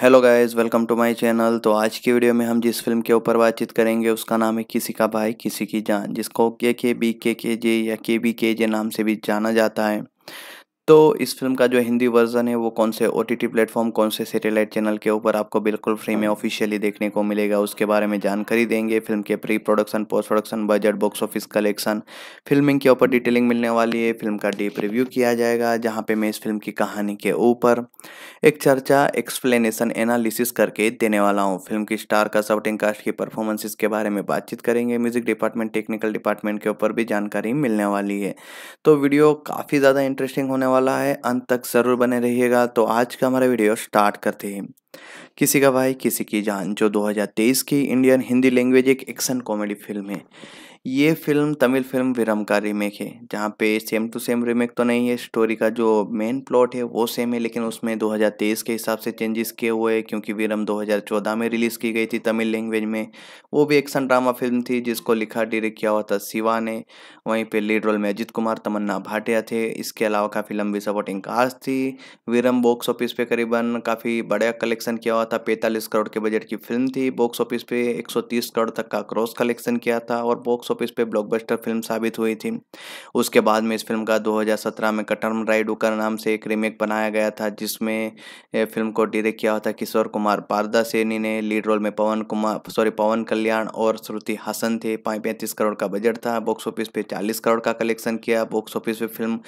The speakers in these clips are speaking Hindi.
Hello guys welcome to my channel तो आज की वीडियो में हम जिस फिल्म के ऊपर बातचीत करेंगे उसका नाम है किसी का भाई किसी की जान जिसको के के बी के के जे या के बी के जे नाम से भी जाना जाता है तो इस फिल्म का जो हिंदी वर्जन है वो कौन से ओ टी प्लेटफॉर्म कौन से सेटेलाइट चैनल के ऊपर आपको बिल्कुल फ्री में ऑफिशियली हाँ। देखने को मिलेगा उसके बारे में जानकारी देंगे फिल्म के pre production post production budget box office collection filming के ऊपर डिटेलिंग मिलने वाली है फिल्म का डीप रिव्यू किया जाएगा जहाँ पे मैं इस फिल्म की कहानी के ऊपर एक चर्चा एक्सप्लेनेशन एनालिसिस करके देने वाला हूँ फिल्म की स्टार का सपोर्टिंग कास्ट की परफॉर्मेंसेस के बारे में बातचीत करेंगे म्यूजिक डिपार्टमेंट टेक्निकल डिपार्टमेंट के ऊपर भी जानकारी मिलने वाली है तो वीडियो काफ़ी ज़्यादा इंटरेस्टिंग होने वाला है अंत तक ज़रूर बने रहिएगा तो आज का हमारा वीडियो स्टार्ट करते हैं किसी का भाई किसी की जान जो 2023 की इंडियन हिंदी लैंग्वेज एक एक्शन कॉमेडी फिल्म है ये फिल्म तमिल फिल्म विरम का रीमेक है जहाँ पे सेम टू सेम रीमेक तो नहीं है स्टोरी का जो मेन प्लॉट है वो सेम है लेकिन उसमें 2023 के हिसाब से चेंजेस किए हुए हैं क्योंकि विरम 2014 में रिलीज़ की गई थी तमिल लैंग्वेज में वो भी एक्शन ड्रामा फिल्म थी जिसको लिखा डायरेक्ट किया हुआ था शिवा ने वहीं पर लीड रोल में अजित कुमार तमन्ना भाटिया थे इसके अलावा काफ़ी लंबी सपोर्टिंग कास्ट थी विरम बॉक्स ऑफिस पे करीबन काफ़ी बड़ा कलेक्शन किया हुआ था पैंतालीस करोड़ के बजट की फिल्म थी बॉक्स ऑफिस पे एक करोड़ तक का क्रॉस कलेक्शन किया था और बॉक्स ऑफिस पे ब्लॉकबस्टर फिल्म साबित हुई थी उसके बाद में इस फिल्म का 2017 में कटरम राइडू का नाम से एक रीमेक बनाया गया था जिसमें फिल्म को डायरेक्ट किया था किशोर कुमार पारदा सेनी ने लीड रोल में पवन कुमार सॉरी पवन कल्याण और श्रुति हासन थे पैंतीस करोड़ का बजट था बॉक्स ऑफिस पे चालीस करोड़ का कलेक्शन किया बॉक्स ऑफिस पे फिल्म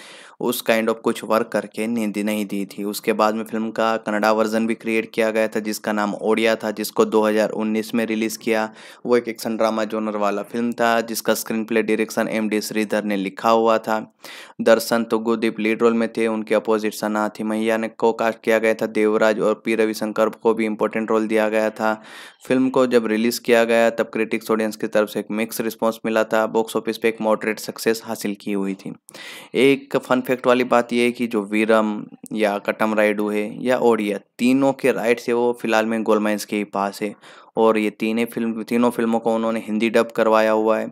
उस काइंड ऑफ कुछ वर्क करके नींद नहीं दी थी उसके बाद में फिल्म का कनाडा वर्जन भी क्रिएट किया गया था जिसका नाम ओडिया था जिसको 2019 में रिलीज़ किया वो एक एक्शन ड्रामा जोनर वाला फिल्म था जिसका screen play direction M D Sridhar ने लिखा हुआ था दर्शन तो गुरदीप लीड रोल में थे उनके अपोजिट सना मैया ने को कास्ट किया गया था देवराज और पी रविशंकर को भी इंपॉर्टेंट रोल दिया गया था फिल्म को जब रिलीज किया गया तब क्रिटिक्स ऑडियंस की तरफ से एक मिक्स रिस्पॉन्स मिला था बॉक्स ऑफिस पर एक मॉडरेट सक्सेस हासिल की हुई थी एक फन फैक्ट वाली बात यह है कि जो वीरम या कटम राइडू है या ओडिया तीनों के राइट से वो फिलहाल में गोलमाइंस के ही पास है और ये तीनों फिल्म तीनों फिल्मों को उन्होंने हिंदी डब करवाया हुआ है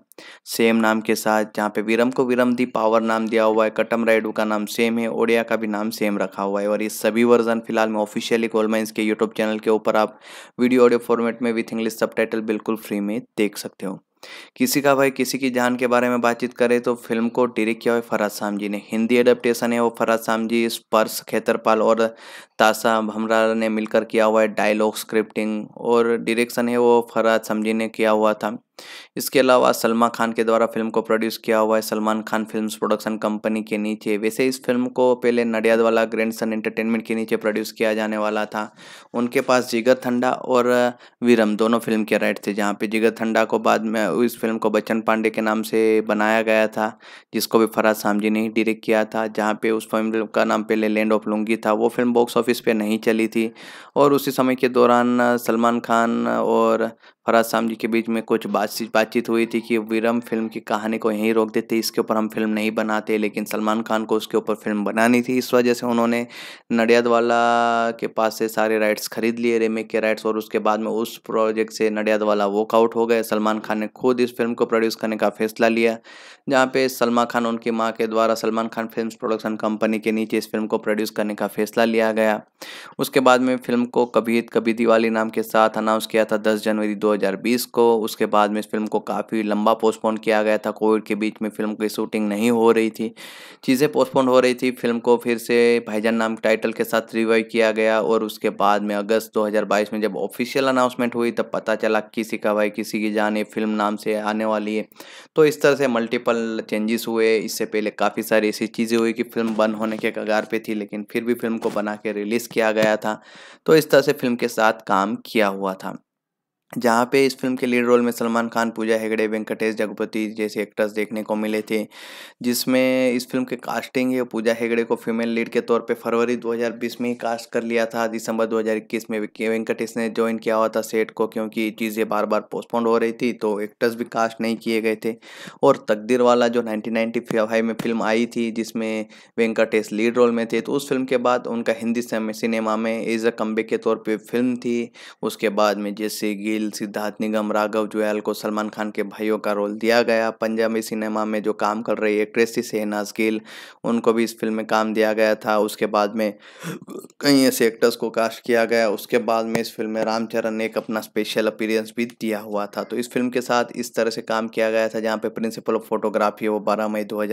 सेम नाम के साथ जहाँ पे वीरम को वीरम दी पावर नाम दिया हुआ है कटम राइडू का नाम सेम है ओडिया का भी नाम सेम रखा हुआ है और ये सभी वर्जन फिलहाल में ऑफिशियली कोलमाइंस के यूट्यूब चैनल के ऊपर आप वीडियो ऑडियो फॉर्मेट में विथ इंग्लिश सब बिल्कुल फ्री में देख सकते हो किसी का भाई किसी की जान के बारे में बातचीत करें तो फिल्म को डायरेक्ट किया हुआ है फराज जी ने हिंदी एडेप्टेशन है वो फराज जी स्पर्श खेतरपाल और साहब भमरा ने मिलकर किया हुआ है डायलॉग स्क्रिप्टिंग और डायरेक्शन है वो फराज समझी ने किया हुआ था इसके अलावा सलमा खान के द्वारा फिल्म को प्रोड्यूस किया हुआ है Salman Khan films production company के नीचे वैसे इस फिल्म को पहले नडियादवाला ग्रैंड सन एंटरटेनमेंट के नीचे प्रोड्यूस किया जाने वाला था उनके पास जिगर ठंडा और वीरम दोनों फिल्म के राइट थे जहाँ पे जिगर ठंडा को बाद में इस फिल्म को बच्चन पांडे के नाम से बनाया गया था जिसको भी फराज सामजी ने ही डायरेक्ट किया था जहाँ पे उस फिल्म का नाम पहले लैंड ऑफ लुंगी था वो फिल्म बॉक्स ऑफिस ऑफिस पे नहीं चली थी और उसी समय के दौरान सलमान खान और फराज साम जी के बीच में कुछ बातचीत बातचीत हुई थी कि विरम फिल्म की कहानी को यहीं रोक देते इसके ऊपर हम फिल्म नहीं बनाते लेकिन सलमान खान को उसके ऊपर फिल्म बनानी थी इस वजह से उन्होंने नडियादवाला के पास से सारे राइट्स खरीद लिए रेमेक के राइट्स और उसके बाद में उस प्रोजेक्ट से नडियादवाला वॉकआउट हो गए सलमान खान ने खुद इस फिल्म को प्रोड्यूस करने का फैसला लिया जहाँ पे सलमा खान उनकी माँ के द्वारा Salman Khan film production company के नीचे इस फिल्म को प्रोड्यूस करने का फैसला लिया गया उसके बाद में फिल्म को कभी कभी दिवाली नाम के साथ अनाउंस किया था 10 जनवरी 2020 को उसके बाद में इस फिल्म को काफ़ी लंबा पोस्टपोन किया गया था कोविड के बीच में फिल्म की शूटिंग नहीं हो रही थी चीज़ें पोस्टपोन हो रही थी फिल्म को फिर से भाईजान नाम टाइटल के साथ रिवाइव किया गया और उसके बाद में अगस्त दो में जब ऑफिशियल अनाउंसमेंट हुई तब पता चला किसी का भाई किसी की जान ये फिल्म नाम से आने वाली है तो इस तरह से मल्टीपल चेंजेस हुए इससे पहले काफ़ी सारी ऐसी चीज़ें हुई कि फिल्म बंद होने के कगार पर थी लेकिन फिर भी फिल्म को बना के रिलीज़ किया गया था तो इस तरह से फिल्म के साथ काम किया हुआ था जहाँ पे इस फिल्म के लीड रोल में सलमान खान पूजा हेगड़े वेंकटेश जगपति जैसे एक्टर्स देखने को मिले थे जिसमें इस फिल्म के कास्टिंग है पूजा हेगड़े को फीमेल लीड के तौर पे फरवरी 2020 में ही कास्ट कर लिया था दिसंबर 2021 में वेंकटेश ने ज्वाइन किया हुआ था सेट को क्योंकि चीज़ें बार बार पोस्टपोन हो रही थी तो एक्टर्स भी कास्ट नहीं किए गए थे और तकदीर वाला जो नाइनटीन में फिल्म आई थी जिसमें वेंकटेश लीड रोल में थे तो उस फिल्म के बाद उनका हिंदी सिनेमा में एज अ कम्बे के तौर पर फिल्म थी उसके बाद में जैसे गिल गिल सिद्धार्थ निगम राघव जुयाल को सलमान खान के भाइयों का रोल दिया गया पंजाबी सिनेमा में जो काम कर रही एक्ट्रेस थी शहनाज गिल उनको भी इस फिल्म में काम दिया गया था उसके बाद में कई ऐसे एक्टर्स को कास्ट किया गया उसके बाद में इस फिल्म में रामचरण ने एक अपना स्पेशल अपीयरेंस भी दिया हुआ था तो इस फिल्म के साथ इस तरह से काम किया गया था जहाँ पे प्रिंसिपल ऑफ फोटोग्राफी वो बारह मई दो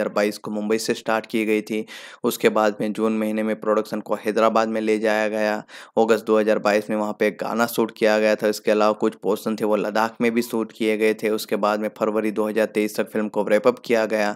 को मुंबई से स्टार्ट की गई थी उसके बाद में जून महीने में प्रोडक्शन को हैदराबाद में ले जाया गया अगस्त 2022 में वहाँ पे एक गाना शूट किया गया था इसके अलावा कुछ पोर्सन थे वो लद्दाख में भी शूट किए गए थे उसके बाद में फरवरी 2023 तक फिल्म को रेपअप किया गया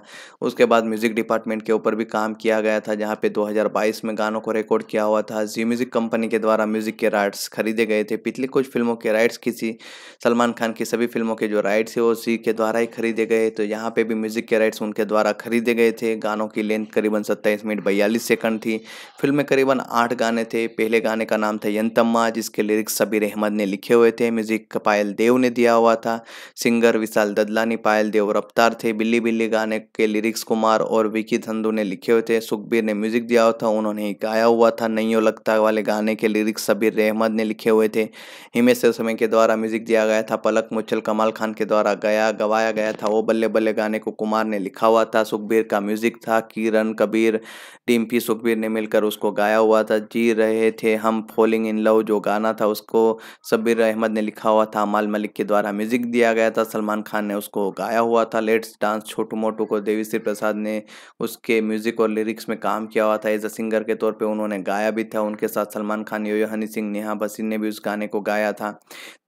उसके बाद म्यूज़िक डिपार्टमेंट के ऊपर भी काम किया गया था जहाँ पे 2022 में गानों को रिकॉर्ड किया हुआ था जी म्यूज़िक कंपनी के द्वारा म्यूज़िक के राइट्स खरीदे गए थे पिछली कुछ फिल्मों के राइट्स किसी सलमान खान की सभी फिल्मों के जो राइट्स है वो सी के द्वारा ही खरीदे गए तो यहाँ पर भी म्यूज़िक के राइट्स उनके द्वारा खरीदे गए थे गानों की लेंथ करीबन सत्ताईस मिनट बयालीस सेकंड थी फिल्म में करीबन आठ गाने थे पहले गाने का नाम था यंतम्मा जिसके लिरिक्स सबीर अहमद ने लिखे हुए थे म्यूजिक पायल देव ने दिया हुआ था सिंगर विशाल ददलानी पायल देव रफ्तार थे बिल्ली बिल्ली गाने के लिरिक्स कुमार और विकी धंधु ने लिखे हुए थे सुखबीर ने म्यूजिक दिया हुआ था उन्होंने गाया हुआ था नहीं लगता वाले गाने के लिरिक्स सबीर अहमद ने लिखे हुए थे हिमेश समय के द्वारा म्यूजिक दिया गया था पलक मुचल कमाल खान के द्वारा गया गवाया गया था वो बल्ले बल्ले गाने को कुमार ने लिखा हुआ था सुखबीर का म्यूजिक था किरण कबीर डिम्पी सुखबीर ने मिलकर उसको गाया हुआ था जी रहे थे हम फॉलिंग इन लव जो गाना था उसको सबीर अहमद ने लिखा हुआ था माल मलिक के द्वारा म्यूजिक दिया गया था सलमान खान ने उसको गाया हुआ था लेट्स डांस छोटू मोटू को देवी श्री प्रसाद ने उसके म्यूजिक और लिरिक्स में काम किया हुआ था एज अ सिंगर के तौर पर उन्होंने गाया भी था उनके साथ सलमान खान योयो हनी सिंह नेहा बसी ने भी उस गाने को गाया था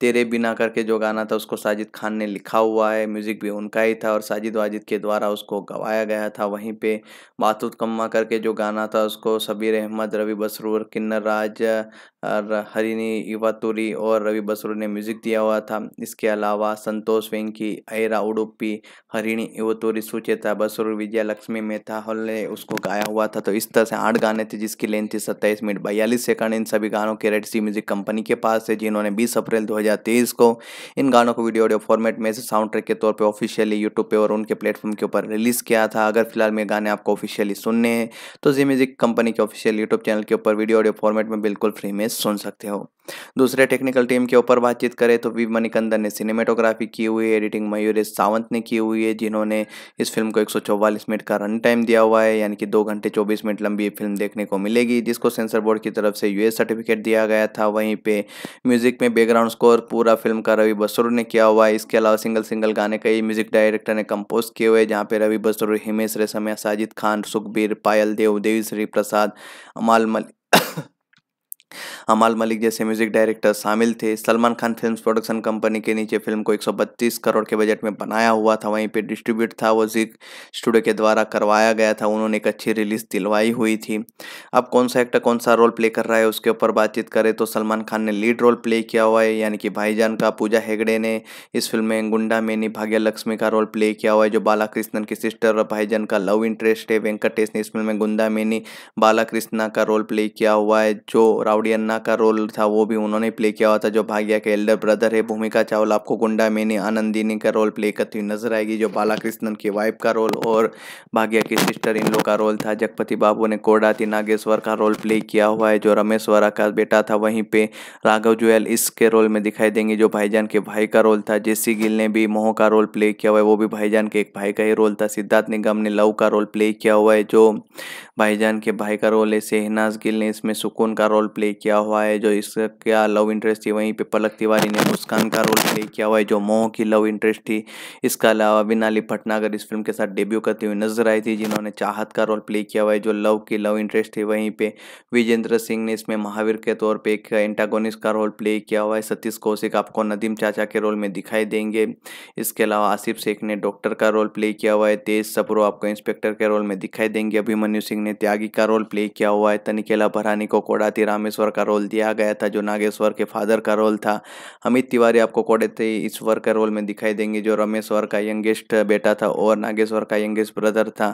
तेरे बिना करके जो गाना था उसको साजिद खान ने लिखा हुआ है म्यूजिक भी उनका ही था और साजिद वाजिद के द्वारा उसको गवाया गया था वहीं पे बातुत कम्मा करके जो गाना था उसको सबीर अहमद रवि बसरूर किन्नर राज और हरिनी युवातुरी और रवि बसरू ने म्यूजिक दिया हुआ था इसके अलावा संतोष वेंकी ऐरा उडुपी हरिणी युवतुरी सुचेता बसरू विजया लक्ष्मी मेहता हल्ले उसको गाया हुआ था तो इस तरह से आठ गाने थे जिसकी लेंथ थी सत्ताईस मिनट बयालीस सेकंड इन सभी गानों के रेड सी म्यूजिक कंपनी के पास है जिन्होंने बीस अप्रैल दो को इन गानों को वीडियो ऑडियो फॉर्मेट में से साउंड ट्रैक के तौर पर ऑफिशियली यूट्यूब पर और उनके प्लेटफॉर्म के ऊपर रिलीज किया था अगर फिलहाल में गाने आपको ऑफिशियली सुनने हैं तो जी म्यूजिक कंपनी के ऑफिशियल यूट्यूब चैनल के ऊपर वीडियो ऑडियो फॉर्मेट में बिल्कुल फ्री में सुन सकते हो दूसरे टेक्निकल टीम के ऊपर बातचीत करें तो वी मणिकंदन ने सिनेमेटोग्राफी की हुई है एडिटिंग मयूरेश सावंत ने की हुई है जिन्होंने इस फिल्म को 144 मिनट का रन टाइम दिया हुआ है यानी कि दो घंटे 24 मिनट लंबी फिल्म देखने को मिलेगी जिसको सेंसर बोर्ड की तरफ से यूएस सर्टिफिकेट दिया गया था वहीं पर म्यूजिक में बैकग्राउंड स्कोर पूरा फिल्म का रवि बसुर ने किया हुआ है इसके अलावा सिंगल सिंगल गाने कई म्यूजिक डायरेक्टर ने कंपोज किए हुए जहाँ पे रवि बसुर हिमेश रेशमिया साजिद खान सुखबीर पायल देव देवी श्री प्रसाद अमाल मल अमाल मलिक जैसे म्यूजिक डायरेक्टर शामिल थे Salman Khan film production company के नीचे फिल्म को 132 करोड़ के बजट में बनाया हुआ था वहीं पर डिस्ट्रीब्यूट था वो जी स्टूडियो के द्वारा करवाया गया था उन्होंने एक अच्छी रिलीज दिलवाई हुई थी अब कौन सा एक्टर कौन सा रोल प्ले कर रहा है उसके ऊपर बातचीत करें तो सलमान खान ने लीड रोल प्ले किया हुआ है यानी कि भाईजान का पूजा हेगड़े ने इस फिल्म में गुंडा मेनी भाग्य लक्ष्मी का रोल प्ले किया हुआ है जो बालाकृष्णन की सिस्टर और भाईजान का लव इंटरेस्ट है वेंकटेश ने इस फिल्म में गुंडा मेनी बालाकृष्णा का रोल प्ले किया हुआ है जो राउडी कोडियन्ना का रोल था वो भी उन्होंने प्ले किया हुआ था जो भाग्या के एल्डर ब्रदर है भूमिका चावल आपको गुंडा मैनी आनंदिनी का रोल प्ले करती हुई नजर आएगी जो बालाकृष्णन की वाइफ का रोल और भाग्या की सिस्टर इन लोग का रोल था जगपति बाबू ने कोडाती नागेश्वर का रोल प्ले किया हुआ है जो रमेश वरा का बेटा था वहीं पे राघव जुएल इसके रोल में दिखाई देंगे जो भाईजान के भाई का रोल था जेसी गिल ने भी मोह का रोल प्ले किया हुआ है वो भी भाईजान के एक भाई का ही रोल था सिद्धार्थ निगम ने लव का रोल प्ले किया हुआ है जो भाईजान के भाई का रोल है सेहनाज गिल ने इसमें सुकून का रोल प्ले प्ले किया हुआ है जो इसका लव इंटरेस्ट थी वहीं पे पलक तिवारी ने मुस्कान का रोल प्ले किया हुआ है जो मोह की लव इंटरेस्ट थी इसके अलावा बिनाली भटनागर इस फिल्म के साथ डेब्यू करती हुई नजर आई थी जिन्होंने चाहत का रोल प्ले किया हुआ है जो लव की लव इंटरेस्ट थी वहीं पर विजेंद्र सिंह ने इसमें महावीर के तौर पर एक एंटागोनिस्ट का रोल प्ले किया हुआ है सतीश कौशिक आपको नदीम चाचा के रोल में दिखाई देंगे इसके अलावा आसिफ शेख ने डॉक्टर का रोल प्ले किया हुआ है तेज सप्रो आपको इंस्पेक्टर के रोल में दिखाई देंगे अभिमन्यु सिंह ने त्यागी का रोल प्ले किया हुआ है तनिकेला भरानी को कोड़ाती रामेश नागेश्वर का रोल दिया गया था जो नागेश्वर के फादर का रोल था अमित तिवारी आपको कोडेते ईश्वर के रोल में दिखाई देंगे जो रमेश्वर का यंगेस्ट बेटा था और नागेश्वर का यंगेस्ट ब्रदर था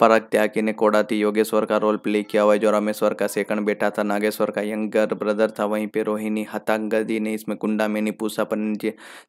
पराग त्यागी ने कोडाती योगेश्वर का रोल प्ले किया हुआ है जो रमेश्वर का सेकंड बेटा था नागेश्वर का यंगर ब्रदर था वहीं पर रोहिणी हतांगदी ने इसमें कुंडा मेनी पूसा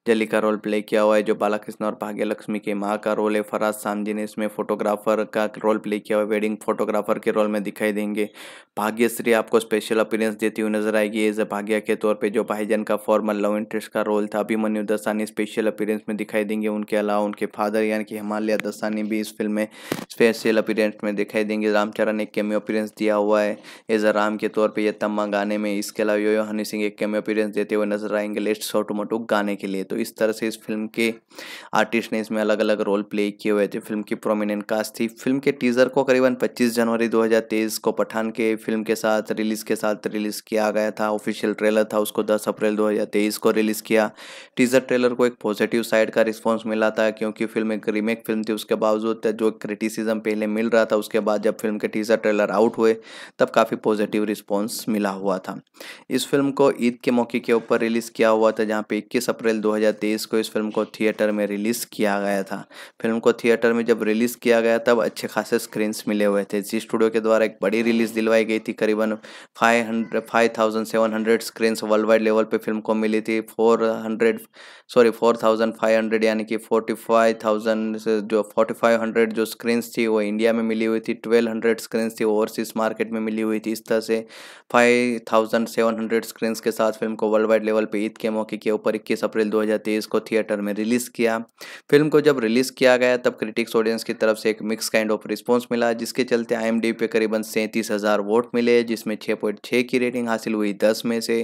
जली का रोल प्ले किया हुआ है जो बालाकृष्ण और भाग्यलक्ष्मी के माँ का रोल है फराज सामजी ने इसमें फोटोग्राफर का रोल प्ले किया हुआ है वेडिंग फोटोग्राफर के रोल में दिखाई देंगे भाग्यश्री आपको स्पेशल अपीरेंस देती हुई नजर आएगी एज ए भाग्या के तौर पे जो भाईजान का फॉर्मल लव इंटरेस्ट का रोल था अभिमन्यु दसानी स्पेशल अपीरेंस में दिखाई देंगे उनके अलावा उनके फादर यानी कि हिमालय दसानी भी इस फिल्म में स्पेशल अपीरेंस में दिखाई देंगे रामचरण ने कैमियो अपीरेंस दिया हुआ है एज अ राम के तौर पर यह तम्मा गाने में इसके अलावा यो हनी सिंह एक कैमियो अपीरेंस देते हुए नजर आएंगे लेट छोटू मोटू गाने के लिए तो इस तरह से इस फिल्म के आर्टिस्ट ने इसमें अलग अलग रोल प्ले किए हुए थे फिल्म की प्रोमिनेंट कास्ट थी फिल्म के टीजर को करीबन पच्चीस जनवरी दो को पठान के फिल्म के साथ रिलीज के साथ रिलीज रिलीज़ किया गया था ऑफिशियल ट्रेलर था उसको 10 अप्रैल 2023 को रिलीज़ किया टीज़र ट्रेलर को एक पॉजिटिव साइड का रिस्पांस मिला था क्योंकि फिल्म एक रीमेक फिल्म थी उसके बावजूद जो क्रिटिसिज्म पहले मिल रहा था उसके बाद जब फिल्म के टीज़र ट्रेलर आउट हुए तब काफ़ी पॉजिटिव रिस्पॉन्स मिला हुआ था इस फिल्म को ईद के मौके के ऊपर रिलीज़ किया हुआ था जहाँ पे इक्कीस अप्रैल दो को इस फिल्म को थिएटर में रिलीज़ किया गया था फिल्म को थिएटर में जब रिलीज़ किया गया तब अच्छे खासे स्क्रीन्स मिले हुए थे जी स्टूडियो के द्वारा एक बड़ी रिलीज़ दिलवाई गई थी करीबन पे 5700 स्क्रीन्स वर्ल्ड वाइड लेवल पे फिल्म को मिली थी 400 सॉरी 4500 यानी कि 45000 फाइव जो 4500 जो स्क्रीन्स थी वो इंडिया में मिली हुई थी 1200 हंड्रेड स्क्रीन्स थी ओवरसीज मार्केट में मिली हुई थी इस तरह से 5700 स्क्रीन्स के साथ फिल्म को वर्ल्ड वाइड लेवल पर ईद के मौके के ऊपर इक्कीस अप्रैल दो को थिएटर में रिलीज़ किया फिल्म को जब रिलीज़ किया गया तब क्रिटिक्स ऑडियंस की तरफ से एक मिक्स काइंड ऑफ रिस्पॉन्स मिला जिसके चलते आई पे करीबन सैंतीस हज़ार वोट मिले जिसमें छः पॉइंट छः की रेटिंग हासिल हुई दस में से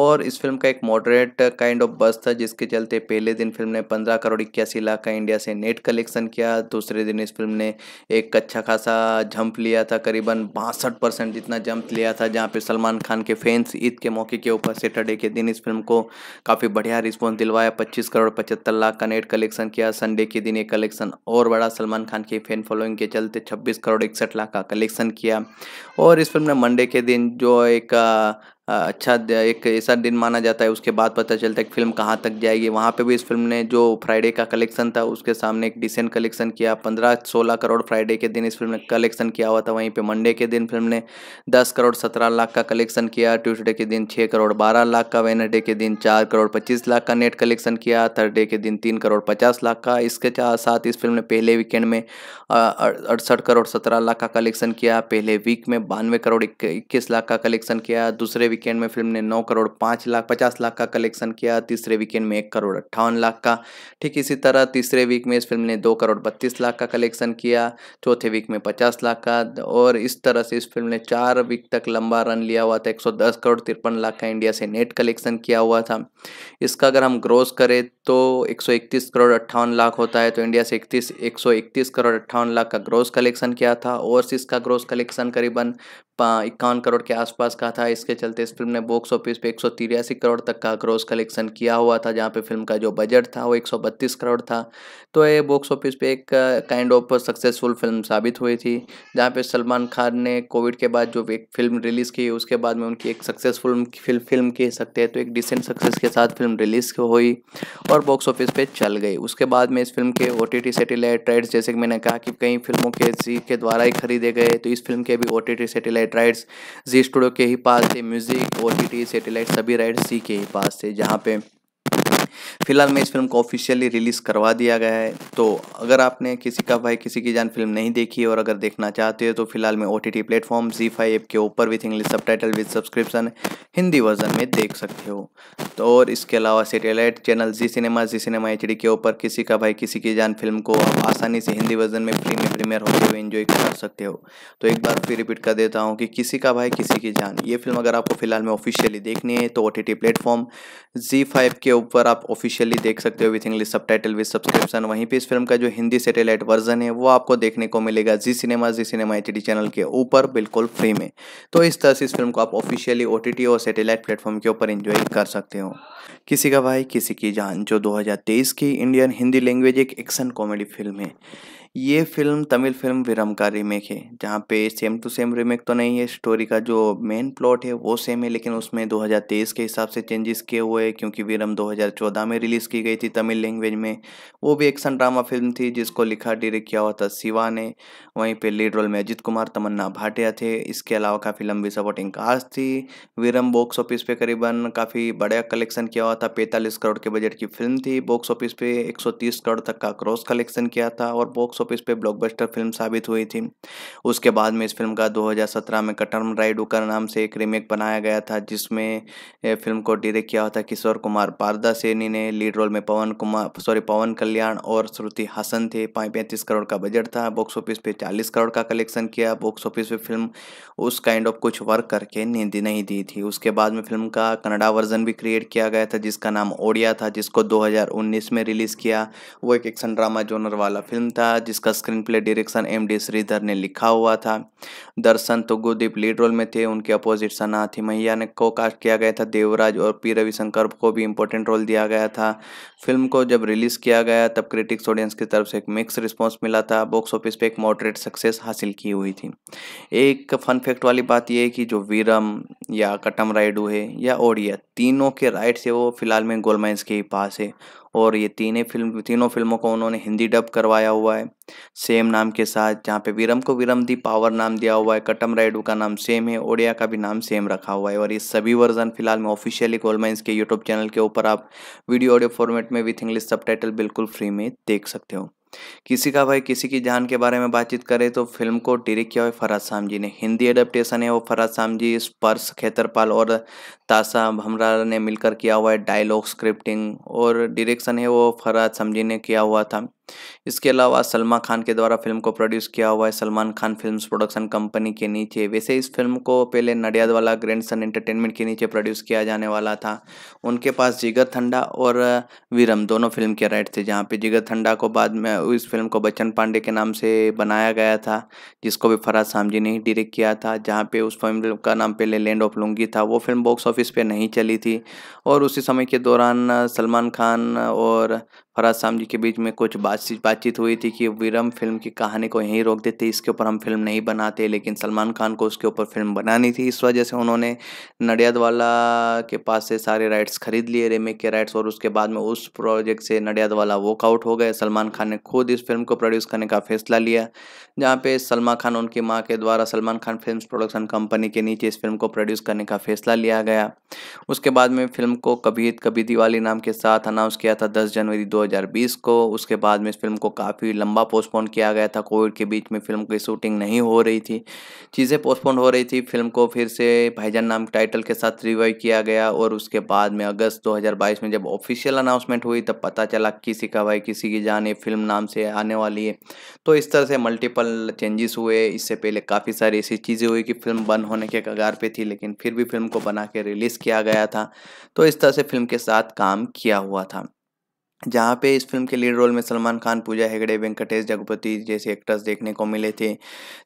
और इस फिल्म का एक मॉडरेट काइंड ऑफ बस था जिसके चलते पहले दिन फिल्म ने पंद्रह करोड़ इक्यासी लाख का इंडिया से नेट कलेक्शन किया दूसरे दिन इस फिल्म ने एक अच्छा खासा जंप लिया था करीबन बासठ परसेंट जितना जंप लिया था जहाँ पे सलमान खान के फैंस ईद के मौके के ऊपर सेटरडे के दिन इस फिल्म को काफ़ी बढ़िया रिस्पॉन्स दिलवाया पच्चीस करोड़ पचहत्तर लाख का नेट कलेक्शन किया संडे के दिन ये कलेक्शन और बड़ा सलमान खान की फैन फॉलोइंग के चलते छब्बीस करोड़ इकसठ लाख का कलेक्शन किया और इस फिल्म ने मंडे के दिन जो एक 个。अच्छा एक ऐसा दिन माना जाता है उसके बाद पता चलता है कि फिल्म कहाँ तक जाएगी वहाँ पे भी इस फिल्म ने जो फ्राइडे का कलेक्शन था उसके सामने एक डिसेंट कलेक्शन किया पंद्रह सोलह करोड़ फ्राइडे के दिन इस फिल्म ने कलेक्शन किया हुआ था वहीं पे मंडे के दिन फिल्म ने दस करोड़ सत्रह लाख का कलेक्शन किया ट्यूसडे के दिन छः करोड़ बारह लाख का वेनडे के दिन चार करोड़ पच्चीस लाख का नेट कलेक्शन किया थर्डे के दिन तीन करोड़ पचास लाख का इसके साथ इस फिल्म ने पहले वीकेंड में अड़सठ करोड़ सत्रह लाख का कलेक्शन किया पहले वीक में बानवे करोड़ इक्कीस लाख का कलेक्शन किया दूसरे वीक वीकेंड में फिल्म ने नौ करोड़ पाँच लाख पचास लाख का कलेक्शन किया तीसरे वीकेंड में एक करोड़ अट्ठावन लाख का ठीक इसी तरह तीसरे वीक में इस फिल्म ने दो करोड़ बत्तीस लाख का कलेक्शन किया चौथे वीक में पचास लाख का और इस तरह से इस फिल्म ने चार वीक तक लंबा रन लिया हुआ था एक करोड़ तिरपन लाख का इंडिया से नेट कलेक्शन किया हुआ था इसका अगर हम ग्रोस करें तो एक करोड़ अट्ठावन लाख होता है तो इंडिया से इकतीस एक करोड़ अट्ठावन लाख का ग्रोस कलेक्शन किया था और इसका ग्रोस कलेक्शन करीबन इक्यावन करोड़ के आसपास का था इसके चलते इस फिल्म ने बॉक्स ऑफिस पे एक करोड़ तक का क्रॉस कलेक्शन किया हुआ था जहाँ पे फिल्म का जो बजट था वो 132 करोड़ था तो ये बॉक्स ऑफिस पे एक काइंड ऑफ सक्सेसफुल फिल्म साबित हुई थी जहाँ पे सलमान खान ने कोविड के बाद जो एक फिल्म रिलीज़ की उसके बाद में उनकी एक सक्सेसफुल फिल्म कह सकते हैं तो एक डिसेंट सक्सेस के साथ फिल्म रिलीज़ हुई और बॉक्स ऑफिस पर चल गई उसके बाद में इस फिल्म के ओ टी सेटेलाइट राइट्स जैसे कि मैंने कहा कि कई फिल्मों के जी के द्वारा ही खरीदे गए तो इस फिल्म के भी ओ टी सेटेलाइट राइट्स जी स्टूडियो के ही पास थे music music O T T satellite सभी राइट सी के ही पास थे जहाँ पे फिलहाल में इस फिल्म को ऑफिशियली रिलीज़ करवा दिया गया है तो अगर आपने किसी का भाई किसी की जान फिल्म नहीं देखी और अगर देखना चाहते हो तो फिलहाल में ओ टी टी प्लेटफॉर्म जी फाइव ऐप के ऊपर with English subtitle with subscription Hindi version में देख सकते हो तो और इसके अलावा सेटेलाइट चैनल जी सिनेमा जी सिनेमा एच डी के ऊपर किसी का भाई किसी की जान फिल्म को आप आसानी से हिंदी वर्जन में फ्री में प्रीमियर होते हुए इन्जॉय कर सकते हो तो एक बार फिर रिपीट कर देता हूँ कि किसी का भाई किसी की जान ये फिल्म अगर आपको फिलहाल में ऑफिशियली देखनी है तो ओ टी टी प्लेटफॉर्म जी फाइव के ऊपर आप ऑफिशियली देख सकते हो with English subtitle with subscription वहीं पे इस फिल्म का जो हिंदी सेटेलाइट वर्जन है वो आपको देखने को मिलेगा जी सिनेमा जी सिनेमा एच चैनल के ऊपर बिल्कुल फ्री में तो इस तरह से इस फिल्म को आप ऑफिशियली ओ और सेटेलाइट प्लेटफॉर्म के ऊपर इन्जॉय कर सकते हो किसी का भाई किसी की जान जो तेईस की इंडियन हिंदी लैंग्वेज एक एक्शन कॉमेडी फिल्म है ये फिल्म तमिल फिल्म विरम का रीमेक है जहाँ पे सेम टू सेम रीमेक तो नहीं है स्टोरी का जो मेन प्लॉट है वो सेम है लेकिन उसमें 2023 के हिसाब से चेंजेस किए हुए हैं क्योंकि विरम 2014 में रिलीज़ की गई थी तमिल लैंग्वेज में वो भी एक्शन ड्रामा फिल्म थी जिसको लिखा डायरेक्ट किया हुआ था शिवा ने वहीं पर लीड रोल में अजित कुमार तमन्ना भाटिया थे इसके अलावा काफ़ी लंबी सपोर्टिंग कास्ट थी विरम बॉक्स ऑफिस पे करीबन काफ़ी बड़ा कलेक्शन किया हुआ था पैंतालीस करोड़ के बजट की फिल्म थी बॉक्स ऑफिस पे एक करोड़ तक का क्रॉस कलेक्शन किया था और बॉक्स बॉक्स ऑफिस पे ब्लॉकबस्टर फिल्म साबित हुई थी उसके बाद में इस फिल्म का 2017 में कटरम राइड उकर नाम से एक रीमेक बनाया गया था जिसमें फिल्म को डायरेक्ट किया था किशोर कुमार पारदा सेनी ने लीड रोल में पवन कुमार सॉरी पवन कल्याण और श्रुति हासन थे पैंतीस करोड़ का बजट था बॉक्स ऑफिस पे चालीस करोड़ का कलेक्शन किया बॉक्स ऑफिस पे फिल्म उस काइंड ऑफ कुछ वर्क करके नींद नहीं दी थी उसके बाद में फिल्म का कनाडा वर्जन भी क्रिएट किया गया था जिसका नाम ओडिया था जिसको 2019 में रिलीज़ किया वो एक एक्शन ड्रामा जोनर वाला फिल्म था जिसका screen play direction M D Sridhar ने लिखा हुआ था दर्शन तो गोदीप लीड रोल में थे उनके अपोजिट सनाथी मैया ने को कास्ट किया गया था देवराज और पी रविशंकर को भी इंपॉर्टेंट रोल दिया गया था फिल्म को जब रिलीज़ किया गया तब क्रिटिक्स ऑडियंस की तरफ से एक मिक्स रिस्पॉन्स मिला था बॉक्स ऑफिस पर एक मॉडरेट सक्सेस हासिल की हुई थी एक फन फैक्ट वाली बात यह है कि जो वीरम या कटम राइडू है या ओडिया तीनों के राइट्स है वो फिलहाल में गोलमाइंस के ही पास है और ये तीनों फिल्म तीनों फिल्मों को उन्होंने हिंदी डब करवाया हुआ है सेम नाम के साथ जहाँ पे वीरम को विरम दी पावर नाम दिया हुआ है कटम राइडू का नाम सेम है ओडिया का भी नाम सेम रखा हुआ है और ये सभी वर्जन फिलहाल में ऑफिशियली गोलमाइंस के यूट्यूब चैनल के ऊपर आप वीडियो ऑडियो फॉर्मेट में विथ इंग्लिश सब बिल्कुल फ्री में देख सकते हो किसी का भाई किसी की जान के बारे में बातचीत करें तो फिल्म को डायरेक्ट किया हुआ फराज साम जी ने हिंदी एडेप्टेशन है वो फराज साम जी स्पर्श खेतरपाल और ताशा भमरा ने मिलकर किया हुआ है डायलॉग स्क्रिप्टिंग और डायरेक्शन है वो फराज साम जी ने किया हुआ था इसके अलावा सलमा खान के द्वारा फिल्म को प्रोड्यूस किया हुआ है Salman Khan films production company के नीचे वैसे इस फिल्म को पहले नडियाद वाला ग्रैंड सन एंटरटेनमेंट के नीचे प्रोड्यूस किया जाने वाला था उनके पास जिगर ठंडा और वीरम दोनों फिल्म के राइट थे जहाँ पे जिगर ठंडा को बाद में इस फिल्म को बच्चन पांडे के नाम से बनाया गया था जिसको भी फराज सामजी ने ही डायरेक्ट किया था जहाँ पे उस फिल्म का नाम पहले लैंड ऑफ लुंगी था वो फिल्म बॉक्स ऑफिस पर नहीं चली थी और उसी समय के दौरान सलमान खान और फराज साम जी के बीच में कुछ बातचीत बातचीत हुई थी कि विरम फिल्म की कहानी को यहीं रोक देते इसके ऊपर हम फिल्म नहीं बनाते लेकिन सलमान खान को उसके ऊपर फिल्म बनानी थी इस वजह से उन्होंने नडियादवाला के पास से सारे राइट्स खरीद लिए रेमेक के राइट्स और उसके बाद में उस प्रोजेक्ट से नडियादवाला वॉकआउट हो गए सलमान खान ने खुद इस फिल्म को प्रोड्यूस करने का फैसला लिया जहाँ पे सलमान खान उनकी माँ के द्वारा Salman Khan film production company के नीचे इस फिल्म को प्रोड्यूस करने का फैसला लिया गया उसके बाद में फिल्म को कभी कभी दिवाली नाम के साथ अनाउंस किया था दस जनवरी दो 2020 को उसके बाद में इस फिल्म को काफ़ी लंबा पोस्टपोन किया गया था कोविड के बीच में फिल्म की शूटिंग नहीं हो रही थी चीज़ें पोस्टपोन हो रही थी फिल्म को फिर से भाईजान नाम टाइटल के साथ रिवाइव किया गया और उसके बाद में अगस्त 2022 में जब ऑफिशियल अनाउंसमेंट हुई तब पता चला किसी का भाई किसी की जान ये फिल्म नाम से आने वाली है तो इस तरह से मल्टीपल चेंजेस हुए इससे पहले काफ़ी सारी ऐसी चीज़ें हुई कि फिल्म बंद होने के कगार पर थी लेकिन फिर भी फिल्म को बना के रिलीज़ किया गया था तो इस तरह से फिल्म के साथ काम किया हुआ था जहाँ पे इस फिल्म के लीड रोल में सलमान खान पूजा हेगड़े वेंकटेश जगपति जैसे एक्टर्स देखने को मिले थे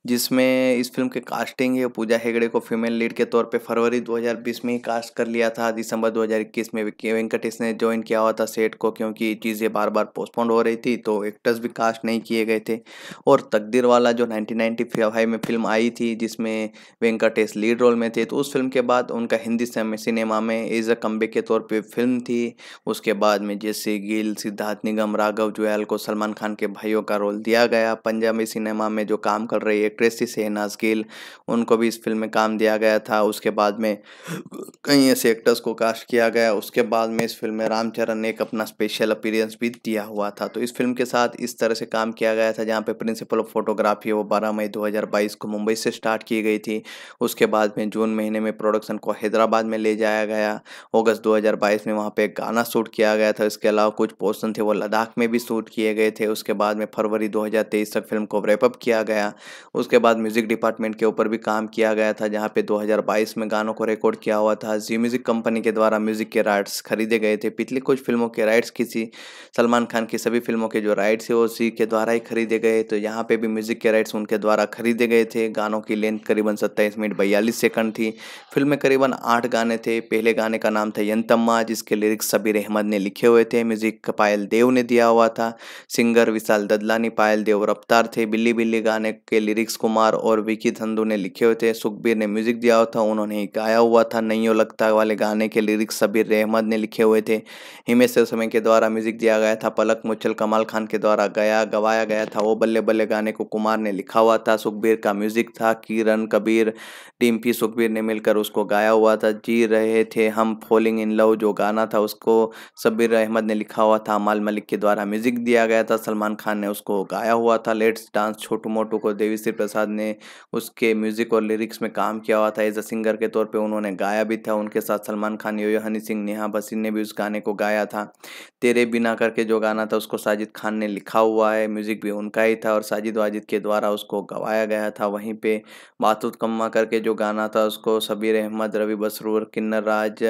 जिसमें इस फिल्म के कास्टिंग है पूजा हेगड़े को फीमेल लीड के तौर पे फरवरी 2020 में ही कास्ट कर लिया था दिसंबर 2021 में वेंकटेश ने ज्वाइन किया हुआ था सेट को क्योंकि चीज़ें बार बार पोस्टपोन हो रही थी तो एक्टर्स भी कास्ट नहीं किए गए थे और तकदीर वाला जो नाइनटीन में फिल्म आई थी जिसमें वेंकटेश लीड रोल में थे तो उस फिल्म के बाद उनका हिंदी सिनेमा में एज अ कम्बे के तौर पर फिल्म थी उसके बाद में जैसे गिल गिल सिद्धार्थ निगम राघव जुयाल को सलमान खान के भाइयों का रोल दिया गया पंजाबी सिनेमा में जो काम कर रही एक्ट्रेस थी शहनाज गिल उनको भी इस फिल्म में काम दिया गया था उसके बाद में कई ऐसे एक्टर्स को कास्ट किया गया उसके बाद में इस फिल्म में रामचरण ने एक अपना स्पेशल अपीरियंस भी दिया हुआ था तो इस फिल्म के साथ इस तरह से काम किया गया था जहाँ पर प्रिंसिपल ऑफ फोटोग्राफी वो बारह मई दो को मुंबई से स्टार्ट की गई थी उसके बाद में जून महीने में प्रोडक्शन को हैदराबाद में ले जाया गया अगस्त 2022 में वहाँ पे एक गाना शूट किया गया था इसके अलावा कुछ पोर्सन थे वो लद्दाख में भी शूट किए गए थे उसके बाद में फरवरी 2023 तक फिल्म को रेपअप किया गया उसके बाद म्यूज़िक डिपार्टमेंट के ऊपर भी काम किया गया था जहाँ पे 2022 में गानों को रिकॉर्ड किया हुआ था जी म्यूज़िक कंपनी के द्वारा म्यूज़िक के राइट्स खरीदे गए थे पिछली कुछ फिल्मों के राइट्स किसी सलमान खान की सभी फिल्मों के जो राइट्स है वो सी के द्वारा ही खरीदे गए तो यहाँ पर भी म्यूज़िक के राइट्स उनके द्वारा खरीदे गए थे गानों की लेंथ करीबन सत्ताईस मिनट बयालीस सेकंड थी फिल्म में करीबन आठ गाने थे पहले गाने का नाम था यंतम्मा जिसके लिरिक्स सबीर अहमद ने लिखे हुए थे म्यूज़िक पायल देव ने दिया हुआ था सिंगर विशाल ददलानी पायल देव रफ्तार थे बिल्ली बिल्ली गाने के लिरिक्स कुमार और विकी धंधु ने लिखे हुए थे सुखबीर ने म्यूजिक दिया हुआ था उन्होंने गाया हुआ था नहीं लगता वाले गाने के लिरिक्स सबीर रहमद ने लिखे हुए थे हिमेश समय के द्वारा म्यूजिक दिया गया था पलक मुच्छल कमाल खान के द्वारा गया गवाया गया था वो बल्ले बल्ले गाने को कुमार ने लिखा हुआ था सुखबीर का म्यूजिक था किरण कबीर डिम्पी सुखबीर ने मिलकर उसको गाया हुआ था जी रहे थे हम फॉलिंग इन लव जो गाना था उसको सबीर अहमद ने लिखा हुआ हुआ था माल मलिक के द्वारा म्यूजिक दिया गया था सलमान खान ने उसको गाया हुआ था लेट्स डांस छोटू मोटू को देवी श्री प्रसाद ने उसके म्यूजिक और लिरिक्स में काम किया हुआ था एज अ सिंगर के तौर पर उन्होंने गाया भी था उनके साथ सलमान खान योयो हनी सिंह नेहा बसीन ने भी उस गाने को गाया था तेरे बिना करके जो गाना था उसको साजिद खान ने लिखा हुआ है म्यूजिक भी उनका ही था और साजिद वाजिद के द्वारा उसको गवाया गया था वहीं पे बातुत कम्मा करके जो गाना था उसको सबीर अहमद रवि बसरूर किन्नर राज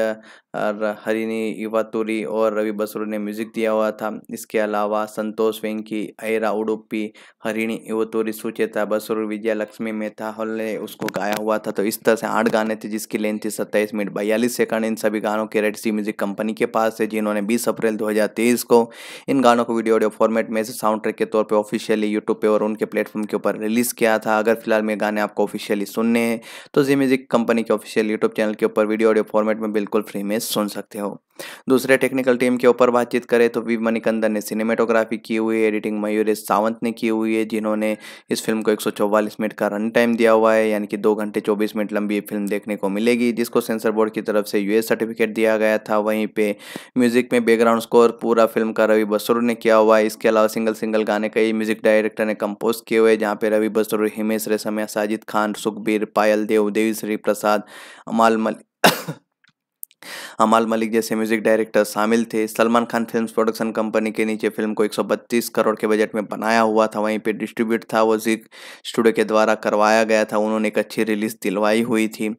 हरिनी इवातुरी और रवि बसरूर ने म्यूजिक दिया हुआ था इसके अलावा संतोष वेंकी ऐरा उडुपी हरिणी इवतूरी सुचेता बसुर विजय लक्ष्मी मेहता हल्ले उसको गाया हुआ था तो इस तरह से आठ गाने थे जिसकी लेंथ थी सत्ताईस मिनट बयालीस सेकंड इन सभी गानों के रेड सी म्यूजिक कंपनी के पास है जिन्होंने बीस अप्रैल दो को इन गानों को वीडियो ऑडियो फॉर्मेट में से साउंड ट्रैक के तौर पर ऑफिशियली यूट्यूब पर और उनके प्लेटफॉर्म के ऊपर रिलीज किया था अगर फिलहाल में गाने आपको ऑफिशियली सुनने हैं तो जी म्यूजिक कंपनी के ऑफिशियल यूट्यूब चैनल के ऊपर वीडियो ऑडियो फॉर्मेट में बिल्कुल फ्री में सुन सकते हो दूसरे टेक्निकल टीम के ऊपर बातचीत करें तो वी मणिकंदन ने सिनेमेटोग्राफी की हुई है एडिटिंग मयूरेश सावंत ने की हुई है जिन्होंने इस फिल्म को एक मिनट का रन टाइम दिया हुआ है यानी कि दो घंटे चौबीस मिनट लंबी फिल्म देखने को मिलेगी जिसको सेंसर बोर्ड की तरफ से यूएस सर्टिफिकेट दिया गया था वहीं पर म्यूजिक में बैकग्राउंड स्कोर पूरा फिल्म का रवि बसरू ने किया हुआ है इसके अलावा सिंगल सिंगल गाने कई म्यूजिक डायरेक्टर ने कंपोज किए हुए जहाँ पे रवि बसरू हिमेश रेशमिया साजिद खान सुखबीर पायल देव देवी श्री प्रसाद अमाल मलिक अमाल मलिक जैसे म्यूजिक डायरेक्टर शामिल थे Salman Khan film production company के नीचे फिल्म को 132 करोड़ के बजट में बनाया हुआ था वहीं पे डिस्ट्रीब्यूट था वो जी स्टूडियो के द्वारा करवाया गया था उन्होंने एक अच्छी रिलीज दिलवाई हुई थी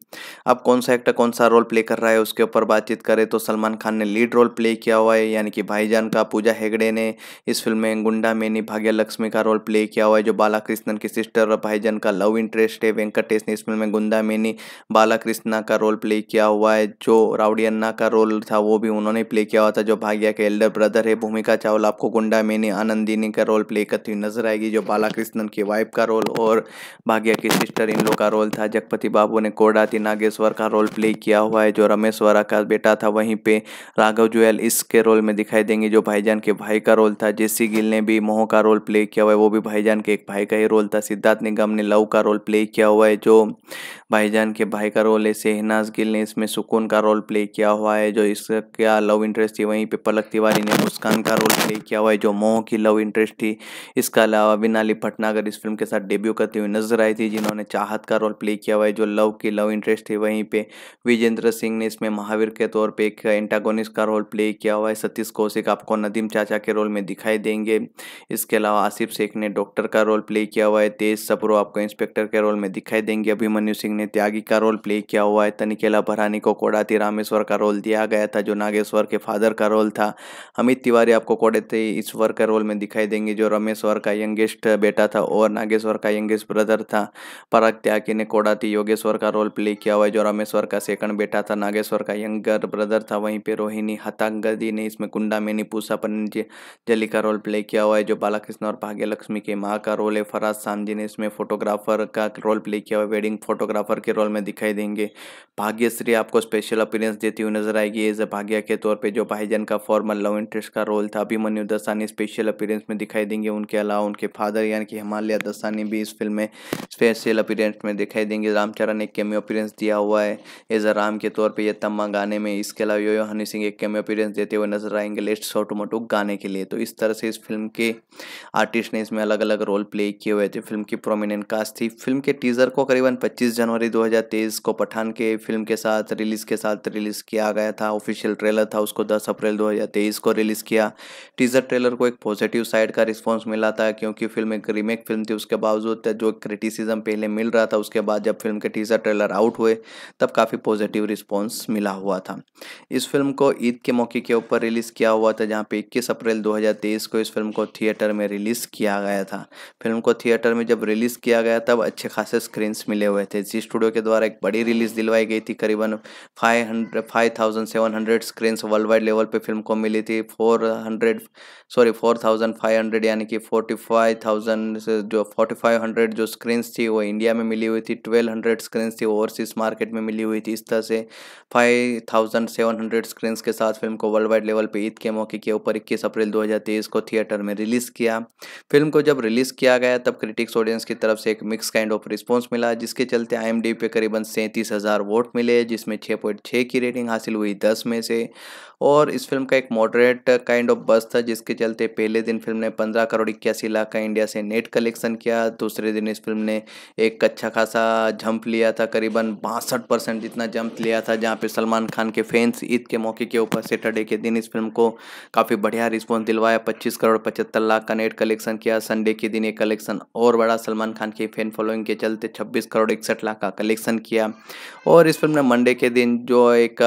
अब कौन सा एक्टर कौन सा रोल प्ले कर रहा है उसके ऊपर बातचीत करें तो सलमान खान ने लीड रोल प्ले किया हुआ है यानी कि भाईजान का पूजा हेगड़े ने इस फिल्म में गुंडा मेनी भाग्य लक्ष्मी का रोल प्ले किया हुआ है जो बालाकृष्णन की सिस्टर और भाईजान का लव इंटरेस्ट है वेंकटेश ने इस फिल्म में गुंडा मेनी बालाकृष्णा का रोल प्ले किया हुआ है जो राउड अन्ना का रोल था वो भी उन्होंने प्ले किया हुआ था जो भाग्या के एल्डर ब्रदर है भूमिका चावला आपको गुंडा मैनी आनंदिनी का रोल प्ले करती हुई नजर आएगी जो बालाकृष्णन की वाइफ का रोल और भाग्या की सिस्टर इन लोग का रोल था जगपति बाबू ने कोडाती नागेश्वर का रोल प्ले किया हुआ है जो रमेश वरा का बेटा था वहीं पर राघव जुएल इसके रोल में दिखाई देंगे जो भाईजान के भाई का रोल था जेसी गिल ने भी मोह का रोल प्ले किया हुआ है वो भी भाईजान के एक भाई का ही रोल था सिद्धार्थ निगम ने लव का रोल प्ले किया हुआ है जो भाईजान के भाई का रोल है शहनाज गिल ने इसमें सुकून का रोल प्ले किया हुआ है जो इसका लव इंटरेस्ट थी वहीं पे पलक तिवारी ने मुस्कान का रोल प्ले किया हुआ है जो मोह की लव इंटरेस्ट थी इसके अलावा बिनाली भटनागर इस फिल्म के साथ डेब्यू करती हुई नजर आई थी जिन्होंने चाहत का रोल प्ले किया हुआ है जो लव की लव इंटरेस्ट थी वहीं पर विजेंद्र सिंह ने इसमें महावीर के तौर पर एक एंटागोनिस्ट का रोल प्ले किया हुआ है सतीश कौशिक आपको नदीम चाचा के रोल में दिखाई देंगे इसके अलावा आसिफ शेख ने डॉक्टर का रोल प्ले किया हुआ है तेज सपरू आपको इंस्पेक्टर के रोल में दिखाई देंगे अभिमन्यु सिंह ने त्यागी का रोल प्ले किया हुआ है तनिकेला भरानी को कोडाती रामेश्वर का रोल दिया गया था जो नागेश्वर के फादर का रोल था अमित तिवारी आपको कोडाते ईश्वर के रोल में दिखाई देंगे जो रमेश्वर का यंगेस्ट बेटा था और नागेश्वर का यंगेस्ट ब्रदर था पराग त्यागी ने कोडाती योगेश्वर का रोल प्ले किया हुआ है जो रामेश्वर का सेकंड बेटा था नागेश्वर का यंगर ब्रदर था वहीं पर रोहिणी हतांगदी ने इसमें कुंडा मेनी पूसा जली का रोल प्ले किया हुआ है जो बालाकृष्ण और भाग्यलक्ष्मी के माँ का रोल है फराज सामजी ने इसमें फोटोग्राफर का रोल प्ले किया हुआ है वेडिंग फोटोग्राफर मुसाफर के रोल में दिखाई देंगे भाग्यश्री आपको स्पेशल अपीरेंस देती हुई नजर आएगी एज ए भाग्य के तौर पे जो भाईजन का फॉर्मल लव इंटरेस्ट का रोल था अभिमन्यु दसानी स्पेशल अपीरेंस में दिखाई देंगे उनके अलावा उनके फादर यानी कि हिमालय दसानी भी इस फिल्म में स्पेशल अपीरेंस में दिखाई देंगे रामचरण एक केमियो अपीरेंस दिया हुआ है एज अ राम के तौर पर यह तम्मा गाने में इसके अलावा यो, हनी सिंह एक केमियो अपीरेंस देते हुए नजर आएंगे लेट्स छोटू मोटू गाने के लिए तो इस तरह से इस फिल्म के आर्टिस्ट ने इसमें अलग अलग रोल प्ले किए हुए थे फिल्म की प्रोमिनेंट कास्ट थी फिल्म के टीजर को करीबन पच्चीस जनवरी जनवरी 2023 को पठान के फिल्म के साथ रिलीज़ के साथ रिलीज़ किया गया था ऑफिशियल ट्रेलर था उसको 10 अप्रैल 2023 को रिलीज़ किया टीज़र ट्रेलर को एक पॉजिटिव साइड का रिस्पांस मिला था क्योंकि फिल्म एक रीमेक फिल्म थी उसके बावजूद जो क्रिटिसिज्म पहले मिल रहा था उसके बाद जब फिल्म के टीज़र ट्रेलर आउट हुए तब काफ़ी पॉजिटिव रिस्पॉन्स मिला हुआ था इस फिल्म को ईद के मौके के ऊपर रिलीज़ किया हुआ था जहाँ पे इक्कीस अप्रैल दो को इस फिल्म को थिएटर में रिलीज़ किया गया था फिल्म को थिएटर में जब रिलीज़ किया गया तब अच्छे खासे स्क्रीन्स मिले हुए थे जिस स्टूडियो के द्वारा एक बड़ी रिलीज दिलवाई गई थी करीबन five hundred five thousand screens world wide level पे फिल्म को मिली थी फोर सॉरी फोर यानी कि फोर्टी जो फोर्टी जो स्क्रीन्स थी वो इंडिया में मिली हुई थी ट्वेल्व हंड्रेड स्क्रीन्स थी ओवरसीज मार्केट में मिली हुई थी इस तरह से five thousand seven hundred screens के साथ फिल्म को वर्ल्ड वाइड लेवल पे ईद के मौके के ऊपर इक्कीस अप्रैल दो हज़ार तेईस को थिएटर में रिलीज़ किया फिल्म को जब रिलीज़ किया गया तब क्रिटिक्स ऑडियंस की तरफ से एक मिक्स काइंड ऑफ रिस्पॉन्स मिला जिसके चलते आई एमडी पे करीबन सैंतीस हज़ार वोट मिले जिसमें 6.6 की रेटिंग हासिल हुई 10 में से और इस फिल्म का एक मॉडरेट काइंड ऑफ बस था जिसके चलते पहले दिन फिल्म ने पंद्रह करोड़ इक्यासी लाख का इंडिया से नेट कलेक्शन किया दूसरे दिन इस फिल्म ने एक अच्छा खासा जंप लिया था करीबन बासठ परसेंट जितना जंप लिया था जहाँ पे सलमान खान के फैंस ईद के मौके के ऊपर सेटरडे के दिन इस फिल्म को काफ़ी बढ़िया रिस्पॉन्स दिलवाया पच्चीस करोड़ पचहत्तर लाख का नेट कलेक्शन किया संडे के दिन ये कलेक्शन और बड़ा सलमान खान की फैन फॉलोइंग के चलते छब्बीस करोड़ इकसठ लाख का कलेक्शन किया और इस फिल्म ने मंडे के दिन जो एक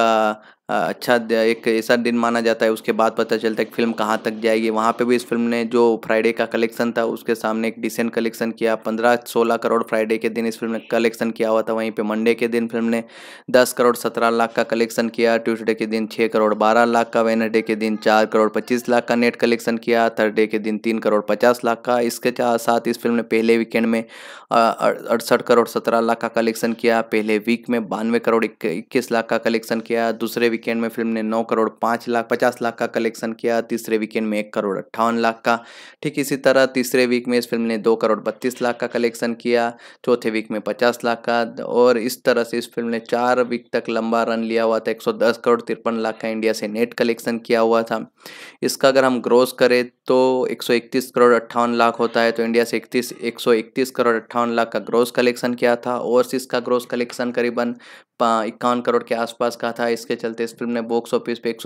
अच्छा एक ऐसा दिन माना जाता है उसके बाद पता चलता है कि फिल्म कहाँ तक जाएगी वहाँ पे भी इस फिल्म ने जो फ्राइडे का कलेक्शन था उसके सामने एक डिसेंट कलेक्शन किया पंद्रह सोलह करोड़ फ्राइडे के दिन इस फिल्म ने कलेक्शन किया हुआ था वहीं पे मंडे के दिन फिल्म ने दस करोड़ सत्रह लाख का कलेक्शन किया ट्यूसडे के दिन छः करोड़ बारह लाख का वेनडे के दिन चार करोड़ पच्चीस लाख का नेट कलेक्शन किया थर्डे के दिन तीन करोड़ पचास लाख का इसके साथ इस फिल्म ने पहले वीकेंड में अड़सठ करोड़ सत्रह लाख का कलेक्शन किया पहले वीक में बानवे करोड़ इक्कीस लाख का कलेक्शन किया दूसरे वीकेंड में फिल्म ने नौ करोड़ पाँच लाख पचास लाख का कलेक्शन किया तीसरे वीकेंड में एक करोड़ अट्ठावन लाख का ठीक इसी तरह तीसरे वीक में इस फिल्म ने दो करोड़ बत्तीस लाख का कलेक्शन किया चौथे वीक में पचास लाख का और इस तरह से इस फिल्म ने चार वीक तक लंबा रन लिया हुआ था एक करोड़ तिरपन लाख का इंडिया से नेट कलेक्शन किया हुआ था इसका अगर हम ग्रोस करें तो 131 करोड़ अट्ठावन लाख होता है तो इंडिया से इकतीस 131 करोड़ अट्ठावन लाख का ग्रोस कलेक्शन किया था ओवरसीज का ग्रोस कलेक्शन करीबन इक्यावन करोड़ के आसपास का था इसके चलते इस फिल्म ने बॉक्स ऑफिस पे एक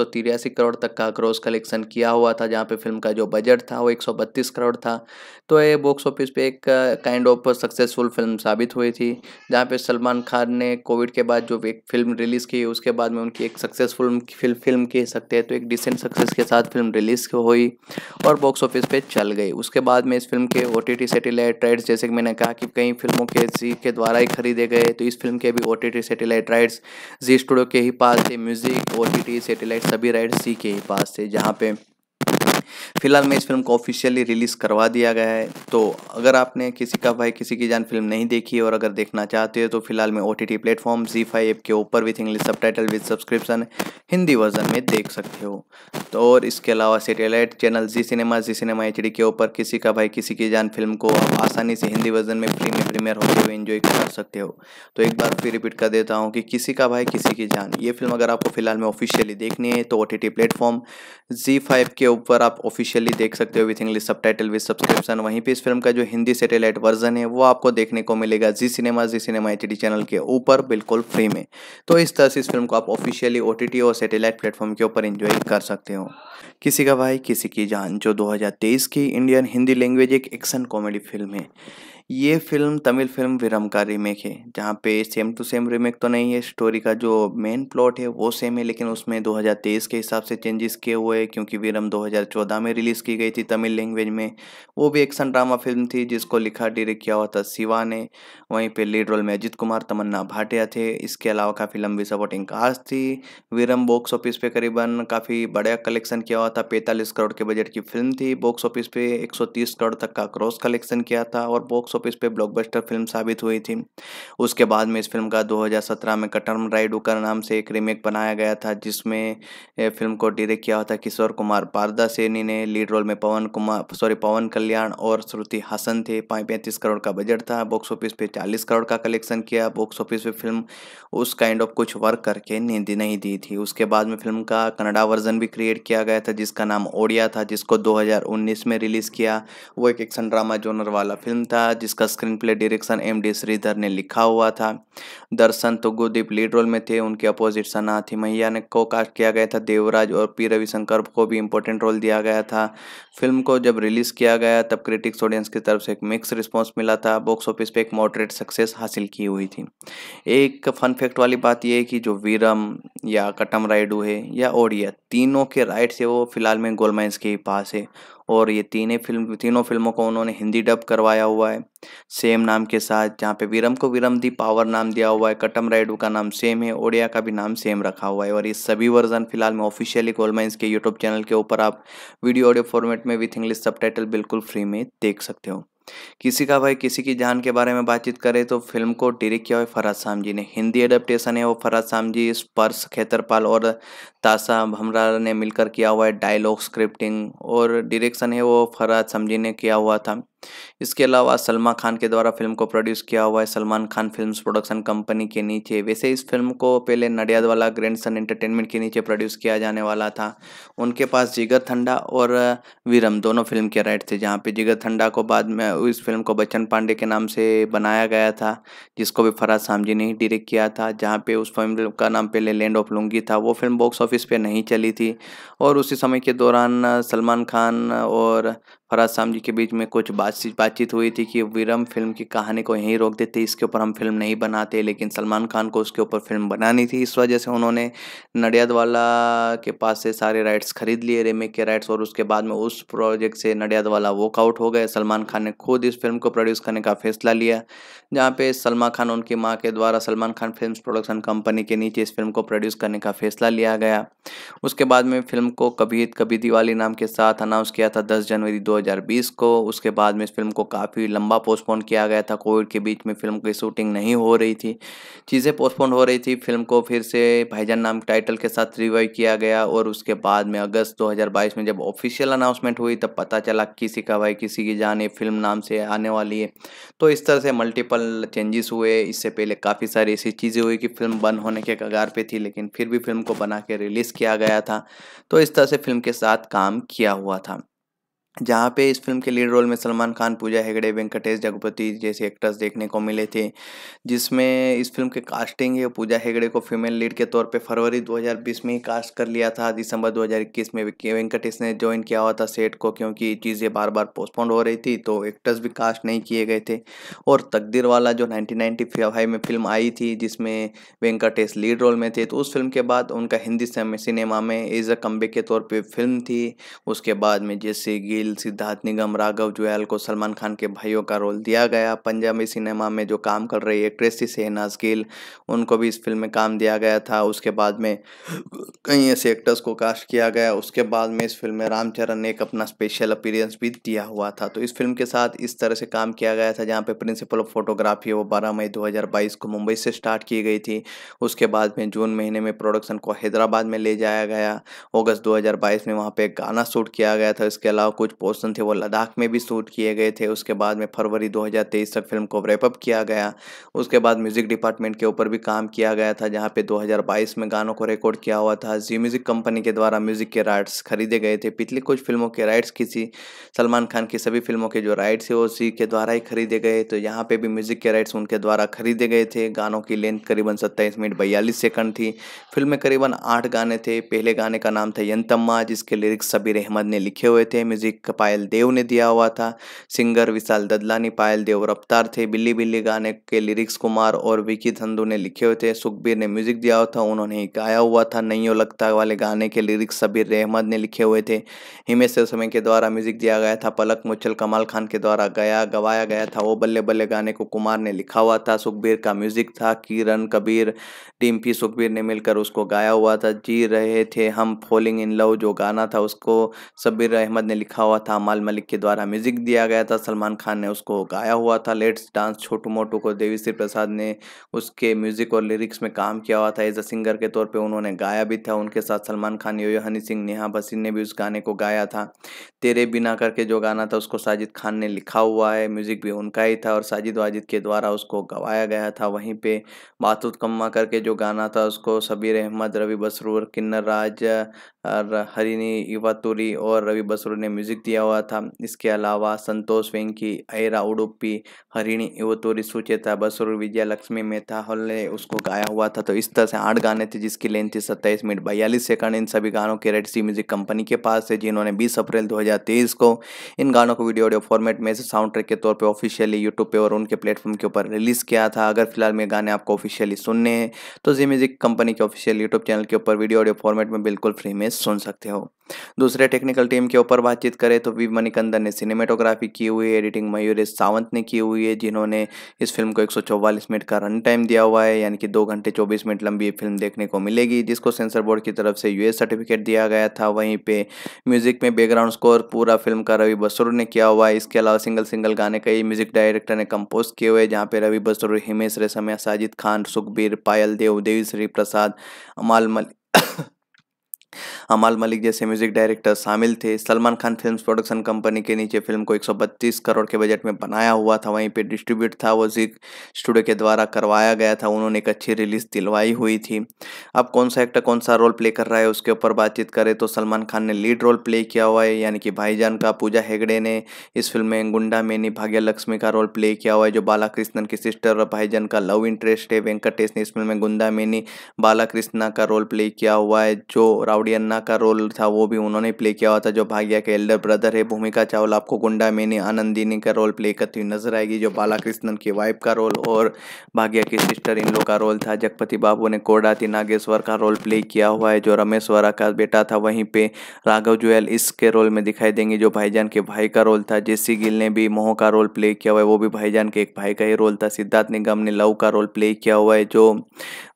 करोड़ तक का ग्रोस कलेक्शन किया हुआ था जहाँ पे फिल्म का जो बजट था वो 132 करोड़ था तो ये बॉक्स ऑफिस पे एक काइंड ऑफ सक्सेसफुल फिल्म साबित हुई थी जहाँ पे सलमान खान ने कोविड के बाद जो एक फिल्म रिलीज़ की उसके बाद में उनकी एक सक्सेसफुल फिल्म कह सकते हैं तो एक डिसेंट सक्सेस के साथ फिल्म रिलीज़ हुई और और बॉक्स ऑफिस पे चल गई उसके बाद में इस फिल्म के ओ टी सेटेलाइट राइट्स जैसे कि मैंने कहा कि कई फिल्मों के जी के द्वारा ही खरीदे गए तो इस फिल्म के भी ओ टी सेटेलाइट राइट्स जी स्टूडियो के ही पास थे म्यूज़िक ओ टी सेटेलाइट सभी राइट्स जी के ही पास थे जहाँ पे फिलहाल में इस फिल्म को ऑफिशियली रिलीज़ करवा दिया गया है तो अगर आपने किसी का भाई किसी की जान फिल्म नहीं देखी और अगर देखना चाहते हो तो फिलहाल में ओ टी टी प्लेटफॉर्म जी फाइव एप के ऊपर with English subtitle with subscription Hindi version में देख सकते हो तो और इसके अलावा सेटेलाइट चैनल जी सिनेमा जी सिनेमा एच डी के ऊपर किसी का भाई किसी की जान फिल्म को आप आसानी से हिंदी वर्जन में फ्री में प्रीमियर होते हुए इन्जॉय कर सकते हो तो एक बार फिर रिपीट कर देता हूँ कि किसी का भाई किसी की जान ये फिल्म अगर आपको फिलहाल में ऑफिशियली देखनी है तो ओ टी टी प्लेटफॉर्म जी फाइव के ऊपर आप ऑफिशियली देख सकते हो with English subtitle with subscription वहीं पे इस फिल्म का जो हिंदी सेटेलाइट वर्जन है वो आपको देखने को मिलेगा जी सिनेमा जी सिनेमा एच चैनल के ऊपर बिल्कुल फ्री में तो इस तरह से इस फिल्म को आप ऑफिशियली ओ और सेटेलाइट प्लेटफॉर्म के ऊपर इन्जॉय कर सकते हो किसी का भाई किसी की जान जो तेईस की इंडियन हिंदी लैंग्वेज एक एक्शन कॉमेडी फिल्म है ये फिल्म तमिल फिल्म विरम का रीमेक है जहाँ पे सेम टू सेम रीमेक तो नहीं है स्टोरी का जो मेन प्लॉट है वो सेम है लेकिन उसमें 2023 के हिसाब से चेंजेस किए हुए हैं क्योंकि विरम 2014 में रिलीज़ की गई थी तमिल लैंग्वेज में वो भी एक्शन ड्रामा फिल्म थी जिसको लिखा डायरेक्ट किया हुआ था शिवा ने वहीं पर लीड रोल में अजित कुमार तमन्ना भाटिया थे इसके अलावा काफ़ी लंबी सपोर्टिंग कास्ट थी विरम बॉक्स ऑफिस पे करीबन काफ़ी बड़ा कलेक्शन किया हुआ था पैंतालीस करोड़ के बजट की फिल्म थी बॉक्स ऑफिस पे एक करोड़ तक का क्रॉस कलेक्शन किया था और बॉक्स बॉक्स ऑफिस पे ब्लॉकबस्टर फिल्म साबित हुई थी उसके बाद में इस फिल्म का 2017 में कटरम राइडू नाम से एक रीमेक बनाया गया था जिसमें फिल्म को डायरेक्ट किया था किशोर कुमार पारदा सेनी ने लीड रोल में पवन कुमार सॉरी पवन कल्याण और श्रुति हासन थे पैंतीस करोड़ का बजट था बॉक्स ऑफिस पे चालीस करोड़ का कलेक्शन किया बॉक्स ऑफिस पे फिल्म उस काइंड ऑफ कुछ वर्क करके नहीं दी थी उसके बाद में फिल्म का कनाडा वर्जन भी क्रिएट किया गया था जिसका नाम ओडिया था जिसको 2019 में रिलीज़ किया वो एक एक्शन ड्रामा जोनर वाला फिल्म था जिसका screen play direction M D Sridhar ने लिखा हुआ था दर्शन तो गोदीप लीड रोल में थे उनके अपोजिट सनाथी मैया ने को कास्ट किया गया था देवराज और पी रविशंकर को भी इम्पोर्टेंट रोल दिया गया था फिल्म को जब रिलीज़ किया गया तब क्रिटिक्स ऑडियंस की तरफ से एक मिक्स रिस्पॉन्स मिला था बॉक्स ऑफिस पर एक मॉडरेट सक्सेस हासिल की हुई थी एक फन फैक्ट वाली बात यह है कि जो वीरम या कटम राइडू है या ओडिया तीनों के राइट से वो फिलहाल में गोलमाइंस के ही पास है और ये तीनों फिल्म तीनों फिल्मों को उन्होंने हिंदी डब करवाया हुआ है सेम नाम के साथ जहाँ पे वीरम को वीरम दी पावर नाम दिया हुआ है कटम राइडू का नाम सेम है ओडिया का भी नाम सेम रखा हुआ है और ये सभी वर्जन फिलहाल में ऑफिशियली गोलमाइंस के यूट्यूब चैनल के ऊपर आप वीडियो ऑडियो फॉर्मेट में विथ इंग्लिश सब बिल्कुल फ्री में देख सकते हो किसी का भाई किसी की जान के बारे में बातचीत करें तो फिल्म को डायरेक्ट किया हुआ फराज जी ने हिंदी एडेप्टेशन है वो फराज जी स्पर्श खेतरपाल और ताशा हमरा ने मिलकर किया हुआ है डायलॉग स्क्रिप्टिंग और डायरेक्शन है वो फराज समझी ने किया हुआ था इसके अलावा सलमा खान के द्वारा फिल्म को प्रोड्यूस किया हुआ है Salman Khan films production company के नीचे वैसे इस फिल्म को पहले नडियाद वाला ग्रैंड सन एंटरटेनमेंट के नीचे प्रोड्यूस किया जाने वाला था उनके पास जिगर ठंडा और वीरम दोनों फिल्म के राइट थे जहाँ पे जिगर ठंडा को बाद में इस फिल्म को बच्चन पांडे के नाम से बनाया गया था जिसको भी फराज सामजी ने ही डायरेक्ट किया था जहाँ पे उस फिल्म का नाम पहले लैंड ऑफ लुंगी था वो फिल्म बॉक्स ऑफिस ऑफिस पे नहीं चली थी और उसी समय के दौरान सलमान खान और फराज शाम जी के बीच में कुछ बातचीत बातचीत हुई थी कि विरम फिल्म की कहानी को यहीं रोक देते इसके ऊपर हम फिल्म नहीं बनाते लेकिन सलमान खान को उसके ऊपर फिल्म बनानी थी इस वजह से उन्होंने नडियादवाला के पास से सारे राइट्स खरीद लिए रेमेक के राइट्स और उसके बाद में उस प्रोजेक्ट से नडियादवाला वॉकआउट हो गए सलमान खान ने खुद इस फिल्म को प्रोड्यूस करने का फैसला लिया जहाँ पे सलमा खान उनकी माँ के द्वारा Salman Khan film production company के नीचे इस फिल्म को प्रोड्यूस करने का फैसला लिया गया उसके बाद में फिल्म को कभी कभी दिवाली नाम के साथ अनाउंस किया था दस जनवरी दो 2020 को उसके बाद में इस फिल्म को काफ़ी लंबा पोस्टपोन किया गया था कोविड के बीच में फिल्म की शूटिंग नहीं हो रही थी चीज़ें पोस्टपोन हो रही थी फिल्म को फिर से भाईजान नाम टाइटल के साथ रिवाइव किया गया और उसके बाद में अगस्त 2022 में जब ऑफिशियल अनाउंसमेंट हुई तब पता चला किसी का भाई किसी की जान फिल्म नाम से आने वाली है तो इस तरह से मल्टीपल चेंजेस हुए इससे पहले काफ़ी सारी ऐसी चीज़ें हुई कि फिल्म बंद होने के कगार पर थी लेकिन फिर भी फिल्म को बना के रिलीज़ किया गया था तो इस तरह से फिल्म के साथ काम किया हुआ था जहाँ पे इस फिल्म के लीड रोल में सलमान खान पूजा हेगड़े वेंकटेश जगपति जैसे एक्टर्स देखने को मिले थे जिसमें इस फिल्म के कास्टिंग है पूजा हेगड़े को फीमेल लीड के तौर पे फरवरी 2020 में ही कास्ट कर लिया था दिसंबर 2021 में वेंकटेश ने ज्वाइन किया हुआ था सेट को क्योंकि चीज़ें बार बार पोस्टपोन हो रही थी तो एक्टर्स भी कास्ट नहीं किए गए थे और तकदीर वाला जो नाइनटीन में फिल्म आई थी जिसमें वेंकटेश लीड रोल में थे तो उस फिल्म के बाद उनका हिंदी सिनेमा में एज अ कम्बे के तौर पर फिल्म थी उसके बाद में जैसे गिल गिल सिद्धार्थ निगम राघव जुयाल को सलमान खान के भाइयों का रोल दिया गया पंजाबी सिनेमा में जो काम कर रही एक्ट्रेस थी शहनाज गिल उनको भी इस फिल्म में काम दिया गया था उसके बाद में कई ऐसे एक्टर्स को कास्ट किया गया उसके बाद में इस फिल्म में रामचरण ने एक अपना स्पेशल अपीयरेंस भी दिया हुआ था तो इस फिल्म के साथ इस तरह से काम किया गया था जहाँ पे प्रिंसिपल ऑफ फोटोग्राफी वो बारह मई दो को मुंबई से स्टार्ट की गई थी उसके बाद में जून महीने में प्रोडक्शन को हैदराबाद में ले जाया गया अगस्त 2022 में वहाँ पे गाना शूट किया गया था इसके अलावा कुछ कुछ पोर्सन थे वो लद्दाख में भी शूट किए गए थे उसके बाद में फरवरी 2023 तक फिल्म को रेपअप किया गया उसके बाद म्यूज़िक डिपार्टमेंट के ऊपर भी काम किया गया था जहाँ पे 2022 में गानों को रिकॉर्ड किया हुआ था जी म्यूज़िक कंपनी के द्वारा म्यूज़िक के राइट्स खरीदे गए थे पिछली कुछ फिल्मों के राइट्स किसी सलमान खान की सभी फिल्मों के जो राइट्स है वो उसी के द्वारा ही खरीदे गए तो यहाँ पर भी म्यूज़िक के राइट्स उनके द्वारा खरीदे गए थे गानों की लेंथ करीबन सत्ताईस मिनट बयालीस सेकंड थी फिल्म में करीबन आठ गाने थे पहले गाने का नाम था यंतम्मा जिसके लिरिक्स सबीर अहमद ने लिखे हुए थे म्यूज़िक पायल देव ने दिया हुआ था सिंगर विशाल ददलानी पायल देव रफ्तार थे बिल्ली बिल्ली गाने के लिरिक्स कुमार और विकी धंधु ने लिखे हुए थे सुखबीर ने म्यूजिक दिया हुआ था उन्होंने गाया हुआ था नहीं लगता वाले गाने के लिरिक्स सबीर अहमद ने लिखे हुए थे हिमेश समय के द्वारा म्यूजिक दिया गया था पलक मुचल कमाल खान के द्वारा गया गवाया गया था वो बल्ले बल्ले गाने को कुमार ने लिखा हुआ था सुखबीर का म्यूजिक था किरण कबीर डिम्पी सुखबीर ने मिलकर उसको गाया हुआ था जी रहे थे हम फॉलिंग इन लव जो गाना था उसको सबीर अहमद ने लिखा हुआ हुआ था अमाल मलिक के द्वारा म्यूजिक दिया गया था सलमान खान ने उसको गाया हुआ था लेट्स डांस छोटू मोटू को देवी श्री प्रसाद ने उसके म्यूजिक और लिरिक्स में काम किया हुआ था एज अ सिंगर के तौर पर उन्होंने गाया भी था उनके साथ सलमान खान योयो हनी सिंह नेहा भसीन ने भी उस गाने को गाया था तेरे बिना करके जो गाना था उसको साजिद खान ने लिखा हुआ है म्यूजिक भी उनका ही था और साजिद वाजिद के द्वारा उसको गवाया गया था वहीं पे बातुत कम्मा करके जो गाना था उसको सबीर अहमद रवि बसरूर किन्नर राज हरिनी इवातुरी और रवि बसरूर ने म्यूजिक दिया हुआ था इसके अलावा संतोष वेंकी ऐरा उडुपी हरिणी युवतोरी सुचेता बसुर विजया लक्ष्मी मेहता हल्ले उसको गाया हुआ था तो इस तरह से आठ गाने थे जिसकी लेंथ थी सत्ताईस मिनट बयालीस सेकंड इन सभी गानों के रेड सी म्यूजिक कंपनी के पास है जिन्होंने बीस अप्रैल दो को इन गानों को वीडियो ऑडियो फॉर्मेट में से साउंड ट्रैक के तौर पर ऑफिशियली यूट्यूब पर और उनके प्लेटफॉर्म के ऊपर रिलीज़ किया था अगर फिलहाल मेरे गाने आपको ऑफिशियली सुनने हैं तो जी म्यूजिक कंपनी के ऑफिशियल यूट्यूब चैनल के ऊपर वीडियो ऑडियो फॉर्मेट में बिल्कुल फ्री में सुन सकते हो दूसरे टेक्निकल टीम के ऊपर बातचीत करें तो वी मणिकंदन ने सिनेमेटोग्राफी की हुई है एडिटिंग मयूरेश सावंत ने की हुई है जिन्होंने इस फिल्म को एक मिनट का रन टाइम दिया हुआ है यानी कि दो घंटे चौबीस मिनट लंबी फिल्म देखने को मिलेगी जिसको सेंसर बोर्ड की तरफ से यूएस सर्टिफिकेट दिया गया था वहीं पर म्यूजिक में बैकग्राउंड स्कोर पूरा फिल्म का रवि बसुर ने किया हुआ है इसके अलावा सिंगल सिंगल गाने कई म्यूजिक डायरेक्टर ने कंपोज किए हुए जहाँ पे रवि बसुर हिमेश रेशमिया साजिद खान सुखबीर पायल देव देवी श्री प्रसाद अमाल मलिक अमाल मलिक जैसे म्यूजिक डायरेक्टर शामिल थे Salman Khan film production company के नीचे फिल्म को 132 करोड़ के बजट में बनाया हुआ था वहीं पर डिस्ट्रीब्यूट था वो जिक स्टूडियो के द्वारा करवाया गया था उन्होंने एक अच्छी रिलीज दिलवाई हुई थी अब कौन सा एक्टर कौन सा रोल प्ले कर रहा है उसके ऊपर बातचीत करें तो सलमान खान ने लीड रोल प्ले किया हुआ है यानी कि भाईजान का पूजा हेगड़े ने इस फिल्म में गुंडा मेनी भाग्य लक्ष्मी का रोल प्ले किया हुआ है जो बालाकृष्णन की सिस्टर और भाईजान का लव इंटरेस्ट है वेंकटेश ने इस फिल्म में गुंडा मेनी बालाकृष्णा का रोल प्ले किया हुआ है जो राउडी खन्ना का रोल था वो भी उन्होंने प्ले किया हुआ था जो भाग्या के एल्डर ब्रदर है भूमिका चावला आपको गुंडा मैंने आनंदिनी का रोल प्ले करती हुई नजर आएगी जो बालाकृष्णन की वाइफ का रोल और भाग्या की सिस्टर इन लोग का रोल था जगपति बाबू ने कोडाती नागेश्वर का रोल प्ले किया हुआ है जो रमेश वरा का बेटा था वहीं पे राघव जुएल इसके रोल में दिखाई देंगे जो भाईजान के भाई का रोल था जेसी गिल ने भी मोह का रोल प्ले किया हुआ है वो भी भाईजान के एक भाई का ही रोल था सिद्धार्थ निगम ने लव का रोल प्ले किया हुआ है जो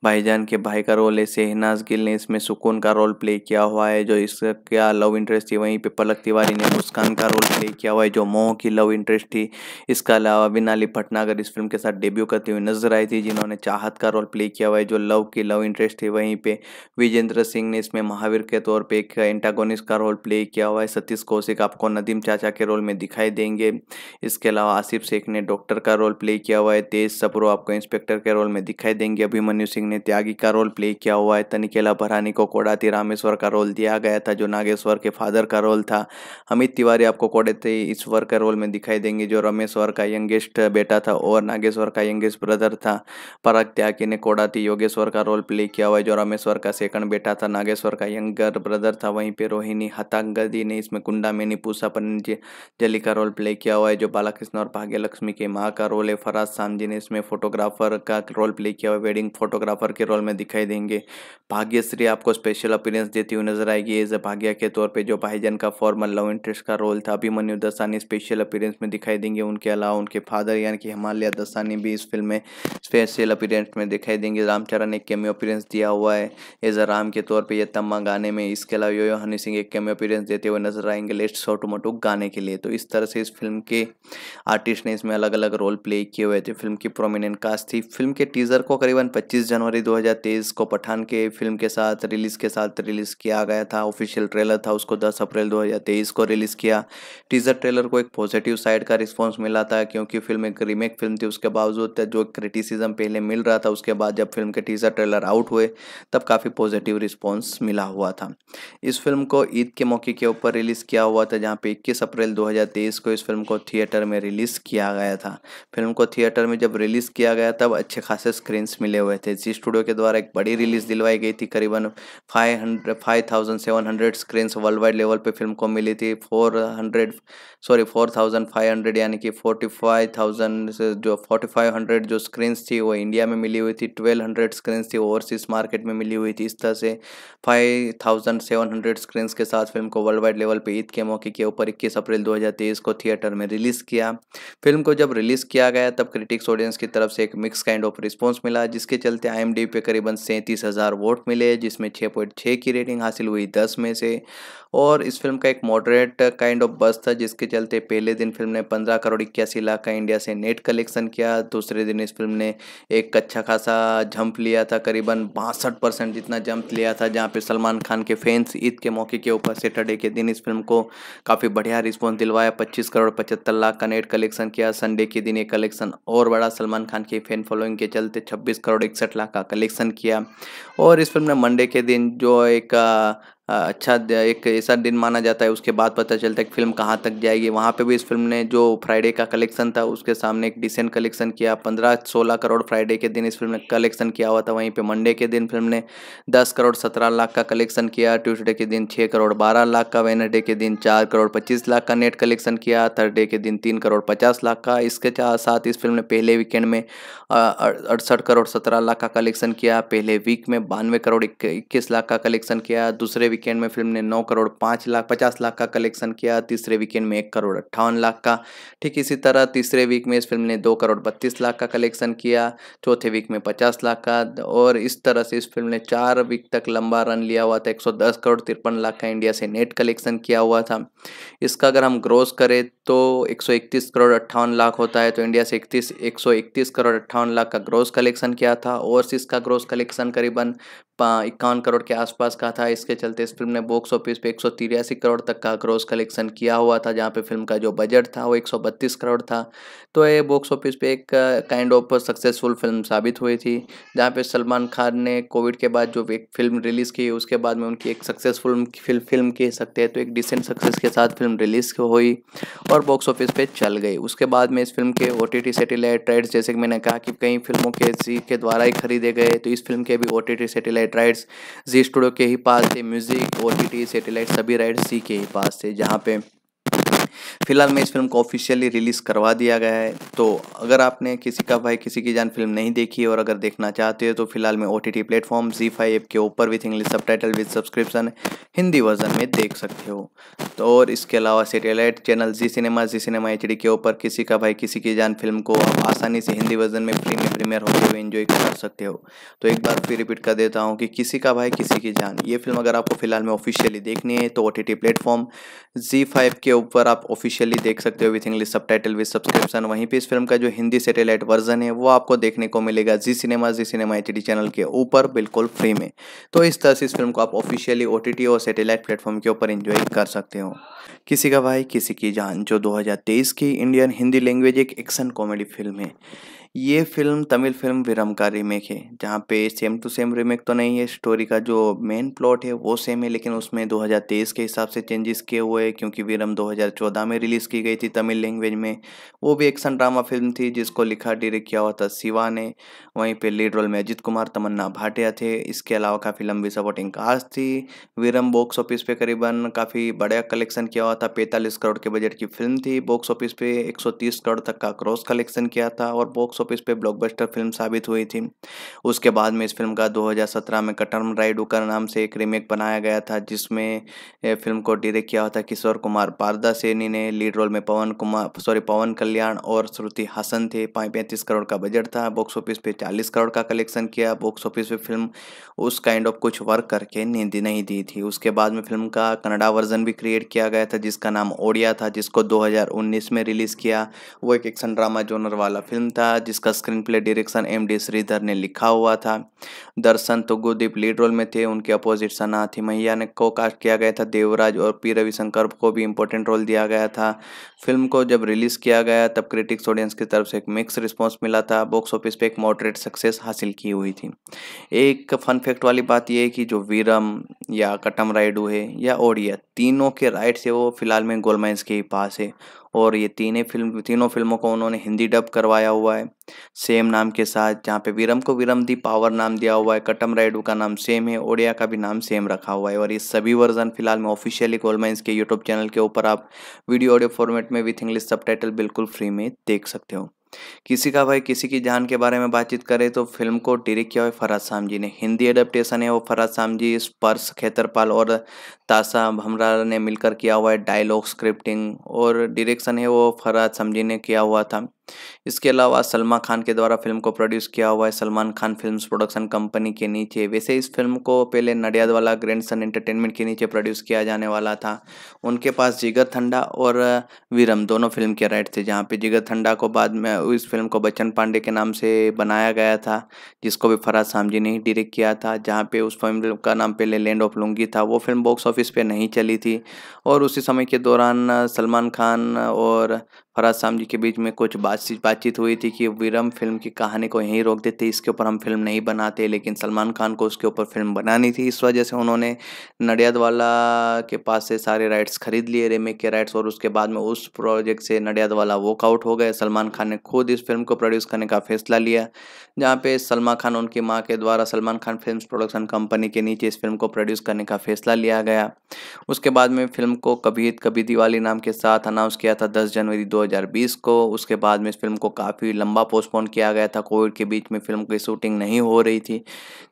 भाईजान के भाई का रोल है सेहनाज गिल ने इसमें सुकून का रोल प्ले किया हुआ है जो इसका क्या लव इंटरेस्ट थी वहीं पे पलक तिवारी ने मुस्कान का रोल प्ले किया हुआ है जो मोह की लव इंटरेस्ट थी इसके अलावा विनाली भटनागर इस फिल्म के साथ डेब्यू करती हुई नजर आई थी जिन्होंने चाहत का रोल प्ले किया हुआ है जो लव की लव इंटरेस्ट थी वहीं पर विजेंद्र सिंह ने इसमें महावीर के तौर पर एक एंटागोनिस्ट का रोल प्ले किया हुआ है सतीश कौशिक आपको नदीम चाचा के रोल में दिखाई देंगे इसके अलावा आसिफ शेख ने डॉक्टर का रोल प्ले किया हुआ है तेज सप्रो आपको इंस्पेक्टर के रोल में दिखाई देंगे अभिमन्यु सिंह ने त्यागी का रोल प्ले किया हुआ है तनिकेला भरानी को कोडाती रामेश्वर का रोल दिया गया था जो नागेश्वर के फादर का रोल था अमित तिवारी आपको कोडेते ईश्वर के रोल में दिखाई देंगे जो रमेश्वर का यंगेस्ट बेटा था और नागेश्वर का यंगेस्ट ब्रदर था पराग त्यागी ने थी योगेश्वर का रोल प्ले किया हुआ है जो रामेश्वर का सेकंड बेटा था नागेश्वर का यंगर ब्रदर था वहीं पर रोहिणी हतांगदी ने इसमें कुंडा मेनी पूसा जली का रोल प्ले किया हुआ है जो बालाकृष्ण और भाग्यलक्ष्मी के माँ का रोल है फराज सामजी ने इसमें फोटोग्राफर का रोल प्ले किया हुआ वेडिंग फोटोग्राफर के रोल में दिखाई देंगे भाग्यश्री आपको स्पेशल अपीरेंस देती हुई नजर आएगी एज ए भाग्या के तौर पे जो भाईजन का फॉर्मल लव इंटरेस्ट का रोल था अभिमन्यु दसानी स्पेशल अपीरेंस में दिखाई देंगे उनके अलावा उनके फादर यानी कि हिमालय दसानी भी इस फिल्म में स्पेशल अपीरेंस में दिखाई देंगे रामचरण एक कैमियो अपीरेंस दिया हुआ है एज अ राम के तौर पर यह तम्मा गाने में इसके अलावा यो, हनी सिंह एक कैमियो अपीरेंस देते हुए नजर आएंगे लेट्स शो टोमोटो गाने के लिए तो इस तरह से इस फिल्म के आर्टिस्ट ने इसमें अलग अलग रोल प्ले किए हुए थे फिल्म की प्रोमिनेंट कास्ट थी फिल्म के टीजर को करीबन पच्चीस जनवरी दो को पठान के फिल्म के साथ रिलीज के साथ रिलीज किया आ गया था ऑफिशियल ट्रेलर था उसको 10 अप्रैल 2023 को रिलीज़ किया टीज़र ट्रेलर को एक पॉजिटिव साइड का रिस्पांस मिला था क्योंकि फिल्म एक रीमेक फिल्म थी उसके बावजूद जो क्रिटिसिज्म पहले मिल रहा था उसके बाद जब फिल्म के टीज़र ट्रेलर आउट हुए तब काफ़ी पॉजिटिव रिस्पॉन्स मिला हुआ था इस फिल्म को ईद के मौके के ऊपर रिलीज़ किया हुआ था जहाँ पे इक्कीस अप्रैल दो को इस फिल्म को थिएटर में रिलीज़ किया गया था फिल्म को थिएटर में जब रिलीज़ किया गया तब अच्छे खासे स्क्रीन्स मिले हुए थे जी स्टूडियो के द्वारा एक बड़ी रिलीज़ दिलवाई गई थी करीबन five hundred five thousand seven hundred screen world wide level पे फिल्म को मिली थी four sorry four thousand five hundred यानी कि 45,000 जो 4,500 जो स्क्रीन्स थी वो इंडिया में मिली हुई थी ट्वेल्व हंड्रेड स्क्रीन्स थी ओवरसीज मार्केट में मिली हुई थी इस तरह से five thousand seven hundred screens के साथ फिल्म को वर्ल्ड वाइड लेवल पे ईद के मौके के ऊपर इक्कीस अप्रैल दो हज़ार तेईस को थिएटर में रिलीज़ किया फिल्म को जब रिलीज़ किया गया तब क्रिटिक्स ऑडियंस की तरफ से एक मिक्स काइंड ऑफ रिस्पॉन्स मिला जिसके चलते आई पे करीबन सैंतीस हज़ार वोट मिले जिसमें पॉइंट छः की रेटिंग हासिल हासिल हुई दस में से और इस फिल्म का एक मॉडरेट काइंड ऑफ बस था जिसके चलते पहले दिन फिल्म ने पंद्रह करोड़ इक्यासी लाख का इंडिया से नेट कलेक्शन किया दूसरे दिन इस फिल्म ने एक अच्छा खासा जंप लिया था करीबन बासठ परसेंट जितना जंप लिया था जहाँ पे सलमान खान के फैंस ईद के मौके के ऊपर सेटरडे के दिन इस फिल्म को काफ़ी बढ़िया रिस्पॉन्स दिलवाया पच्चीस करोड़ पचहत्तर लाख का नेट कलेक्शन किया संडे के दिन ये कलेक्शन और बड़ा सलमान खान की फैन फॉलोइंग के चलते छब्बीस करोड़ इकसठ लाख का कलेक्शन किया और इस फिल्म ने मंडे के दिन जो एक uh, अच्छा एक ऐसा दिन माना जाता है उसके बाद पता चलता है कि फिल्म कहाँ तक जाएगी वहाँ पे भी इस फिल्म ने जो फ्राइडे का कलेक्शन था उसके सामने एक डिसेंट कलेक्शन किया पंद्रह सोलह करोड़ फ्राइडे के दिन इस फिल्म ने कलेक्शन किया हुआ था वहीं पे मंडे के दिन फिल्म ने दस करोड़ सत्रह लाख का कलेक्शन किया ट्यूसडे के दिन छः करोड़ बारह लाख का वेनडे के दिन चार करोड़ पच्चीस लाख का नेट कलेक्शन किया थर्डे के दिन तीन करोड़ पचास लाख का इसके साथ इस फिल्म ने पहले वीकेंड में अड़सठ करोड़ सत्रह लाख का कलेक्शन किया पहले वीक में बानवे करोड़ इक्कीस लाख का कलेक्शन किया दूसरे वीकेंड में फिल्म ने नौ करोड़ पाँच लाख पचास लाख का कलेक्शन किया तीसरे वीकेंड में एक करोड़ अट्ठावन लाख का ठीक इसी तरह तीसरे वीक में इस फिल्म ने दो करोड़ बत्तीस लाख का कलेक्शन किया चौथे वीक में पचास लाख का और इस तरह से इस फिल्म ने चार वीक तक लंबा रन लिया हुआ था एक करोड़ तिरपन लाख का इंडिया से नेट कलेक्शन किया हुआ था इसका अगर हम ग्रोस करें तो एक करोड़ अट्ठावन लाख होता है तो इंडिया से इकतीस एक करोड़ अट्ठावन लाख का ग्रोस कलेक्शन किया था और इसका ग्रोस कलेक्शन करीबन इक्यावन करोड़ के आसपास का था इसके चलते इस फिल्म ने बॉक्स ऑफिस पे एक करोड़ तक का क्रॉस कलेक्शन किया हुआ था जहाँ पे फिल्म का जो बजट था वो 132 करोड़ था तो ये बॉक्स ऑफिस पे एक काइंड ऑफ सक्सेसफुल फिल्म साबित हुई थी जहाँ पे सलमान खान ने कोविड के बाद जो एक फिल्म रिलीज़ की उसके बाद में उनकी एक सक्सेसफुल फिल्म फिल्म कह सकते हैं तो एक डिसेंट सक्सेस के साथ फिल्म रिलीज़ हुई और बॉक्स ऑफिस पर चल गई उसके बाद में इस फिल्म के ओ टी सैटेलाइट राइट्स जैसे कि मैंने कहा कि कई फिल्मों के जी के द्वारा ही खरीदे गए तो इस फिल्म के भी ओ टी सैटेलाइट राइट्स जी स्टूडियो के ही पास थे म्यूजिक टी ओ सेटेलाइट सभी राइट्स सी के ही पास थे जहाँ पे फिलहाल में इस फिल्म को ऑफिशियली रिलीज़ करवा दिया गया है तो अगर आपने किसी का भाई किसी की जान फिल्म नहीं देखी और अगर देखना चाहते हो तो फिलहाल में ओ टी टी प्लेटफॉर्म जी फाइव एप के ऊपर with English subtitle with subscription Hindi version में देख सकते हो तो और इसके अलावा सेटेलाइट चैनल जी सिनेमा जी सिनेमा एच डी के ऊपर किसी का भाई किसी की जान फिल्म को आप आसानी से हिंदी वर्जन में फ्री में प्रीमियर होते हुए इन्जॉय कर सकते हो तो एक बार फिर रिपीट कर देता हूँ कि किसी का भाई किसी की जान ये फिल्म अगर आपको फिलहाल में ऑफिशियली देखनी है तो ओ टी टी प्लेटफॉर्म जी फाइव के ऊपर आप ऑफिशियली देख सकते हो with English subtitle with subscription वहीं पे इस फिल्म का जो हिंदी सेटेलाइट वर्जन है वो आपको देखने को मिलेगा जी सिनेमा जी सिनेमा एच चैनल के ऊपर बिल्कुल फ्री में तो इस तरह से इस फिल्म को आप ऑफिशियली ओ और सेटेलाइट प्लेटफॉर्म के ऊपर इंजॉय कर सकते हो किसी का भाई किसी की जान जो 2023 की इंडियन हिंदी लैंग्वेज एक एक्शन कॉमेडी फिल्म है ये फिल्म तमिल फिल्म विरम का रीमेक है जहाँ पे सेम टू सेम रीमेक तो नहीं है स्टोरी का जो मेन प्लॉट है वो सेम है लेकिन उसमें 2023 के हिसाब से चेंजेस किए हुए हैं क्योंकि विरम 2014 में रिलीज़ की गई थी तमिल लैंग्वेज में वो भी एक्शन ड्रामा फिल्म थी जिसको लिखा डायरेक्ट किया हुआ था शिवा ने वहीं पर लीड रोल में अजित कुमार तमन्ना भाटिया थे इसके अलावा का फिल्म भी सपोर्टिंग कास्ट थी विरम बॉक्स ऑफिस पे करीबन काफ़ी बड़ा कलेक्शन किया हुआ था पैंतालीस करोड़ के बजट की फिल्म थी बॉक्स ऑफिस पे एक करोड़ तक का क्रॉस कलेक्शन किया था और बॉक्स ऑफिस पे ब्लॉकबस्टर फिल्म साबित हुई थी उसके बाद में इस फिल्म का 2017 में कटर राइडू का नाम से एक रीमेक बनाया गया था जिसमें फिल्म को डायरेक्ट किया था किशोर कुमार पारदा सेनी ने लीड रोल में पवन कुमार सॉरी पवन कल्याण और श्रुति हासन थे पैंतीस करोड़ का बजट था बॉक्स ऑफिस पे चालीस करोड़ का कलेक्शन किया बॉक्स ऑफिस पे फिल्म उस काइंड ऑफ कुछ वर्क करके नहीं दी थी उसके बाद में फिल्म का कनाडा वर्जन भी क्रिएट किया गया था जिसका नाम ओडिया था जिसको 2019 में रिलीज़ किया वो एक एक्शन ड्रामा जोनर वाला फिल्म था जिस जिसका screen play direction M D Sridhar ने लिखा हुआ था दर्शन तो गुदीप लीड रोल में थे उनके अपोजिट सना थी मैया ने को कास्ट किया गया था देवराज और पी रविशंकर को भी इम्पोर्टेंट रोल दिया गया था फिल्म को जब रिलीज़ किया गया तब क्रिटिक्स ऑडियंस की तरफ से एक मिक्स रिस्पॉन्स मिला था बॉक्स ऑफिस पर एक मॉडरेट सक्सेस हासिल की हुई थी एक फन फैक्ट वाली बात यह है कि जो वीरम या कटम राइडू है या ओडिया तीनों के राइट है वो फिलहाल में गोलमाइंस के ही पास है और ये तीनों फिल्म तीनों फिल्मों को उन्होंने हिंदी डब करवाया हुआ है सेम नाम के साथ जहाँ पे वीरम को वीरम दी पावर नाम दिया हुआ है कटम राइडू का नाम सेम है ओडिया का भी नाम सेम रखा हुआ है और ये सभी वर्जन फिलहाल में ऑफिशियली गोलमाइंस के यूट्यूब चैनल के ऊपर आप वीडियो ऑडियो फॉर्मेट में विथ इंग्लिश सब बिल्कुल फ्री में देख सकते हो किसी का भाई किसी की जान के बारे में बातचीत करें तो फिल्म को डायरेक्ट किया हुआ फराज जी ने हिंदी एडेप्टेशन है वो फराज जी स्पर्श खेतरपाल और तासा भमरा ने मिलकर किया हुआ है डायलॉग स्क्रिप्टिंग और डायरेक्शन है वो फराज जी ने किया हुआ था इसके अलावा सलमा खान के द्वारा फिल्म को प्रोड्यूस किया हुआ है Salman Khan films production company के नीचे वैसे इस फिल्म को पहले नडियाद वाला ग्रैंड सन एंटरटेनमेंट के नीचे प्रोड्यूस किया जाने वाला था उनके पास जिगर ठंडा और वीरम दोनों फिल्म के राइट थे जहाँ पे जिगर ठंडा को बाद में इस फिल्म को बच्चन पांडे के नाम से बनाया गया था जिसको भी फराज सामजी ने ही डायरेक्ट किया था जहाँ पे उस फिल्म का नाम पहले लैंड ऑफ लुंगी था वो फिल्म बॉक्स ऑफिस पर नहीं चली थी और उसी समय के दौरान सलमान खान और फराज जी के बीच में कुछ बातचीत बातचीत हुई थी कि विरम फिल्म की कहानी को यहीं रोक देते इसके ऊपर हम फिल्म नहीं बनाते लेकिन सलमान खान को उसके ऊपर फिल्म बनानी थी इस वजह से उन्होंने नडियादवाला के पास से सारे राइट्स खरीद लिए रेमेक के राइट्स और उसके बाद में उस प्रोजेक्ट से नडियादवाला वॉकआउट हो गए सलमान खान ने खुद इस फिल्म को प्रोड्यूस करने का फैसला लिया जहाँ पे सलमा खान उनकी माँ के द्वारा Salman Khan film production company के नीचे इस फिल्म को प्रोड्यूस करने का फैसला लिया गया उसके बाद में फिल्म को कभी कभी दिवाली नाम के साथ अनाउंस किया था दस जनवरी दो 2020 को उसके बाद में इस फिल्म को काफ़ी लंबा पोस्टपोन किया गया था कोविड के बीच में फिल्म की शूटिंग नहीं हो रही थी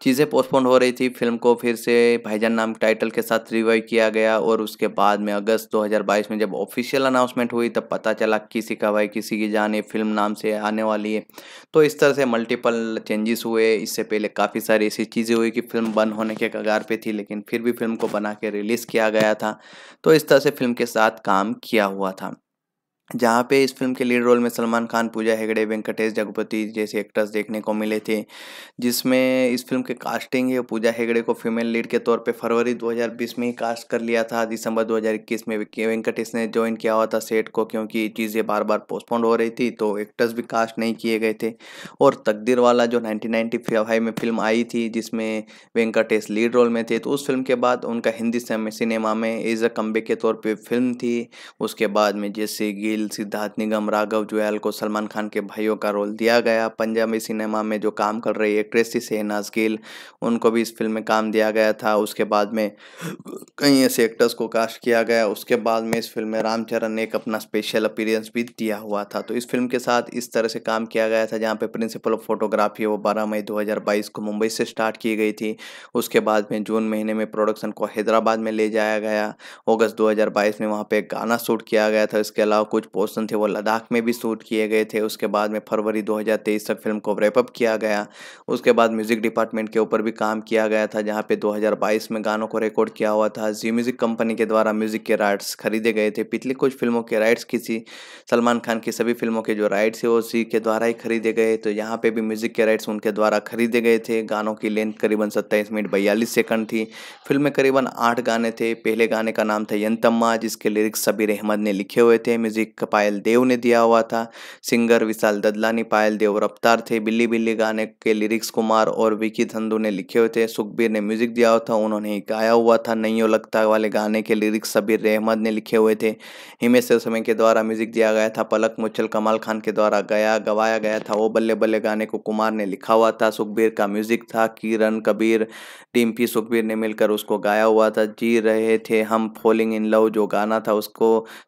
चीज़ें पोस्टपोन हो रही थी फिल्म को फिर से भाईजान नाम टाइटल के साथ रिवाइव किया गया और उसके बाद में अगस्त 2022 में जब ऑफिशियल अनाउंसमेंट हुई तब पता चला किसी का भाई किसी की जान फिल्म नाम से आने वाली है तो इस तरह से मल्टीपल चेंजेस हुए इससे पहले काफ़ी सारी ऐसी चीज़ें हुई कि फिल्म बंद होने के कगार पर थी लेकिन फिर भी फिल्म को बना के रिलीज़ किया गया था तो इस तरह से फिल्म के साथ काम किया हुआ था जहाँ पे इस फिल्म के लीड रोल में सलमान खान पूजा हेगड़े वेंकटेश जगपति जैसे एक्टर्स देखने को मिले थे जिसमें इस फिल्म के कास्टिंग है पूजा हेगड़े को फीमेल लीड के तौर पे फरवरी 2020 में ही कास्ट कर लिया था दिसंबर 2021 में वेंकटेश ने ज्वाइन किया हुआ था सेट को क्योंकि चीज़ें बार बार पोस्टपोन हो रही थी तो एक्टर्स भी कास्ट नहीं किए गए थे और तकदीर वाला जो नाइनटीन में फिल्म आई थी जिसमें वेंकटेश लीड रोल में थे तो उस फिल्म के बाद उनका हिंदी सिनेमा में एज अ कम्बे के तौर पर फिल्म थी उसके बाद में जैसे गिर गिल सिद्धार्थ निगम राघव जुएल को सलमान खान के भाइयों का रोल दिया गया पंजाबी सिनेमा में जो काम कर रही एक्ट्रेस थी शहनाज गिल उनको भी इस फिल्म में काम दिया गया था उसके बाद में कई ऐसे एक्टर्स को कास्ट किया गया उसके बाद में इस फिल्म में रामचरण ने एक अपना स्पेशल अपीयरेंस भी दिया हुआ था तो इस फिल्म के साथ इस तरह से काम किया गया था जहाँ पर प्रिंसिपल ऑफ फोटोग्राफी वो बारह मई दो को मुंबई से स्टार्ट की गई थी उसके बाद में जून महीने में प्रोडक्शन को हैदराबाद में ले जाया गया अगस्त दो में वहाँ पर गाना शूट किया गया था इसके अलावा कुछ कुछ पोर्सन थे वो लद्दाख में भी शूट किए गए थे उसके बाद में फरवरी 2023 तक फिल्म को रेपअप किया गया उसके बाद म्यूज़िक डिपार्टमेंट के ऊपर भी काम किया गया था जहाँ पे 2022 में गानों को रिकॉर्ड किया हुआ था जी म्यूज़िक कंपनी के द्वारा म्यूज़िक के राइट्स खरीदे गए थे पिछली कुछ फिल्मों के राइट्स किसी सलमान खान की सभी फिल्मों के जो राइट्स है वो सी के द्वारा ही खरीदे गए तो यहाँ पर भी म्यूज़िक के राइट्स उनके द्वारा खरीदे गए थे गानों की लेंथ करीबन सत्ताईस मिनट बयालीस सेकंड थी फिल्म में करीबन आठ गाने थे पहले गाने का नाम था यंतम्मा जिसके लिरिक्स सबीर अहमद ने लिखे हुए थे म्यूज़िक पायल देव ने दिया हुआ था सिंगर विशाल ददलानी पायल देव रफ्तार थे बिल्ली बिल्ली गाने के लिरिक्स कुमार और विकी धंधु ने लिखे हुए थे सुखबीर ने म्यूजिक दिया हुआ था उन्होंने गाया हुआ था नहीं लगता वाले गाने के लिरिक्स सबीर अहमद ने लिखे हुए थे हिमेश समय के द्वारा म्यूजिक दिया गया था पलक मुच्छल कमाल खान के द्वारा गया गवाया गया था वो बल्ले बल्ले गाने को कुमार ने लिखा हुआ था सुखबीर का म्यूजिक था किरण कबीर डिम्पी सुखबीर ने मिलकर उसको गाया हुआ था जी रहे थे हम फॉलिंग इन लव जो गाना था उसको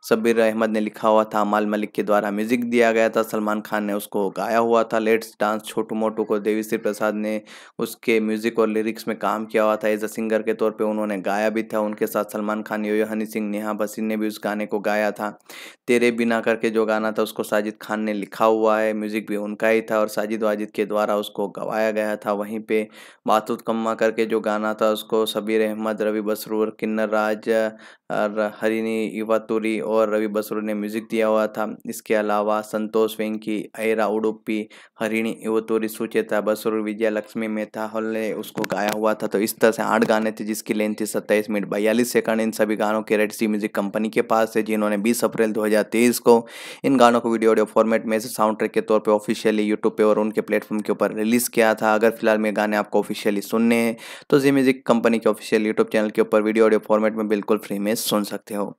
सबीर अहमद ने लिखा हुआ हुआ था अमाल मलिक के द्वारा म्यूजिक दिया गया था सलमान खान ने उसको गाया हुआ था लेट्स डांस छोटू मोटू को देवी श्री प्रसाद ने उसके म्यूजिक और लिरिक्स में काम किया हुआ था एज अ सिंगर के तौर पर उन्होंने गाया भी था उनके साथ सलमान खान योयो हनी सिंह नेहा बसीन ने भी उस गाने को गाया था तेरे बिना करके जो गाना था उसको साजिद खान ने लिखा हुआ है म्यूजिक भी उनका ही था और साजिद वाजिद के द्वारा उसको गवाया गया था वहीं पे मातुत कम्मा करके जो गाना था उसको सबीर अहमद रवि बसरूर किन्नर राज हरिनी इवातुरी और रवि बसरूर ने म्यूजिक दिया हुआ था इसके अलावा संतोष वेंकी ऐरा उडुपी हरिणी युवतोरी सुचेता बसुर विजया लक्ष्मी मेहता हल्ले उसको गाया हुआ था तो इस तरह से आठ गाने थे जिसकी लेंथ थी सत्ताईस मिनट बयालीस सेकंड इन सभी गानों के रेड सी म्यूजिक कंपनी के पास है जिन्होंने बीस अप्रैल दो को इन गानों को वीडियो ऑडियो फॉर्मेट में से साउंड ट्रैक के तौर पर ऑफिशियली यूट्यूब पर और उनके प्लेटफॉर्म के ऊपर रिलीज़ किया था अगर फिलहाल में गाने आपको ऑफिशियली सुनने हैं तो जी म्यूजिक कंपनी के ऑफिशियल यूट्यूब चैनल के ऊपर वीडियो ऑडियो फॉर्मेट में बिल्कुल फ्री में सुन सकते हो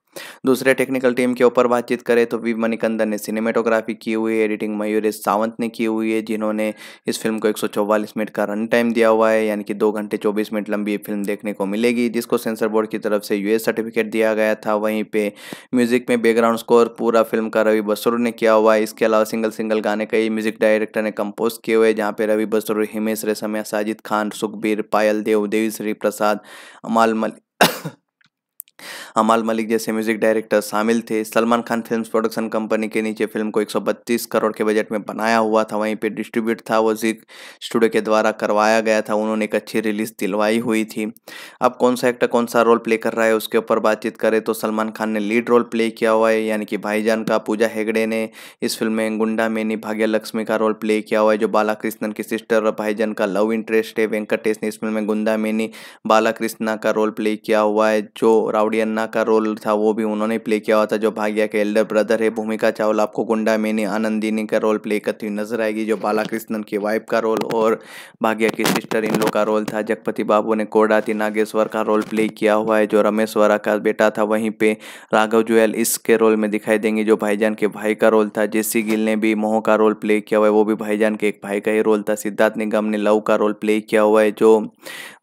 दूसरे टेक्निकल टीम के ऊपर बातचीत करें तो वी मणिकंदन ने सिनेमेटोग्राफी की हुई है एडिटिंग मयूरेश सावंत ने की हुई है जिन्होंने इस फिल्म को एक मिनट का रन टाइम दिया हुआ है यानी कि दो घंटे चौबीस मिनट लंबी फिल्म देखने को मिलेगी जिसको सेंसर बोर्ड की तरफ से यूएस सर्टिफिकेट दिया गया था वहीं पर म्यूजिक में बैकग्राउंड स्कोर पूरा फिल्म का रवि बसुर ने किया हुआ है इसके अलावा सिंगल सिंगल गाने कई म्यूजिक डायरेक्टर ने कंपोज किए हुए जहाँ पे रवि बसरूर हिमेश रेशमिया साजिद खान सुखबीर पायल देव देवी श्री प्रसाद अमाल मलिक अमाल मलिक जैसे म्यूजिक डायरेक्टर शामिल थे Salman Khan film production company के नीचे फिल्म को 132 करोड़ के बजट में बनाया हुआ था वहीं पे डिस्ट्रीब्यूट था जी स्टूडियो के द्वारा करवाया गया था उन्होंने एक अच्छी रिलीज दिलवाई हुई थी अब कौन सा एक्टर कौन सा रोल प्ले कर रहा है उसके ऊपर बातचीत करें तो सलमान खान ने लीड रोल प्ले किया हुआ है यानी कि भाईजान का पूजा हेगड़े ने इस फिल्म में गुंडा मेनी भाग्य लक्ष्मी का रोल प्ले किया हुआ है जो बालाकृष्णन की सिस्टर और भाईजान का लव इंटरेस्ट है वेंकटेश ने इस फिल्म में गुंडा मेनी बालाकृष्णा का रोल प्ले किया हुआ है जो राउल अन्ना का रोल था वो भी उन्होंने प्ले किया हुआ था जो भाग्या के एल्डर ब्रदर है भूमिका चावला आपको गुंडा मेनी आनंदिनी का रोल प्ले करती हुई नजर आएगी जो बालाकृष्णन की वाइफ का रोल और भाग्या की सिस्टर इन लोग का रोल था जगपति बाबू ने कोडाती नागेश्वर का रोल प्ले किया हुआ है जो रमेश वरा का बेटा था वहीं पे राघव जुएल इसके रोल में दिखाई देंगे जो भाईजान के भाई का रोल था जेसी गिल ने भी मोह का रोल प्ले किया हुआ है वो भी भाईजान के एक भाई का ही रोल था सिद्धार्थ निगम ने लव का रोल प्ले किया हुआ है जो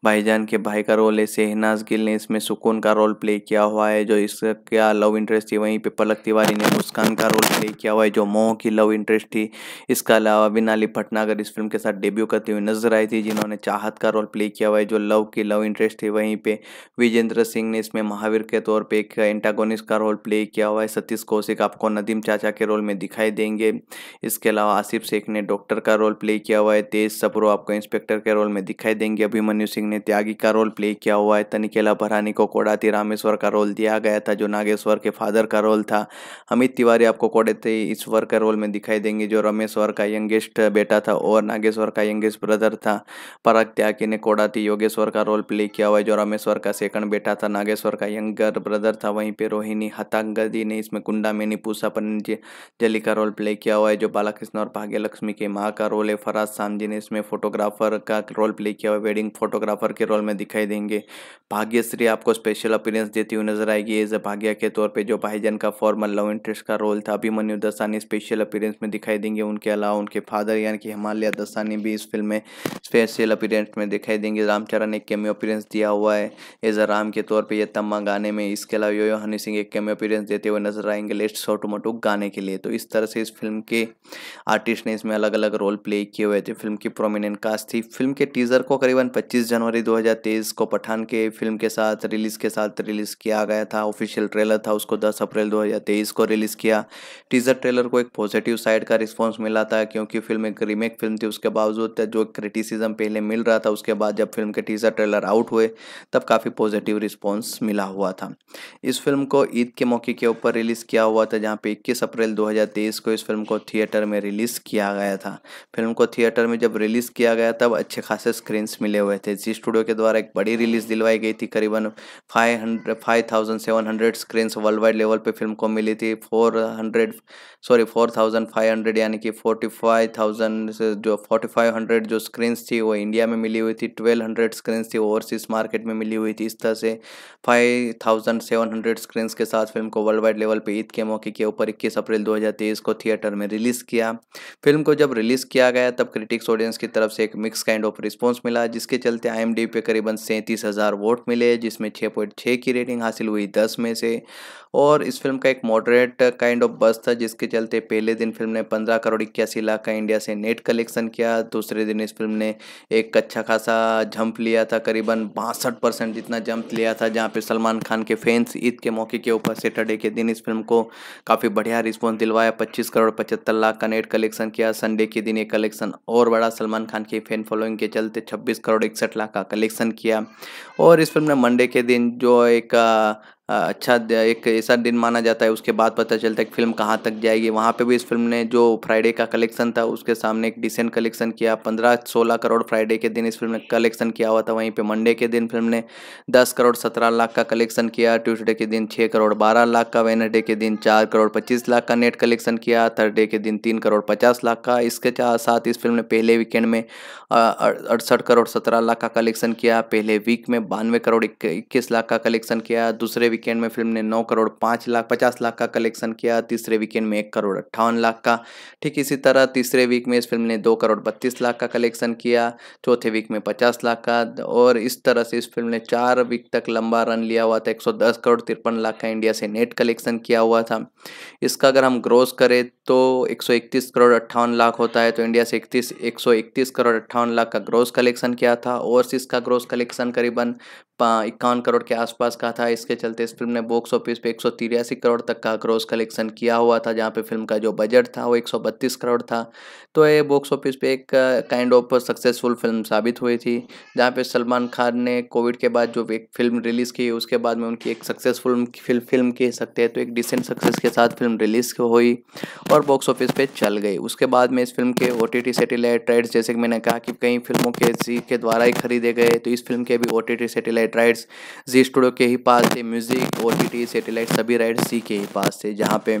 भाईजान के भाई का रोल है सेहनाज गिल ने इसमें सुकून का रोल प्ले प्ले किया हुआ है जो इसका क्या लव इंटरेस्ट थी वहीं पे पलक तिवारी ने मुस्कान का रोल प्ले किया हुआ है जो मोह की लव इंटरेस्ट थी इसके अलावा बिनाली भटनागर इस फिल्म के साथ डेब्यू करती हुई नजर आई थी जिन्होंने चाहत का रोल प्ले किया हुआ है जो लव की लव इंटरेस्ट थी वहीं पर विजेंद्र सिंह ने इसमें महावीर के तौर पर एक एंटागोनिस्ट का रोल प्ले किया हुआ है सतीश कौशिक आपको नदीम चाचा के रोल में दिखाई देंगे इसके अलावा आसिफ शेख ने डॉक्टर का रोल प्ले किया हुआ है तेज सपरू आपको इंस्पेक्टर के रोल में दिखाई देंगे अभिमन्यु सिंह ने त्यागी का रोल प्ले किया हुआ है तनिकेला भरानी को कोडाती रामेश्वर नागेश्वर का रोल दिया गया था जो नागेश्वर के फादर का रोल था अमित तिवारी आपको कोडेते ईश्वर के रोल में दिखाई देंगे जो रमेश्वर का यंगेस्ट बेटा था और नागेश्वर का यंगेस्ट ब्रदर था पराग त्यागी ने कोडाती योगेश्वर का रोल प्ले किया हुआ है जो रमेश्वर का सेकंड बेटा था नागेश्वर का यंगर ब्रदर था वहीं पर रोहिणी हतांगदी ने इसमें कुंडा मेनी पूसा जली का रोल प्ले किया हुआ है जो बालाकृष्ण और भाग्यलक्ष्मी के माँ का रोल है फराज सामजी ने इसमें फोटोग्राफर का रोल प्ले किया हुआ वेडिंग फोटोग्राफर के रोल में दिखाई देंगे भाग्यश्री आपको स्पेशल अपीरेंस देती हुई नजर आएगी एज अ भाग्या के तौर पे जो भाईजान का फॉर्मल लव इंटरेस्ट का रोल था अभिमन्यु दसानी स्पेशल अपीरेंस में दिखाई देंगे उनके अलावा उनके फादर यानी कि हिमालय दसानी भी इस फिल्म में स्पेशल अपीरेंस में दिखाई देंगे रामचरण एक केमियो अपीरेंस दिया हुआ है एज अ राम के तौर पर यह तम्मा गाने में इसके अलावा यो हनी सिंह एक केमियो अपीरेंस देते हुए नजर आएंगे लेट्स छोटो मोटो गाने के लिए तो इस तरह से इस फिल्म के आर्टिस्ट ने इसमें अलग अलग रोल प्ले किए हुए थे फिल्म की प्रोमिनेंट कास्ट थी फिल्म के टीजर को करीबन पच्चीस जनवरी दो को पठान के फिल्म के साथ रिलीज के साथ रिलीज रिलीज़ किया गया था ऑफिशियल ट्रेलर था उसको 10 अप्रैल 2023 को रिलीज़ किया टीज़र ट्रेलर को एक पॉजिटिव साइड का रिस्पांस मिला था क्योंकि फिल्म एक रीमेक फिल्म थी उसके बावजूद जो क्रिटिसिज्म पहले मिल रहा था उसके बाद जब फिल्म के टीज़र ट्रेलर आउट हुए तब काफ़ी पॉजिटिव रिस्पॉन्स मिला हुआ था इस फिल्म को ईद के मौके के ऊपर रिलीज़ किया हुआ था जहाँ पे इक्कीस अप्रैल दो को इस फिल्म को थिएटर में रिलीज़ किया गया था फिल्म को थिएटर में जब रिलीज़ किया गया तब अच्छे खासे स्क्रीन्स मिले हुए थे जी स्टूडियो के द्वारा एक बड़ी रिलीज़ दिलवाई गई थी करीबन five hundred five thousand seven hundred screen world wide level पे फिल्म को मिली थी four hundred sorry four thousand five hundred यानी कि फोर्टी फाइव थाउजेंड जो फोर्टी फाइव हंड्रेड जो स्क्रीन्स थी वो इंडिया में मिली हुई थी ट्वेल्व हंड्रेड स्क्रीन्स थी ओवरसीज मार्केट में मिली हुई थी इस तरह से five thousand seven hundred screens के साथ फिल्म को वर्ल्ड वाइड लेवल पर ईद के मौके के ऊपर इक्कीस अप्रैल दो हज़ार तेईस को थिएटर में रिलीज़ किया फिल्म को जब रिलीज़ किया गया तब क्रिटिक्स ऑडियंस की तरफ से एक मिक्स काइंड ऑफ रिस्पॉन्स मिला जिसके चलते आई पे करीबन सैंतीस हज़ार वोट मिले जिसमें छः पॉइंट छः की रेट रेटिंग हासिल हुई दस में से और इस फिल्म का एक मॉडरेट काइंड ऑफ बस था जिसके चलते पहले दिन फिल्म ने पंद्रह करोड़ इक्यासी लाख का इंडिया से नेट कलेक्शन किया दूसरे दिन इस फिल्म ने एक अच्छा खासा जंप लिया था करीबन बासठ परसेंट जितना जंप लिया था जहाँ पे सलमान खान के फैंस ईद के मौके के ऊपर सैटरडे के दिन इस फिल्म को काफ़ी बढ़िया रिस्पॉन्स दिलवाया पच्चीस करोड़ पचहत्तर लाख का नेट कलेक्शन किया संडे के दिन ये कलेक्शन और बड़ा सलमान खान की फैन फॉलोइंग के चलते छब्बीस करोड़ इकसठ लाख का कलेक्शन किया और इस फिल्म ने मंडे के दिन जो एक अच्छा एक ऐसा दिन माना जाता है उसके बाद पता चलता है कि फिल्म कहाँ तक जाएगी वहाँ पे भी इस फिल्म ने जो फ्राइडे का कलेक्शन था उसके सामने एक डिसेंट कलेक्शन किया पंद्रह सोलह करोड़ फ्राइडे के दिन इस फिल्म ने कलेक्शन किया हुआ था वहीं पे मंडे के दिन फिल्म ने दस करोड़ सत्रह लाख का कलेक्शन किया ट्यूसडे के दिन छः करोड़ बारह लाख का वेनडे के दिन चार करोड़ पच्चीस लाख का नेट कलेक्शन किया थर्डे के दिन तीन करोड़ पचास लाख का इसके साथ इस फिल्म ने पहले वीकेंड में अड़सठ करोड़ सत्रह लाख का कलेक्शन किया पहले वीक में बानवे करोड़ इक्कीस लाख का कलेक्शन किया दूसरे वीकेंड में फिल्म ने नौ करोड़ पाँच लाख पचास लाख का कलेक्शन किया तीसरे वीकेंड में एक करोड़ अट्ठावन लाख का ठीक इसी तरह तीसरे वीक में इस फिल्म ने दो करोड़ बत्तीस लाख का कलेक्शन किया चौथे वीक में पचास लाख का और इस तरह से इस फिल्म ने चार वीक तक लंबा रन लिया हुआ था एक करोड़ तिरपन लाख का इंडिया से नेट कलेक्शन किया हुआ था इसका अगर हम ग्रोस करें तो 131 करोड़ अट्ठावन लाख होता है तो इंडिया से इकतीस 131 करोड़ अट्ठावन लाख का ग्रोस कलेक्शन किया था ओवरसीज़ का ग्रोस कलेक्शन करीबन इक्यावन करोड़ के आसपास का था इसके चलते इस फिल्म ने बॉक्स ऑफिस पे एक करोड़ तक का ग्रोस कलेक्शन किया हुआ था जहाँ पे फिल्म का जो बजट था वो बत्तीस करोड़ था तो ये बॉक्स ऑफिस पे एक काइंड ऑफ सक्सेसफुल फिल्म साबित हुई थी जहाँ पे सलमान खान ने कोविड के बाद जो एक फिल्म रिलीज़ की उसके बाद में उनकी एक सक्सेसफुल फिल्म कह सकते हैं तो एक डिसेंट सक्सेस के साथ फिल्म रिलीज़ हुई और और बॉक्स ऑफिस पे चल गई उसके बाद में इस फिल्म के O T T satellite rights जैसे कि मैंने कहा कि कई फिल्मों के जी के द्वारा ही खरीदे गए तो इस फिल्म के भी O T T satellite rights जी स्टूडियो के ही पास थे music O T T satellite सभी राइट्स सी के ही पास थे जहाँ पे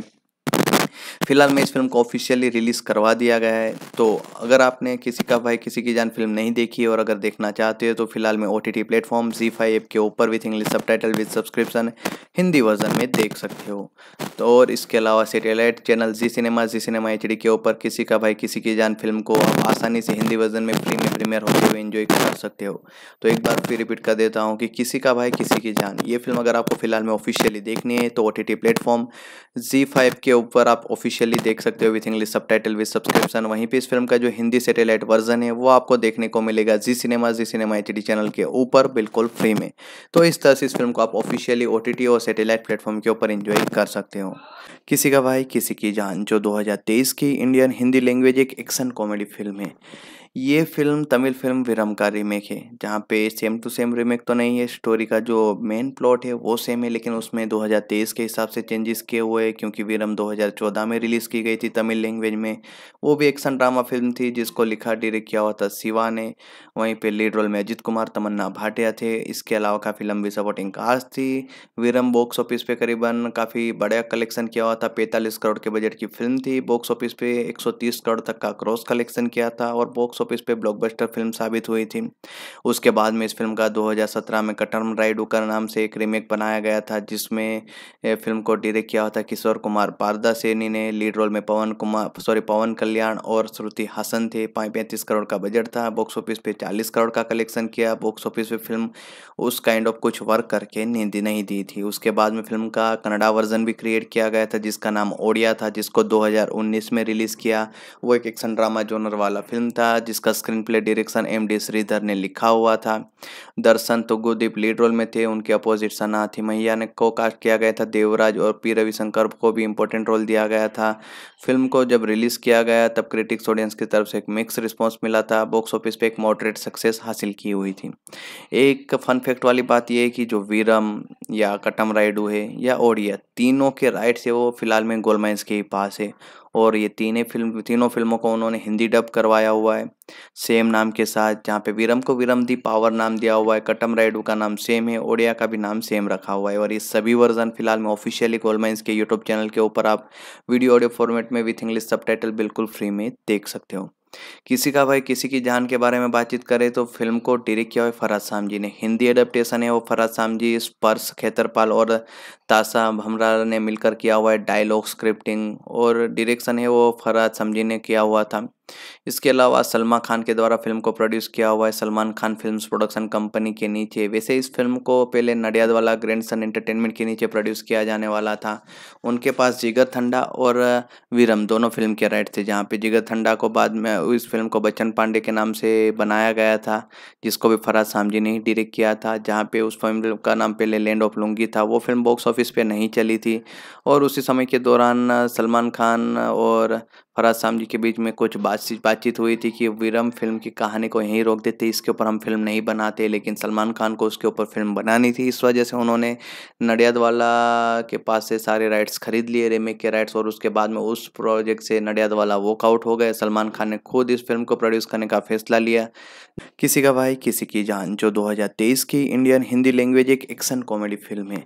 फिलहाल में इस फिल्म को ऑफिशियली रिलीज़ करवा दिया गया है तो अगर आपने किसी का भाई किसी की जान फिल्म नहीं देखी है और अगर देखना चाहते हो तो फिलहाल में ओ टी टी प्लेटफॉर्म जी फाइव के ऊपर with English subtitle with subscription Hindi version में देख सकते हो तो और इसके अलावा सेटेलाइट चैनल जी सिनेमा जी सिनेमा एच डी के ऊपर किसी का भाई किसी की जान फिल्म को आप आसानी से हिंदी वर्जन में फ्री में प्रीमियर होते हुए इन्जॉय कर सकते हो तो एक बार फिर रिपीट कर देता हूँ कि किसी का भाई किसी की जान ये फिल्म अगर आपको फिलहाल में ऑफिशियली देखनी है तो ओ टी टी प्लेटफॉर्म जी फाइव के ऊपर आप ऑफिशियली देख सकते हो with English subtitle with subscription वहीं पर इस फिल्म का जो हिंदी सेटेलाइट वर्जन है वो आपको देखने को मिलेगा जी सिनेमा जी सिनेमा एच चैनल के ऊपर बिल्कुल फ्री में तो इस तरह से इस फिल्म को आप ऑफिशियली ओ और सेटेलाइट प्लेटफॉर्म के ऊपर इंजॉय कर सकते हो किसी का भाई किसी की जान जो 2023 की इंडियन हिंदी लैंग्वेज एक एक्शन कॉमेडी फिल्म है ये फिल्म तमिल फिल्म विरम का रीमेक है जहाँ पे सेम टू सेम रीमेक तो नहीं है स्टोरी का जो मेन प्लॉट है वो सेम है लेकिन उसमें 2023 के हिसाब से चेंजेस किए हुए हैं क्योंकि विरम 2014 में रिलीज़ की गई थी तमिल लैंग्वेज में वो भी एक्शन ड्रामा फिल्म थी जिसको लिखा डायरेक्ट किया हुआ था शिवा ने वहीं पर लीड रोल में अजित कुमार तमन्ना भाटिया थे इसके अलावा काफ़ी लंबी सपोर्टिंग कास्ट थी विरम बॉक्स ऑफिस पे करीबन काफ़ी बड़ा कलेक्शन किया हुआ था पैंतालीस करोड़ के बजट की फिल्म थी बॉक्स ऑफिस पे एक करोड़ तक का क्रॉस कलेक्शन किया था और बॉक्स ऑफिस पे ब्लॉकबस्टर फिल्म साबित हुई थी उसके बाद में इस फिल्म का 2017 में कटरम राइड उकर नाम से एक रीमेक बनाया गया था जिसमें फिल्म को डायरेक्ट किया था किशोर कुमार पारदा सेनी ने लीड रोल में पवन कुमार सॉरी पवन कल्याण और श्रुति हासन थे पैंतीस करोड़ का बजट था बॉक्स ऑफिस पे चालीस करोड़ का कलेक्शन किया बॉक्स ऑफिस पे फिल्म उस काइंड ऑफ कुछ वर्क करके नींद नहीं दी थी उसके बाद में फिल्म का कनाडा वर्जन भी क्रिएट किया गया था जिसका नाम ओडिया था जिसको 2019 में रिलीज़ किया वो एक एक्शन ड्रामा जोनर वाला फिल्म था जिस जिसका screen play direction M D Sridhar ने लिखा हुआ था दर्शन तो गुदीप लीड रोल में थे उनके अपोजिट सनाथी मैया ने को कास्ट किया गया था देवराज और पी रविशंकर को भी इंपॉर्टेंट रोल दिया गया था फिल्म को जब रिलीज़ किया गया तब क्रिटिक्स ऑडियंस की तरफ से एक मिक्स रिस्पॉन्स मिला था बॉक्स ऑफिस पर एक मॉडरेट सक्सेस हासिल की हुई थी एक फन फैक्ट वाली बात यह है कि जो वीरम या कटम राइडू है या ओडिया तीनों के राइट से वो फिलहाल में गोलमाइंस के ही पास है और ये तीन फिल्म तीनों फिल्मों को उन्होंने हिंदी डब करवाया हुआ है सेम नाम के साथ जहाँ पे वीरम को वीरम दी पावर नाम दिया हुआ है कटम राइडू का नाम सेम है ओडिया का भी नाम सेम रखा हुआ है और ये सभी वर्जन फिलहाल में ऑफिशियली गोलमाइंस के यूट्यूब चैनल के ऊपर आप वीडियो ऑडियो फॉर्मेट में विथ इंग्लिश सब बिल्कुल फ्री में देख सकते हो किसी का भाई किसी की जान के बारे में बातचीत करें तो फिल्म को डायरेक्ट किया हुआ फराज साम जी ने हिंदी एडेप्टेशन है वो फराज जी स्पर्श खेतरपाल और तासा हमरा ने मिलकर किया हुआ है डायलॉग स्क्रिप्टिंग और डायरेक्शन है वो फराज समझी ने किया हुआ था इसके अलावा सलमा खान के द्वारा फिल्म को प्रोड्यूस किया हुआ है Salman Khan films production company के नीचे वैसे इस फिल्म को पहले नडियाद वाला ग्रैंड सन एंटरटेनमेंट के नीचे प्रोड्यूस किया जाने वाला था उनके पास जिगर ठंडा और वीरम दोनों फिल्म के राइट थे जहाँ पे जिगर ठंडा को बाद में इस फिल्म को बच्चन पांडे के नाम से बनाया गया था जिसको भी फराज सामजी ने ही डायरेक्ट किया था जहाँ पे उस फिल्म का नाम पहले लैंड ऑफ लुंगी था वो फिल्म बॉक्स ऑफ ऑफिस पे नहीं चली थी और उसी समय के दौरान सलमान खान और फराज साम जी के बीच में कुछ बातचीत बातचीत हुई थी कि वीरम फिल्म की कहानी को यहीं रोक देते इसके ऊपर हम फिल्म नहीं बनाते लेकिन सलमान खान को उसके ऊपर फिल्म बनानी थी इस वजह से उन्होंने नडियादवाला के पास से सारे राइट्स खरीद लिए रेमेक के राइट्स और उसके बाद में उस प्रोजेक्ट से नडियादवाला वॉकआउट हो गए सलमान खान ने खुद इस फिल्म को प्रोड्यूस करने का फैसला लिया किसी का भाई किसी की जान जो दो की इंडियन हिंदी लैंग्वेज एक एक्शन कॉमेडी फिल्म है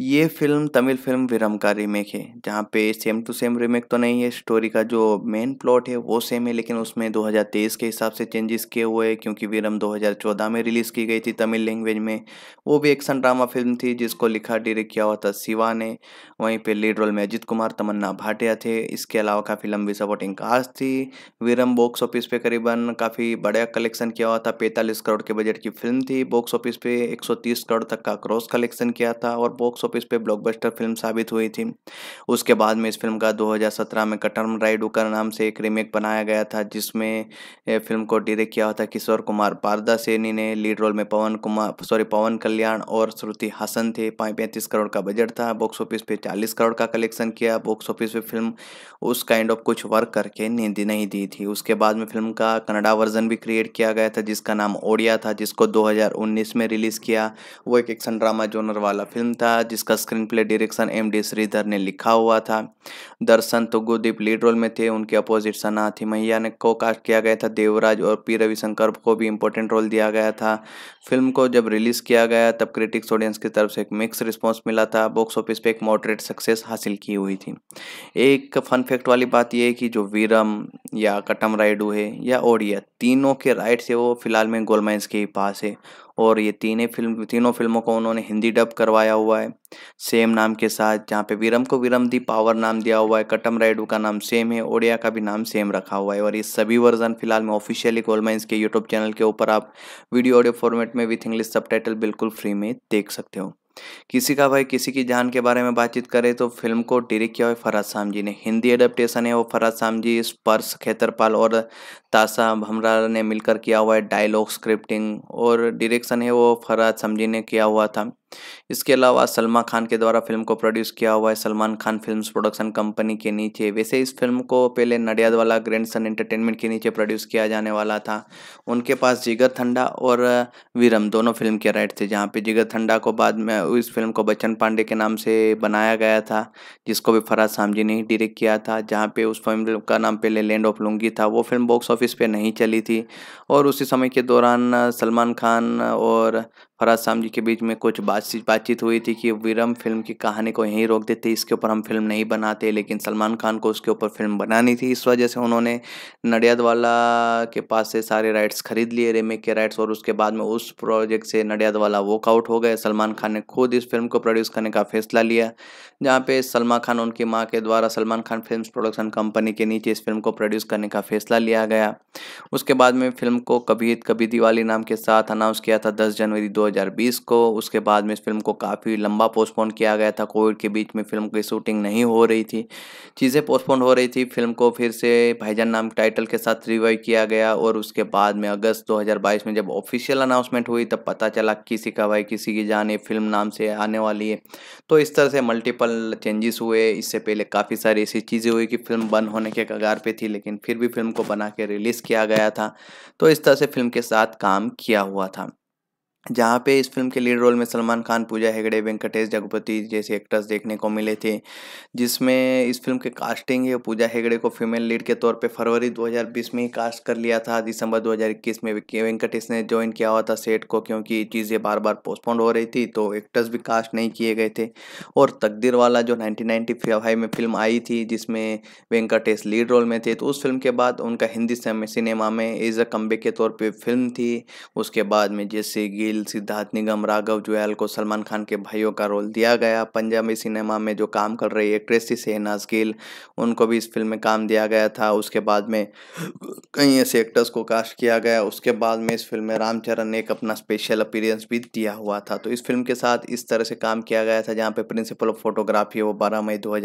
ये फिल्म तमिल फिल्म विरम का रीमेक है जहाँ पे सेम टू सेम रीमेक तो नहीं है स्टोरी का जो मेन प्लॉट है वो सेम है लेकिन उसमें 2023 के हिसाब से चेंजेस किए हुए हैं क्योंकि विरम 2014 में रिलीज़ की गई थी तमिल लैंग्वेज में वो भी एक्शन ड्रामा फिल्म थी जिसको लिखा डायरेक्ट किया हुआ था शिवा ने वहीं पर लीड रोल में अजित कुमार तमन्ना भाटिया थे इसके अलावा काफ़ी लंबी सपोर्टिंग कास्ट थी विरम बॉक्स ऑफिस पे करीबन काफ़ी बड़ा कलेक्शन किया हुआ था पैंतालीस करोड़ के बजट की फिल्म थी बॉक्स ऑफिस पे एक करोड़ तक का क्रॉस कलेक्शन किया था और बॉक्स ऑफिस पे ब्लॉकबस्टर फिल्म साबित हुई थी उसके बाद में इस फिल्म का 2017 में कटरम राइडू का नाम से एक रीमेक बनाया गया था जिसमें फिल्म को डायरेक्ट किया था किशोर कुमार पारदा सेनी ने लीड रोल में पवन कुमार सॉरी पवन कल्याण और श्रुति हासन थे पैंतीस करोड़ का बजट था बॉक्स ऑफिस पे चालीस करोड़ का कलेक्शन किया बॉक्स ऑफिस पे फिल्म उस काइंड ऑफ कुछ वर्क करके नहीं नहीं दी थी उसके बाद में फिल्म का कनाडा वर्जन भी क्रिएट किया गया था जिसका नाम ओडिया था जिसको 2019 में रिलीज़ किया वो एक एक्शन ड्रामा जोनर वाला फिल्म था जिस जिसका screen play direction M D Sridhar ने लिखा हुआ था दर्शन तुगुदीप लीड रोल में थे उनके अपोजिट सना मैया ने को कास्ट किया गया था देवराज और पी रविशंकर को भी इंपॉर्टेंट रोल दिया गया था फिल्म को जब रिलीज़ किया गया तब क्रिटिक्स ऑडियंस की तरफ से एक मिक्स रिस्पॉन्स मिला था बॉक्स ऑफिस पर एक मॉडरेट सक्सेस हासिल की हुई थी एक फन फैक्ट वाली बात यह है कि जो वीरम या कटम राइडू है या ओडिया तीनों के राइट से वो फिलहाल में गोलमाइंस के ही पास है और ये तीन फिल्म तीनों फिल्मों को उन्होंने हिंदी डब करवाया हुआ है सेम नाम के साथ जहाँ पे वीरम को वीरम दी पावर नाम दिया हुआ है कटम राइडू का नाम सेम है ओडिया का भी नाम सेम रखा हुआ है और ये सभी वर्जन फिलहाल में ऑफिशियली गोलमाइंस के यूट्यूब चैनल के ऊपर आप वीडियो ऑडियो फॉर्मेट में विथ इंग्लिश सब बिल्कुल फ्री में देख सकते हो किसी का भाई किसी की जान के बारे में बातचीत करें तो फिल्म को डायरेक्ट किया हुआ फराज शाम जी ने हिंदी एडेप्टेशन है वो फराज जी स्पर्श खेतरपाल और तासा हमरा ने मिलकर किया हुआ है डायलॉग स्क्रिप्टिंग और डायरेक्शन है वो फराज समझी ने किया हुआ था इसके अलावा सलमा खान के द्वारा फिल्म को प्रोड्यूस किया हुआ है Salman Khan films production company के नीचे वैसे इस फिल्म को पहले नडियाद वाला ग्रैंड सन इंटरटेनमेंट के नीचे प्रोड्यूस किया जाने वाला था उनके पास जिगर ठंडा और वीरम दोनों फिल्म के राइट थे जहाँ पे जिगर ठंडा को बाद में इस फिल्म को बच्चन पांडे के नाम से बनाया गया था जिसको भी फराज सामजी ने ही डायरेक्ट किया था जहाँ पे उस फिल्म का नाम पहले लैंड ऑफ लुंगी था वो फिल्म बॉक्स ऑफिस पे नहीं चली थी और उसी समय के दौरान सलमान खान और फराज साम जी के बीच में कुछ बातचीत बातचीत हुई थी कि विरम फिल्म की कहानी को यहीं रोक देते इसके ऊपर हम फिल्म नहीं बनाते लेकिन सलमान खान को उसके ऊपर फिल्म बनानी थी इस वजह से उन्होंने नडियादवाला के पास से सारे राइट्स खरीद लिए रेमेक के राइट्स और उसके बाद में उस प्रोजेक्ट से नडियादवाला वॉकआउट हो गए सलमान खान ने खुद इस फिल्म को प्रोड्यूस करने का फैसला लिया जहाँ पे सलमान खान उनकी माँ के द्वारा Salman Khan film production company के नीचे इस फिल्म को प्रोड्यूस करने का फैसला लिया गया उसके बाद में फिल्म को कभी कभी दिवाली नाम के साथ अनाउंस किया था दस जनवरी दो 2020 को उसके बाद में इस फिल्म को काफ़ी लंबा पोस्टपोन किया गया था कोविड के बीच में फिल्म की शूटिंग नहीं हो रही थी चीज़ें पोस्टपोन हो रही थी फिल्म को फिर से भाईजान नाम टाइटल के साथ रिवाइव किया गया और उसके बाद में अगस्त 2022 में जब ऑफिशियल अनाउंसमेंट हुई तब पता चला किसी का भाई किसी की जान फिल्म नाम से आने वाली है तो इस तरह से मल्टीपल चेंजेस हुए इससे पहले काफ़ी सारी ऐसी चीज़ें हुई कि फिल्म बंद होने के कगार पर थी लेकिन फिर भी फिल्म को बना के रिलीज़ किया गया था तो इस तरह से फिल्म के साथ काम किया हुआ था जहाँ पे इस फिल्म के लीड रोल में सलमान खान पूजा हेगड़े वेंकटेश जगपति जैसे एक्टर्स देखने को मिले थे जिसमें इस फिल्म के कास्टिंग है पूजा हेगड़े को फीमेल लीड के तौर पे फरवरी 2020 में ही कास्ट कर लिया था दिसंबर 2021 में वेंकटेश ने ज्वाइन किया हुआ था सेट को क्योंकि चीज़ें बार बार पोस्टपोन्ड हो रही थी तो एक्टर्स भी कास्ट नहीं किए गए थे और तकदीर वाला जो नाइनटीन में फिल्म आई थी जिसमें वेंकटेश लीड रोल में थे तो उस फिल्म के बाद उनका हिंदी सिनेमा में एज अ कम्बे के तौर पर फिल्म थी उसके बाद में जैसे गिल गिल सिद्धार्थ निगम राघव जुयाल को सलमान खान के भाइयों का रोल दिया गया पंजाबी सिनेमा में जो काम कर रही एक्ट्रेस थी सेहनाज गिल उनको भी इस फिल्म में काम दिया गया था उसके बाद में कई ऐसे एक्टर्स को कास्ट किया गया उसके बाद में इस फिल्म में रामचरण ने एक अपना स्पेशल अपीयरेंस भी दिया हुआ था तो इस फिल्म के साथ इस तरह से काम किया गया था जहाँ पर प्रिंसिपल ऑफ फोटोग्राफी वो बारह मई दो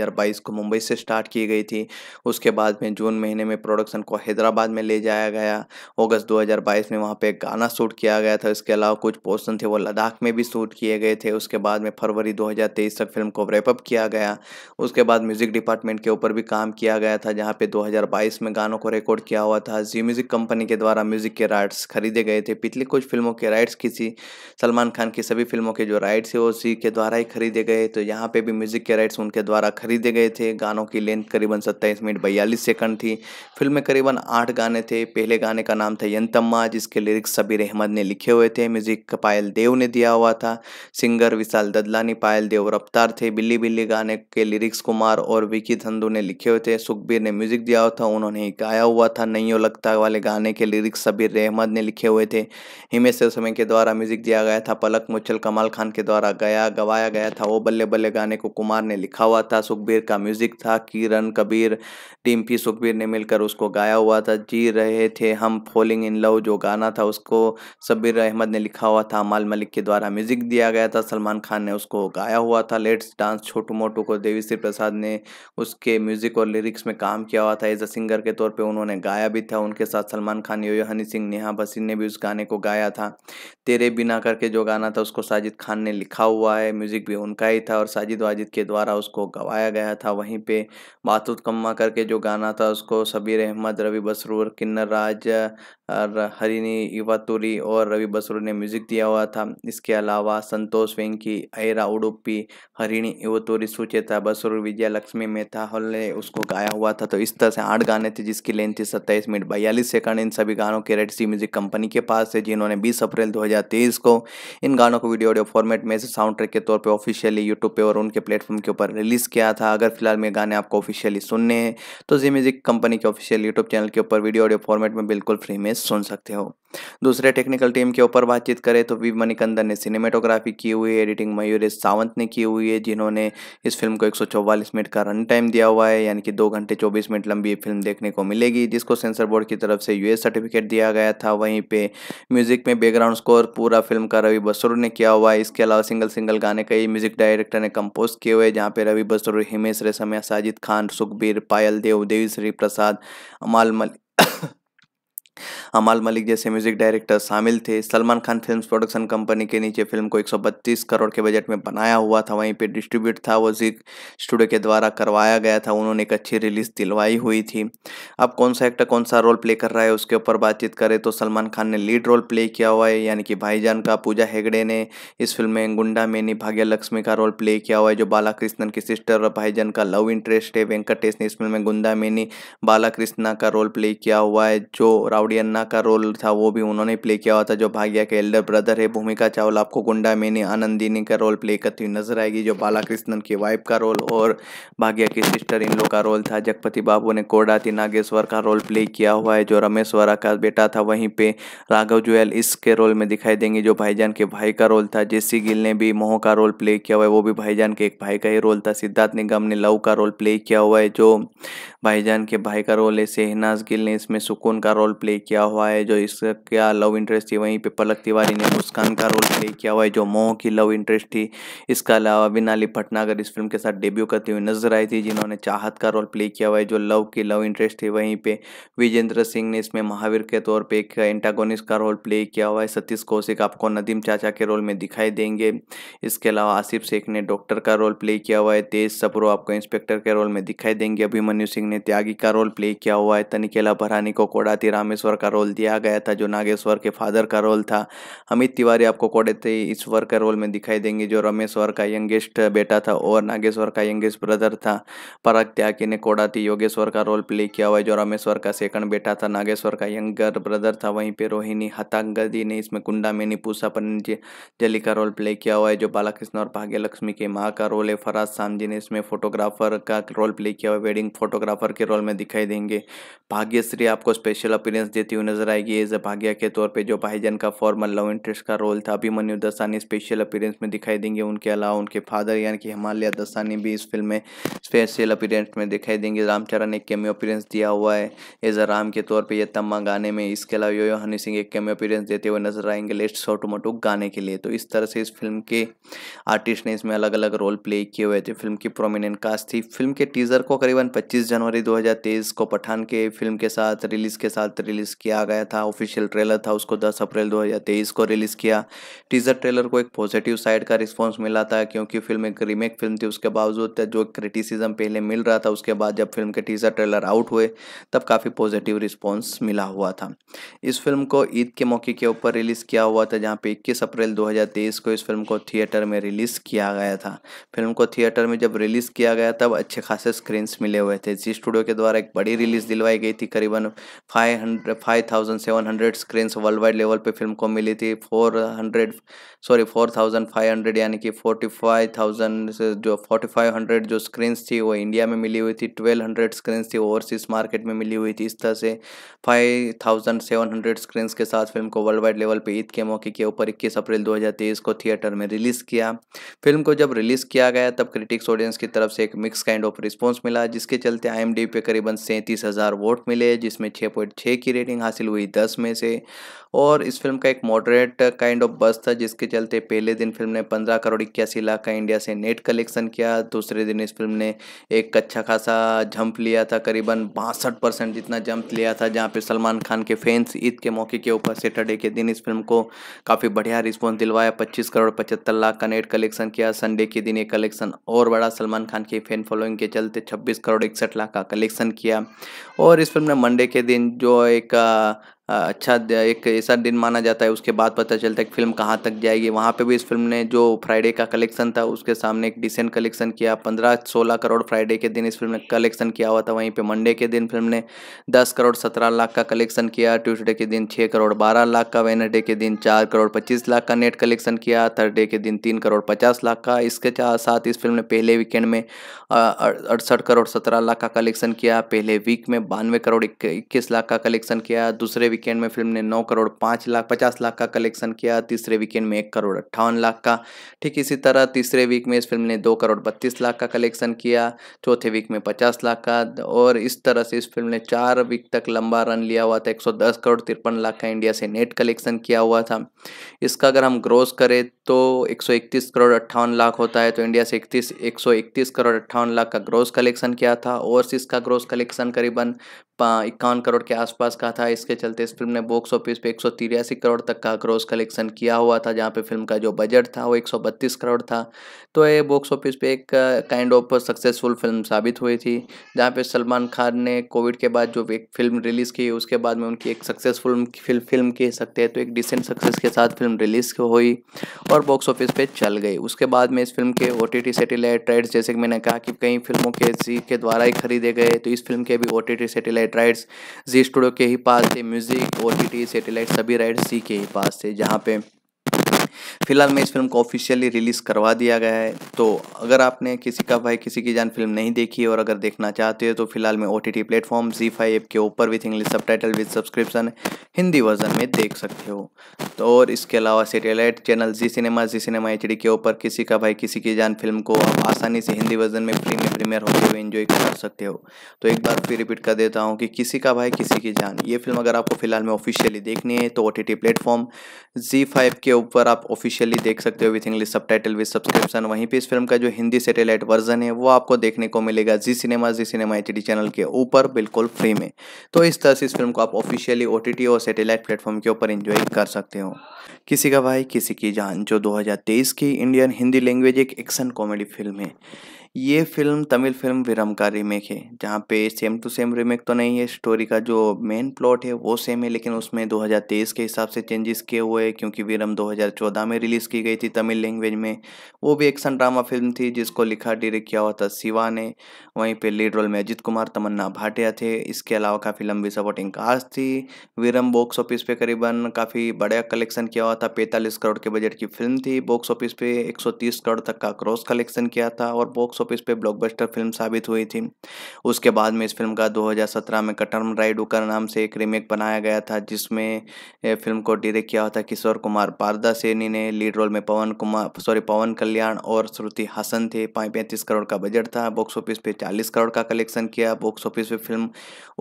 को मुंबई से स्टार्ट की गई थी उसके बाद में जून महीने में प्रोडक्शन को हैदराबाद में ले जाया गया अगस्त दो में वहाँ पर गाना शूट किया गया था इसके अलावा कुछ कुछ पोर्सन थे वो लद्दाख में भी शूट किए गए थे उसके बाद में फरवरी 2023 तक फिल्म को रेपअप किया गया उसके बाद म्यूज़िक डिपार्टमेंट के ऊपर भी काम किया गया था जहाँ पे 2022 में गानों को रिकॉर्ड किया हुआ था जी म्यूज़िक कंपनी के द्वारा म्यूज़िक के राइट्स खरीदे गए थे पिछली कुछ फिल्मों के राइट्स किसी सलमान खान की सभी फिल्मों के जो राइट्स है वो सी के द्वारा ही खरीदे गए तो यहाँ पर भी म्यूज़िक के राइट्स उनके द्वारा खरीदे गए थे गानों की लेंथ करीबन सत्ताईस मिनट बयालीस सेकंड थी फिल्म में करीबन आठ गाने थे पहले गाने का नाम था यंतम्मा जिसके लिरिक्स सबीर अहमद ने लिखे हुए थे म्यूज़िक पायल देव ने दिया हुआ था सिंगर विशाल ददलानी पायल देव रफ्तार थे बिल्ली बिल्ली गाने के लिरिक्स कुमार और विकी धंधु ने लिखे हुए थे सुखबीर ने म्यूजिक दिया हुआ था उन्होंने गाया हुआ था नहीं लगता वाले गाने के लिरिक्स सबीर अहमद ने लिखे हुए थे हिमेश समय के द्वारा म्यूजिक दिया गया था पलक मुच्छल कमाल खान के द्वारा गया गवाया गया था वो बल्ले बल्ले गाने को कुमार ने लिखा हुआ था सुखबीर का म्यूजिक था किरण कबीर डिम्पी सुखबीर ने मिलकर उसको गाया हुआ था जी रहे थे हम फॉलिंग इन लव जो गाना था उसको सबीर अहमद ने लिखा हुआ था माल मलिक के द्वारा म्यूजिक दिया गया था सलमान खान ने उसको गाया हुआ था लेट्स डांस छोटू मोटू को देवी श्री प्रसाद ने उसके म्यूजिक और लिरिक्स में काम किया हुआ था एज अ सिंगर के तौर पर उन्होंने गाया भी था उनके साथ सलमान खान यो हनी सिंह नेहा बसीन ने भी उस गाने को गाया था तेरे बिना करके जो गाना था उसको साजिद खान ने लिखा हुआ है म्यूजिक भी उनका ही था और साजिद वाजिद के द्वारा उसको गवाया गया था वहीं पे बातुत कम्मा करके जो गाना था उसको सबीर अहमद रवि बसरूर किन्नर राज हरिनी इवातुरी और रवि बसरूर ने म्यूजिक दिया हुआ था इसके अलावा संतोष वेंकी ऐरा उडुपी हरिणी युवतोरी सुचेता बसुर विजय लक्ष्मी मेहता हल्ले उसको गाया हुआ था तो इस तरह से आठ गाने थे जिसकी लेंथ थी सत्ताईस मिनट बयालीस सेकंड इन सभी गानों के रेड सी म्यूजिक कंपनी के पास है जिन्होंने बीस अप्रैल दो को इन गानों को वीडियो ऑडियो फॉर्मेट में साउंड ट्रैक के तौर पर ऑफिशियली यूट्यूब पर और उनके प्लेटफॉर्म के ऊपर रिलीज़ किया था अगर फिलहाल में गाने आपको ऑफिशियली सुनने हैं तो जी म्यूजिक कंपनी के ऑफिशियल यूट्यूब चैनल के ऊपर वीडियो ऑडियो फॉर्मेट में बिल्कुल फ्री में सुन सकते हो दूसरे टेक्निकल टीम के ऊपर बातचीत करें तो वी मणिकंदन ने सिनेमेटोग्राफी की हुई है एडिटिंग मयूरेश सावंत ने की हुई है जिन्होंने इस फिल्म को एक मिनट का रन टाइम दिया हुआ है यानी कि दो घंटे चौबीस मिनट लंबी फिल्म देखने को मिलेगी जिसको सेंसर बोर्ड की तरफ से यूएस सर्टिफिकेट दिया गया था वहीं पर म्यूजिक में बैकग्राउंड स्कोर पूरा फिल्म का रवि बसरू ने किया हुआ है इसके अलावा सिंगल सिंगल गाने कई म्यूजिक डायरेक्टर ने कंपोज किए हुए जहाँ पे रवि बसरू हिमेश रेशमिया साजिद खान सुखबीर पायल देव देवी श्री प्रसाद अमाल मलिक अमाल मलिक जैसे म्यूजिक डायरेक्टर शामिल थे Salman Khan film production company के नीचे फिल्म को 132 करोड़ के बजट में बनाया हुआ था वहीं पे डिस्ट्रीब्यूट था वो जी स्टूडियो के द्वारा करवाया गया था उन्होंने एक अच्छी रिलीज दिलवाई हुई थी अब कौन सा एक्टर कौन सा रोल प्ले कर रहा है उसके ऊपर बातचीत करें तो सलमान खान ने लीड रोल प्ले किया हुआ है यानी कि भाईजान का पूजा हेगड़े ने इस फिल्म में गुंडा मेनी भाग्य लक्ष्मी का रोल प्ले किया हुआ है जो बालाकृष्णन की सिस्टर और भाईजान का लव इंटरेस्ट है वेंकटेश ने इस फिल्म में गुंडा मेनी बालाकृष्णा का रोल प्ले किया हुआ है जो राव राउडी अन्ना का रोल था वो भी उन्होंने प्ले किया हुआ था जो भाग्या के एल्डर ब्रदर है भूमिका चावल आपको गुंडा मैंने आनंदिनी का रोल प्ले करती हुई नजर आएगी जो बालाकृष्णन की वाइफ का रोल और भाग्या की सिस्टर इन लोग का रोल था जगपति बाबू ने कोडाती नागेश्वर का रोल प्ले किया हुआ है जो रमेश्वरा का बेटा था वहीं पे राघव जुएल इसके रोल में दिखाई देंगे जो भाईजान के भाई का रोल था जेसी गिल ने भी मोह का रोल प्ले किया हुआ है वो भी भाईजान के एक भाई का ही रोल था सिद्धार्थ निगम ने लव का रोल प्ले किया हुआ है जो भाईजान के भाई का रोल है सेहनाज गिल ने इसमें सुकून का रोल प्ले प्ले किया हुआ है जो इस क्या लव इंटरेस्ट थी वहीं पे पलक तिवारी ने मुस्कान का रोल प्ले किया हुआ है जो मोह की लव इंटरेस्ट थी इसके अलावा बिनाली भटनागर इस फिल्म के साथ डेब्यू करती हुई नजर आई थी जिन्होंने चाहत का रोल प्ले किया हुआ है जो लव की लव इंटरेस्ट थी वहीं पर विजेंद्र सिंह ने इसमें महावीर के तौर पर एक एंटागोनिस्ट का रोल प्ले किया हुआ है सतीश कौशिक आपको नदीम चाचा के रोल में दिखाई देंगे इसके अलावा आसिफ शेख ने डॉक्टर का रोल प्ले किया हुआ है तेज सपरू आपको इंस्पेक्टर के रोल में दिखाई देंगे अभिमन्यु सिंह ने त्यागी का रोल प्ले किया हुआ है तनिकेला भरानी को कोड़ाती रामेश नागेश्वर का रोल दिया गया था जो नागेश्वर के फादर का रोल था अमित तिवारी आपको कोडेते ईश्वर के रोल में दिखाई देंगे जो रमेश्वर का यंगेस्ट बेटा था और नागेश्वर का यंगेस्ट ब्रदर था पराग त्यागी ने कोडाती योगेश्वर का रोल प्ले किया हुआ है जो रमेश्वर का सेकंड बेटा था नागेश्वर का यंगर ब्रदर था वहीं पर रोहिणी हतांगदी ने इसमें कुंडा मेनी पूसा पन्नी जली का रोल प्ले किया हुआ है जो बालाकृष्ण और भाग्यलक्ष्मी के माँ का रोल है फराज सामजी ने इसमें फोटोग्राफर का रोल प्ले किया हुआ वेडिंग फोटोग्राफर के रोल में दिखाई देंगे भाग्यश्री आपको स्पेशल अपीरेंस देती हुई नजर आएगी एज भाग्या के तौर पे जो भाईजान का फॉर्मल लव इंटरेस्ट का रोल था अभिमन्यु दसानी स्पेशल अपीरेंस में दिखाई देंगे उनके अलावा उनके फादर यानी कि हिमालय दसानी भी इस फिल्म में स्पेशल अपीरेंस में दिखाई देंगे रामचरण एक कैमियो अपीरेंस दिया हुआ है एज अ राम के तौर पर यह तम्मा गाने में इसके अलावा यो हनी सिंह एक कैमियो अपीरेंस देते हुए नजर आएंगे लेट शॉट मोटू गाने के लिए तो इस तरह से इस फिल्म के आर्टिस्ट ने इसमें अलग अलग रोल प्ले किए हुए थे फिल्म की प्रोमिनेंट कास्ट थी फिल्म के टीजर को करीबन पच्चीस जनवरी दो को पठान के फिल्म के साथ रिलीज के साथ रिलीज रिलीज़ किया गया था ऑफिशियल ट्रेलर था उसको 10 अप्रैल 2023 को रिलीज़ किया टीज़र ट्रेलर को एक पॉजिटिव साइड का रिस्पांस मिला था क्योंकि फिल्म एक रीमेक फिल्म थी उसके बावजूद जो क्रिटिसिज्म पहले मिल रहा था उसके बाद जब फिल्म के टीज़र ट्रेलर आउट हुए तब काफ़ी पॉजिटिव रिस्पॉन्स मिला हुआ था इस फिल्म को ईद के मौके के ऊपर रिलीज़ किया हुआ था जहाँ पर इक्कीस अप्रैल दो को इस फिल्म को थिएटर में रिलीज़ किया गया था फिल्म को थिएटर में जब रिलीज़ किया गया तब अच्छे खासे स्क्रीन्स मिले हुए थे जी स्टूडियो के द्वारा एक बड़ी रिलीज़ दिलवाई गई थी करीबन five five thousand screens world wide level पे फिल्म को मिली थी 400 सॉरी 4500 यानी कि 45000 जो 4500 जो स्क्रीन्स थी वो इंडिया में मिली हुई थी 1200 हंड्रेड स्क्रीन्स थी ओवरसीज मार्केट में मिली हुई थी इस तरह से 5700 स्क्रीन्स के साथ फिल्म को वर्ल्ड वाइड लेवल पे ईद के मौके के ऊपर इक्कीस अप्रैल दो को थिएटर में रिलीज़ किया फिल्म को जब रिलीज़ किया गया तब क्रिटिक्स ऑडियंस की तरफ से एक मिक्स काइंड ऑफ रिस्पॉन्स मिला जिसके चलते आई पे करीबन सैंतीस हज़ार वोट मिले जिसमें छः पॉइंट छः की रेटिंग हासिल हुई दस में से और इस फिल्म का एक मॉडरेट काइंड ऑफ बस था जिसके चलते पहले दिन फिल्म ने पंद्रह करोड़ इक्यासी लाख का इंडिया से नेट कलेक्शन किया दूसरे दिन इस फिल्म ने एक अच्छा खासा जंप लिया था करीबन बासठ परसेंट जितना जंप लिया था जहाँ पे सलमान खान के फैंस ईद के मौके के ऊपर सैटरडे के दिन इस फिल्म को काफ़ी बढ़िया रिस्पॉन्स दिलवाया पच्चीस करोड़ पचहत्तर लाख का नेट कलेक्शन किया संडे के दिन ये कलेक्शन और बड़ा सलमान खान की फैन फॉलोइंग के चलते छब्बीस करोड़ इकसठ लाख का कलेक्शन किया और इस फिल्म ने मंडे के दिन जो एक uh, अच्छा एक ऐसा दिन माना जाता है उसके बाद पता चलता है कि फिल्म कहाँ तक जाएगी वहाँ पे भी इस फिल्म ने जो फ्राइडे का कलेक्शन था उसके सामने एक डिसेंट कलेक्शन किया पंद्रह सोलह करोड़ फ्राइडे के दिन इस फिल्म ने कलेक्शन किया हुआ था वहीं पे मंडे के दिन फिल्म ने दस करोड़ सत्रह लाख का कलेक्शन किया ट्यूसडे के दिन छः करोड़ बारह लाख का वेनडे के दिन चार करोड़ पच्चीस लाख का नेट कलेक्शन किया थर्डे के दिन तीन करोड़ पचास लाख का इसके साथ इस फिल्म ने पहले वीकेंड में अड़सठ करोड़ सत्रह लाख का कलेक्शन किया पहले वीक में बानवे करोड़ इक्कीस लाख का कलेक्शन किया दूसरे वीकेंड में फिल्म ने नौ करोड़ पाँच लाख पचास लाख का कलेक्शन किया तीसरे वीकेंड में एक करोड़ अट्ठावन लाख का ठीक इसी तरह तीसरे वीक में इस फिल्म ने दो करोड़ बत्तीस लाख का कलेक्शन किया चौथे वीक में पचास लाख का और इस तरह से इस फिल्म ने चार वीक तक लंबा रन लिया हुआ था एक करोड़ तिरपन लाख का इंडिया से नेट कलेक्शन किया हुआ था इसका अगर हम ग्रोस करें तो एक करोड़ अट्ठावन लाख होता है तो इंडिया से इकतीस एक करोड़ अट्ठावन लाख का ग्रोस कलेक्शन किया था और इसका ग्रोस कलेक्शन करीबन इक्यावन करोड़ के आसपास का था इसके चलते इस फिल्म ने बॉक्स ऑफिस पे एक करोड़ तक का क्रॉस कलेक्शन किया हुआ था जहाँ पे फिल्म का जो बजट था वो 132 करोड़ था तो ये बॉक्स ऑफिस पे एक काइंड ऑफ सक्सेसफुल फिल्म साबित हुई थी जहाँ पे सलमान खान ने कोविड के बाद जो एक फिल्म रिलीज़ की उसके बाद में उनकी एक सक्सेसफुल फिल्म फिल्म कह सकते हैं तो एक डिसेंट सक्सेस के साथ फिल्म रिलीज़ हुई और बॉक्स ऑफिस पर चल गई उसके बाद में इस फिल्म के O T T satellite rights जैसे कि मैंने कहा कि कई फिल्मों के जी के द्वारा ही खरीदे गए तो इस फिल्म के भी O T T satellite rights जी स्टूडियो के ही पास थे music music O T T satellite सभी राइट्स सी के ही पास थे जहाँ पे फिलहाल में इस फिल्म को ऑफिशियली रिलीज़ करवा दिया गया है तो अगर आपने किसी का भाई किसी की जान फिल्म नहीं देखी और अगर देखना चाहते हो तो फिलहाल में ओ टी टी प्लेटफॉर्म जी फाइव ऐप के ऊपर with English subtitle with subscription Hindi version में देख सकते हो तो और इसके अलावा सेटेलाइट चैनल जी सिनेमा जी सिनेमा एच डी के ऊपर किसी का भाई किसी की जान फिल्म को आप आसानी से हिंदी वर्जन में फ्री में प्रीमियर होते हुए इन्जॉय कर सकते हो तो एक बार फिर रिपीट कर देता हूँ कि किसी का भाई किसी की जान ये फिल्म अगर आपको फिलहाल में ऑफिशियली देखनी है तो ओ टी टी प्लेटफॉर्म जी फाइव के ऊपर आप ऑफिशियली देख सकते हो with English subtitle with subscription वहीं पे इस फिल्म का जो हिंदी सेटेलाइट वर्जन है वो आपको देखने को मिलेगा जी सिनेमा जी सिनेमा एच चैनल के ऊपर बिल्कुल फ्री में तो इस तरह से इस फिल्म को आप ऑफिशियली ओ और सेटेलाइट प्लेटफॉर्म के ऊपर इंजॉय कर सकते हो किसी का भाई किसी की जान जो 2023 की इंडियन हिंदी लैंग्वेज एक एक्शन कॉमेडी फिल्म है ये फिल्म तमिल फिल्म विरम का रीमेक है जहाँ पे सेम टू सेम रीमेक तो नहीं है स्टोरी का जो मेन प्लॉट है वो सेम है लेकिन उसमें 2023 के हिसाब से चेंजेस किए हुए हैं क्योंकि विरम 2014 में रिलीज़ की गई थी तमिल लैंग्वेज में वो भी एक्शन ड्रामा फिल्म थी जिसको लिखा डायरेक्ट किया हुआ था शिवा ने वहीं पर लीड रोल में अजित कुमार तमन्ना भाटिया थे इसके अलावा काफ़ी लंबी सपोर्टिंग कास्ट थी विरम बॉक्स ऑफिस पे करीबन काफ़ी बड़ा कलेक्शन किया हुआ था पैंतालीस करोड़ के बजट की फिल्म थी बॉक्स ऑफिस पे एक करोड़ तक का क्रॉस कलेक्शन किया था और बॉक्स ऑफिस पे ब्लॉकबस्टर फिल्म साबित हुई थी उसके बाद में इस फिल्म का 2017 में कटरम राइड उकर नाम से एक रीमेक बनाया गया था जिसमें फिल्म को डायरेक्ट किया था किशोर कुमार पारदा सेनी ने लीड रोल में पवन कुमार सॉरी पवन कल्याण और श्रुति हासन थे पैंतीस करोड़ का बजट था बॉक्स ऑफिस पे चालीस करोड़ का कलेक्शन किया बॉक्स ऑफिस पे फिल्म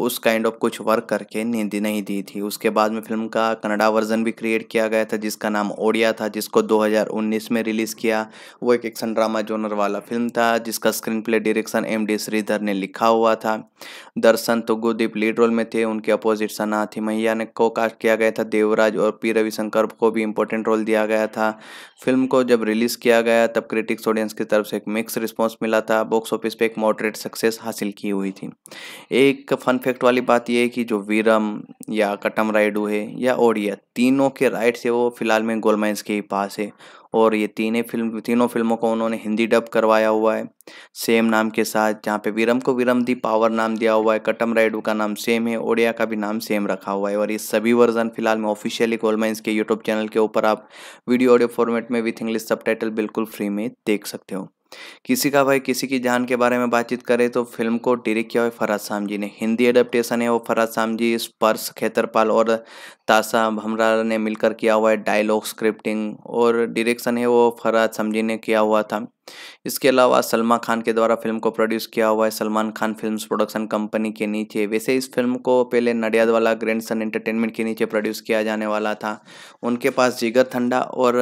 उस काइंड ऑफ कुछ वर्क करके नींद नहीं दी थी उसके बाद में फिल्म का कनाडा वर्जन भी क्रिएट किया गया था जिसका नाम ओडिया था जिसको 2019 में रिलीज़ किया वो एक एक्शन ड्रामा जोनर वाला फिल्म था जिस जिसका screen play direction M D Sridhar ने लिखा हुआ था दर्शन तो गुदीप लीड रोल में थे उनके अपोजिट सनाथी मैया ने को कास्ट किया गया था देवराज और पी रविशंकर को भी इम्पोर्टेंट रोल दिया गया था फिल्म को जब रिलीज़ किया गया तब क्रिटिक्स ऑडियंस की तरफ से एक मिक्स रिस्पॉन्स मिला था बॉक्स ऑफिस पर एक मॉडरेट सक्सेस हासिल की हुई थी एक फन फैक्ट वाली बात यह है कि जो वीरम या कटम राइडू है या ओडिया तीनों के राइट से वो फिलहाल में गोलमाइंस के ही पास है और ये तीनों फिल्म तीनों फिल्मों को उन्होंने हिंदी डब करवाया हुआ है सेम नाम के साथ जहाँ पे वीरम को वीरम दी पावर नाम दिया हुआ है कटम राइडू का नाम सेम है ओडिया का भी नाम सेम रखा हुआ है और ये सभी वर्जन फिलहाल में ऑफिशियली गोलमाइंस के यूट्यूब चैनल के ऊपर आप वीडियो ऑडियो फॉर्मेट में विथ इंग्लिश सब बिल्कुल फ्री में देख सकते हो किसी का भाई किसी की जान के बारे में बातचीत करें तो फिल्म को डायरेक्ट किया हुआ फराज जी ने हिंदी एडेप्टेशन है वो फराज जी स्पर्श खेतरपाल और ताशा भमरा ने मिलकर किया हुआ है डायलॉग स्क्रिप्टिंग और डायरेक्शन है वो फराज जी ने किया हुआ था इसके अलावा सलमा खान के द्वारा फिल्म को प्रोड्यूस किया हुआ है Salman Khan films production company के नीचे वैसे इस फिल्म को पहले नडियाद वाला ग्रैंड सन एंटरटेनमेंट के नीचे प्रोड्यूस किया जाने वाला था उनके पास जिगर ठंडा और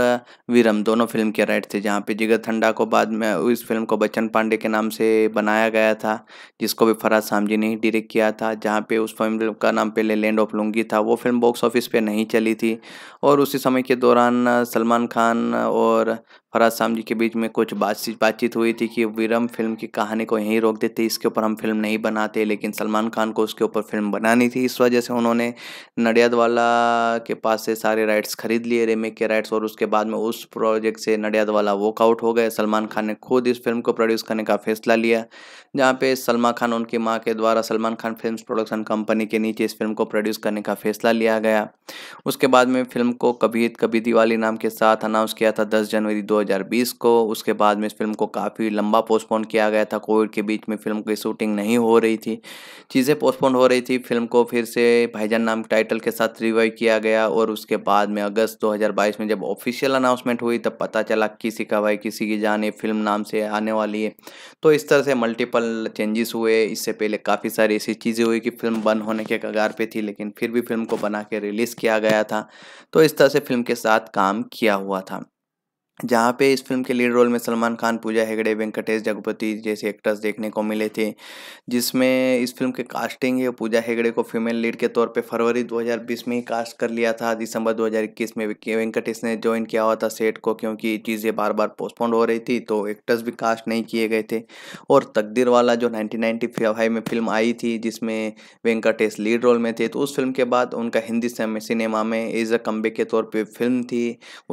वीरम दोनों फिल्म के राइट थे जहाँ पे जिगर ठंडा को बाद में इस फिल्म को बच्चन पांडे के नाम से बनाया गया था जिसको भी फराज सामजी ने ही डिरेक्ट किया था जहाँ पे उस फिल्म का नाम पहले लैंड ऑफ लुंगी था वो फिल्म बॉक्स ऑफिस पे नहीं चली थी और उसी समय के दौरान सलमान खान और फराज शाम जी के बीच में कुछ बातचीत बातचीत हुई थी कि विरम फिल्म की कहानी को यहीं रोक देते इसके ऊपर हम फिल्म नहीं बनाते लेकिन सलमान खान को उसके ऊपर फिल्म बनानी थी इस वजह से उन्होंने नडियादवाला के पास से सारे राइट्स खरीद लिए रेमेक के राइट्स और उसके बाद में उस प्रोजेक्ट से नडियादवाला वॉकआउट हो गए सलमान खान ने खुद इस फिल्म को प्रोड्यूस करने का फैसला लिया जहाँ पे सलमान खान उनकी माँ के द्वारा Salman Khan film production company के नीचे इस फिल्म को प्रोड्यूस करने का फैसला लिया गया उसके बाद में फिल्म को कभी कभी दिवाली नाम के साथ अनाउंस किया था दस जनवरी दो 2020 को उसके बाद में इस फिल्म को काफ़ी लंबा पोस्टपोन किया गया था कोविड के बीच में फिल्म की शूटिंग नहीं हो रही थी चीज़ें पोस्टपोन हो रही थी फिल्म को फिर से भाईजान नाम टाइटल के साथ रिवाइव किया गया और उसके बाद में अगस्त 2022 में जब ऑफिशियल अनाउंसमेंट हुई तब पता चला किसी का भाई किसी की जान फिल्म नाम से आने वाली है तो इस तरह से मल्टीपल चेंजेस हुए इससे पहले काफ़ी सारी ऐसी चीज़ें हुई कि फिल्म बंद होने के कगार पर थी लेकिन फिर भी फिल्म को बना के रिलीज़ किया गया था तो इस तरह से फिल्म के साथ काम किया हुआ था जहाँ पे इस फिल्म के लीड रोल में सलमान खान पूजा हेगड़े वेंकटेश जगपति जैसे एक्टर्स देखने को मिले थे जिसमें इस फिल्म के कास्टिंग है पूजा हेगड़े को फीमेल लीड के तौर पे फरवरी 2020 में ही कास्ट कर लिया था दिसंबर 2021 में वेंकटेश ने ज्वाइन किया हुआ था सेट को क्योंकि चीज़ें बार बार पोस्टपोन्ड हो रही थी तो एक्टर्स भी कास्ट नहीं किए गए थे और तकदीर वाला जो नाइनटीन में फिल्म आई थी जिसमें वेंकटेश लीड रोल में थे तो उस फिल्म के बाद उनका हिंदी सिनेमा में एज अ कम्बे के तौर पर फिल्म थी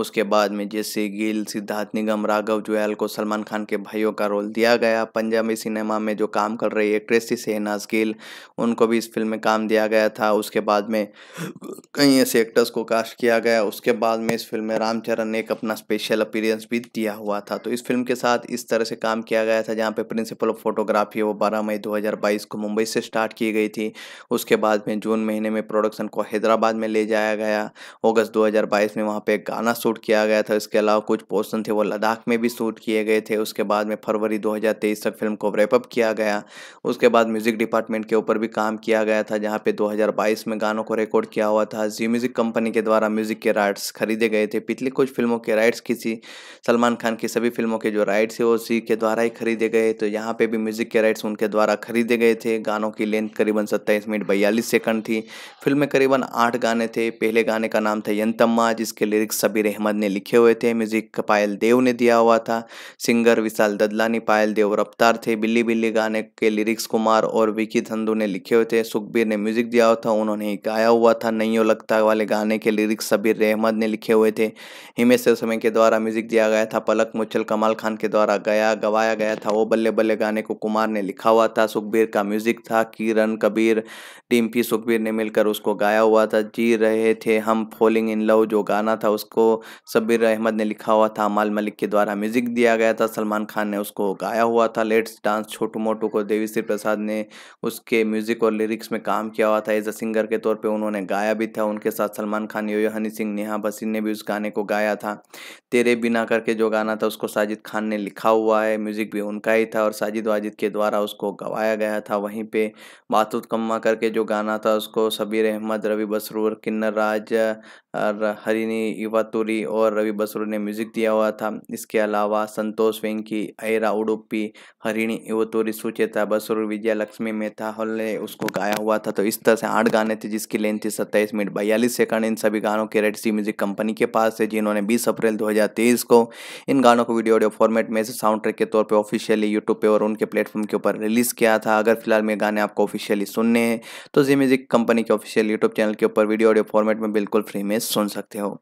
उसके बाद में जैसे गिल गिल सिद्धार्थ निगम राघव जुएल को सलमान खान के भाइयों का रोल दिया गया पंजाबी सिनेमा में जो काम कर रही एक्ट्रेस थी सेहनाज गिल उनको भी इस फिल्म में काम दिया गया था उसके बाद में कई ऐसे एक्टर्स को कास्ट किया गया उसके बाद में इस फिल्म में रामचरण ने एक अपना स्पेशल अपीयरेंस भी दिया हुआ था तो इस फिल्म के साथ इस तरह से काम किया गया था जहाँ पे प्रिंसिपल ऑफ फोटोग्राफी वो बारह मई दो को मुंबई से स्टार्ट की गई थी उसके बाद में जून महीने में प्रोडक्शन को हैदराबाद में ले जाया गया अगस्त 2022 में वहाँ पे गाना शूट किया गया था इसके अलावा कुछ पोर्सन थे वो लद्दाख में भी शूट किए गए थे उसके बाद में फरवरी 2023 तक फिल्म को रेपअप किया गया उसके बाद म्यूज़िक डिपार्टमेंट के ऊपर भी काम किया गया था जहाँ पे 2022 में गानों को रिकॉर्ड किया हुआ था जी म्यूज़िक कंपनी के द्वारा म्यूज़िक के राइट्स खरीदे गए थे पिछली कुछ फिल्मों के राइट्स किसी सलमान खान की सभी फिल्मों के जो राइट्स है वो सी के द्वारा ही खरीदे गए तो यहाँ पर भी म्यूज़िक के राइट्स उनके द्वारा खरीदे गए थे गानों की लेंथ करीबन सत्ताईस मिनट बयालीस सेकंड थी फिल्म में करीबन आठ गाने थे पहले गाने का नाम था यंतम्मा जिसके लिरिक्स सबीर अहमद ने लिखे हुए थे म्यूज़िक पायल देव ने दिया हुआ था सिंगर विशाल ददलानी पायल देव रफ्तार थे बिल्ली बिल्ली गाने के लिरिक्स कुमार और विकी धंधु ने लिखे हुए थे सुखबीर ने म्यूजिक दिया हुआ था उन्होंने गाया हुआ था नहीं लगता वाले गाने के लिरिक्स सबीर रहमद ने लिखे हुए थे हिमेश समय के द्वारा म्यूजिक दिया गया था पलक मुच्छल कमाल खान के द्वारा गया गवाया गया था वो बल्ले बल्ले गाने को कुमार ने लिखा हुआ था सुखबीर का म्यूजिक था किरण कबीर डिम्पी सुखबीर ने मिलकर उसको गाया हुआ था जी रहे थे हम फॉलिंग इन लव जो गाना था उसको सबीर अहमद ने लिखा हुआ था माल मलिक के द्वारा म्यूजिक दिया गया था सलमान खान ने उसको गाया हुआ था लेट्स डांस छोटू मोटू को देवी श्री प्रसाद ने उसके म्यूजिक और लिरिक्स में काम किया हुआ था एज अ सिंगर के तौर पर उन्होंने गाया भी था उनके साथ सलमान खान योयो हनी सिंह नेहा बसी ने भी उस गाने को गाया था तेरे बिना करके जो गाना था उसको साजिद खान ने लिखा हुआ है म्यूजिक भी उनका ही था और साजिद वाजिद के द्वारा उसको गवाया गया था वहीं पे बातुत कम्मा करके जो गाना था उसको सबीर अहमद रवि बसरूर किन्नर राज हरिनी इवातुरी और रवि बसरूर ने म्यूजिक घोषित किया हुआ था इसके अलावा संतोष वेंकी ऐरा उडुपी हरिणी इवतोरी सुचेता बसरूर विजय लक्ष्मी मेहता हल्ले उसको गाया हुआ था तो इस तरह से आठ गाने थे जिसकी लेंथ थी सत्ताईस मिनट बयालीस सेकंड इन सभी गानों के रेड सी म्यूजिक कंपनी के पास है जिन्होंने बीस अप्रैल दो को इन गानों को वीडियो ऑडियो फॉर्मेट में से साउंड ट्रैक के तौर पर ऑफिशियली यूट्यूब पर और उनके प्लेटफॉर्म के ऊपर रिलीज किया था अगर फिलहाल में गाने आपको ऑफिशियली सुनने हैं तो जी म्यूजिक कंपनी के ऑफिशियल यूट्यूब चैनल के ऊपर वीडियो ऑडियो फॉर्मेट में बिल्कुल फ्री में सुन सकते हो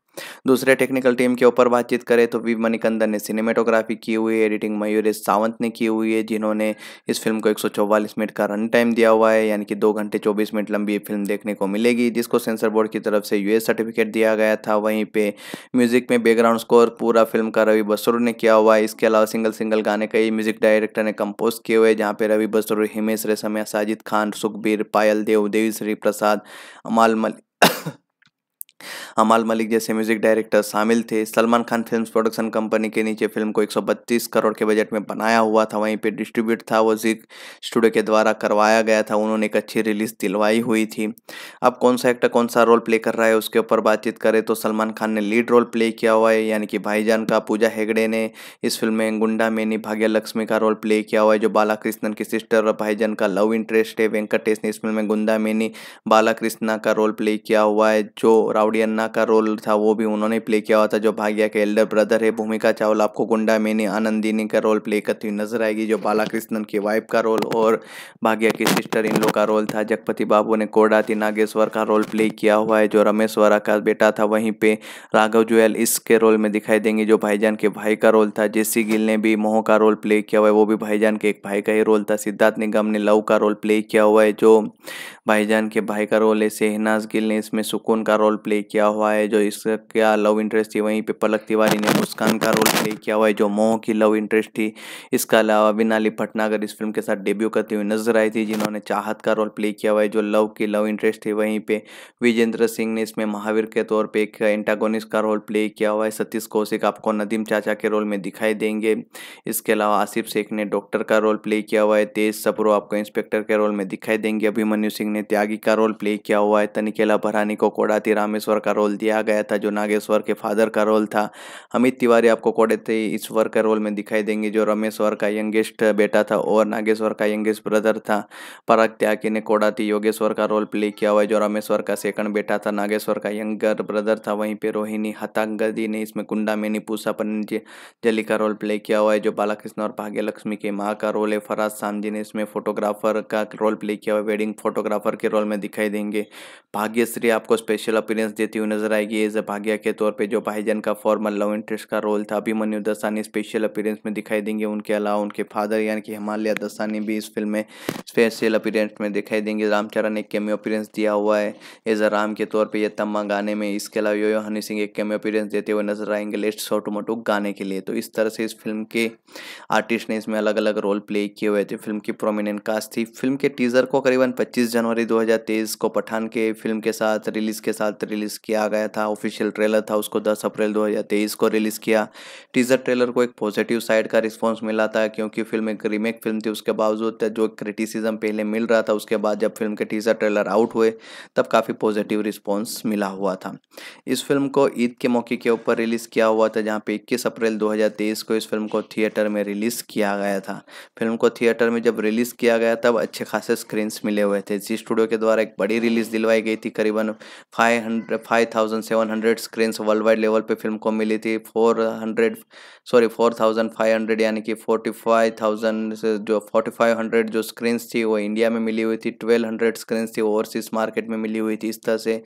दूसरे टेक्निकल टीम के ऊपर बातचीत करें करें तो वी मणिकंदन ने सिनेमेटोग्राफी की हुई है एडिटिंग मयूरेश सावंत ने की हुई है जिन्होंने इस फिल्म को एक मिनट का रन टाइम दिया हुआ है यानी कि दो घंटे चौबीस मिनट लंबी फिल्म देखने को मिलेगी जिसको सेंसर बोर्ड की तरफ से यूएस सर्टिफिकेट दिया गया था वहीं पर म्यूजिक में बैकग्राउंड स्कोर पूरा फिल्म का रवि बसुर ने किया हुआ है इसके अलावा सिंगल सिंगल गाने कई म्यूजिक डायरेक्टर ने कंपोज किए हुए जहाँ पे रवि बसुर हिमेश रेशमिया साजिद खान सुखबीर पायल देव देवी श्री प्रसाद अमाल मलिक अमाल मलिक जैसे म्यूजिक डायरेक्टर शामिल थे Salman Khan film production company के नीचे फिल्म को 132 करोड़ के बजट में बनाया हुआ था वहीं पर डिस्ट्रीब्यूट था वो जी स्टूडियो के द्वारा करवाया गया था उन्होंने एक अच्छी रिलीज दिलवाई हुई थी अब कौन सा एक्टर कौन सा रोल प्ले कर रहा है उसके ऊपर बातचीत करें तो सलमान खान ने लीड रोल प्ले किया हुआ है यानी कि भाईजान का पूजा हेगड़े ने इस फिल्म में गुंडा मेनी भाग्य लक्ष्मी का रोल प्ले किया हुआ है जो बालाकृष्णन की सिस्टर और भाईजान का लव इंटरेस्ट है वेंकटेश ने इस फिल्म में गुंडा मेनी बालाकृष्णा का रोल प्ले किया हुआ है जो राउडी अन्ना का रोल था वो भी उन्होंने प्ले किया हुआ था जो भाग्या के एल्डर ब्रदर है भूमिका चावल आपको गुंडा मैनी आनंदिनी का रोल प्ले करती हुई नजर आएगी जो बालाकृष्णन की वाइफ का रोल और भाग्या की सिस्टर इन लोग का रोल था जगपति बाबू ने कोडाती नागेश्वर का रोल प्ले किया हुआ है जो रमेश वरा का बेटा था वहीं पे राघव जुएल इसके रोल में दिखाई देंगे जो भाईजान के भाई का रोल था जेसी गिल ने भी मोह का रोल प्ले किया हुआ है वो भी भाईजान के एक भाई का ही रोल था सिद्धार्थ निगम ने लव का रोल प्ले किया हुआ है जो भाईजान के भाई का रोल है सेहनाज गिल ने इसमें सुकून का रोल प्ले किया हुआ है जो इसका क्या लव इंटरेस्ट थी वहीं पे पलक तिवारी ने मुस्कान का रोल प्ले किया हुआ है जो मोह की लव इंटरेस्ट थी इसके अलावा बिनाली भटनागर इस फिल्म के साथ डेब्यू करती हुई नजर आई थी जिन्होंने चाहत का रोल प्ले किया हुआ है जो लव की लव इंटरेस्ट थी वहीं पर विजेंद्र सिंह ने इसमें महावीर के तौर पर एक एंटागोनिस्ट का रोल प्ले किया हुआ है सतीश कौशिक आपको नदीम चाचा के रोल में दिखाई देंगे इसके अलावा आसिफ शेख ने डॉक्टर का रोल प्ले किया हुआ है तेज सप्रो आपको इंस्पेक्टर के रोल में दिखाई देंगे अभिमन्यु सिंह ने त्यागी का रोल प्ले किया हुआ है तनिकेला भरानी को कोडाती रामेश नागेश्वर का रोल दिया गया था जो नागेश्वर के फादर का रोल था अमित तिवारी आपको कोडेते ईश्वर के रोल में दिखाई देंगे जो रमेश्वर का यंगेस्ट बेटा था और नागेश्वर का यंगेस्ट ब्रदर था पराग त्यागी ने कोडाती योगेश्वर का रोल प्ले किया हुआ है जो रमेश्वर का सेकंड बेटा था नागेश्वर का यंगर ब्रदर था वहीं पर रोहिणी हतांगदी ने इसमें कुंडा मेनी पूसा पन्नी जली का रोल प्ले किया हुआ है जो बालाकृष्ण और भाग्य लक्ष्मी के माँ का रोल है फराज सामजी ने इसमें फोटोग्राफर का रोल प्ले किया हुआ है वेडिंग फोटोग्राफर के रोल में दिखाई देंगे भाग्यश्री आपको स्पेशल अपीरेंस देती हुई नजर आएगी एज ए भाग्या के तौर पे जो भाईजान का फॉर्मल लव इंटरेस्ट का रोल था अभिमन्यु दसानी स्पेशल अपीरेंस में दिखाई देंगे उनके अलावा उनके फादर यानी कि हिमालय दसानी भी इस फिल्म में स्पेशल अपीरेंस में दिखाई देंगे रामचरण ने केमियो अपीरेंस दिया हुआ है एज अ राम के तौर पर यह तम्मा गाने में इसके अलावा यो, यो हनी सिंह एक केमियो अपीरेंस देते हुए नजर आएंगे लेट शॉर्ट मोटू गाने के लिए तो इस तरह से इस फिल्म के आर्टिस्ट ने इसमें अलग अलग रोल प्ले किए हुए थे फिल्म की प्रोमिनेंट कास्ट थी फिल्म के टीजर को करीबन पच्चीस जनवरी दो को पठान के फिल्म के साथ रिलीज के साथ रिलीज रिलीज़ किया गया था ऑफिशियल ट्रेलर था उसको 10 अप्रैल 2023 को रिलीज़ किया टीज़र ट्रेलर को एक पॉजिटिव साइड का रिस्पांस मिला था क्योंकि फिल्म एक रीमेक फिल्म थी उसके बावजूद जो क्रिटिसिज्म पहले मिल रहा था उसके बाद जब फिल्म के टीज़र ट्रेलर आउट हुए तब काफ़ी पॉजिटिव रिस्पॉन्स मिला हुआ था इस फिल्म को ईद के मौके के ऊपर रिलीज़ किया हुआ था जहाँ पर इक्कीस अप्रैल दो को इस फिल्म को थिएटर में रिलीज़ किया गया था फिल्म को थिएटर में जब रिलीज़ किया गया तब अच्छे खासे स्क्रीन्स मिले हुए थे जी स्टूडियो के द्वारा एक बड़ी रिलीज़ दिलवाई गई थी करीबन पे 5700 स्क्रीन्स वर्ल्ड वाइड लेवल पे फिल्म को मिली थी 400 सॉरी 4500 यानी कि 45000 जो 4500 जो स्क्रीन्स थी वो इंडिया में मिली हुई थी 1200 हंड्रेड स्क्रीन्स थी ओवरसीज मार्केट में मिली हुई थी इस तरह से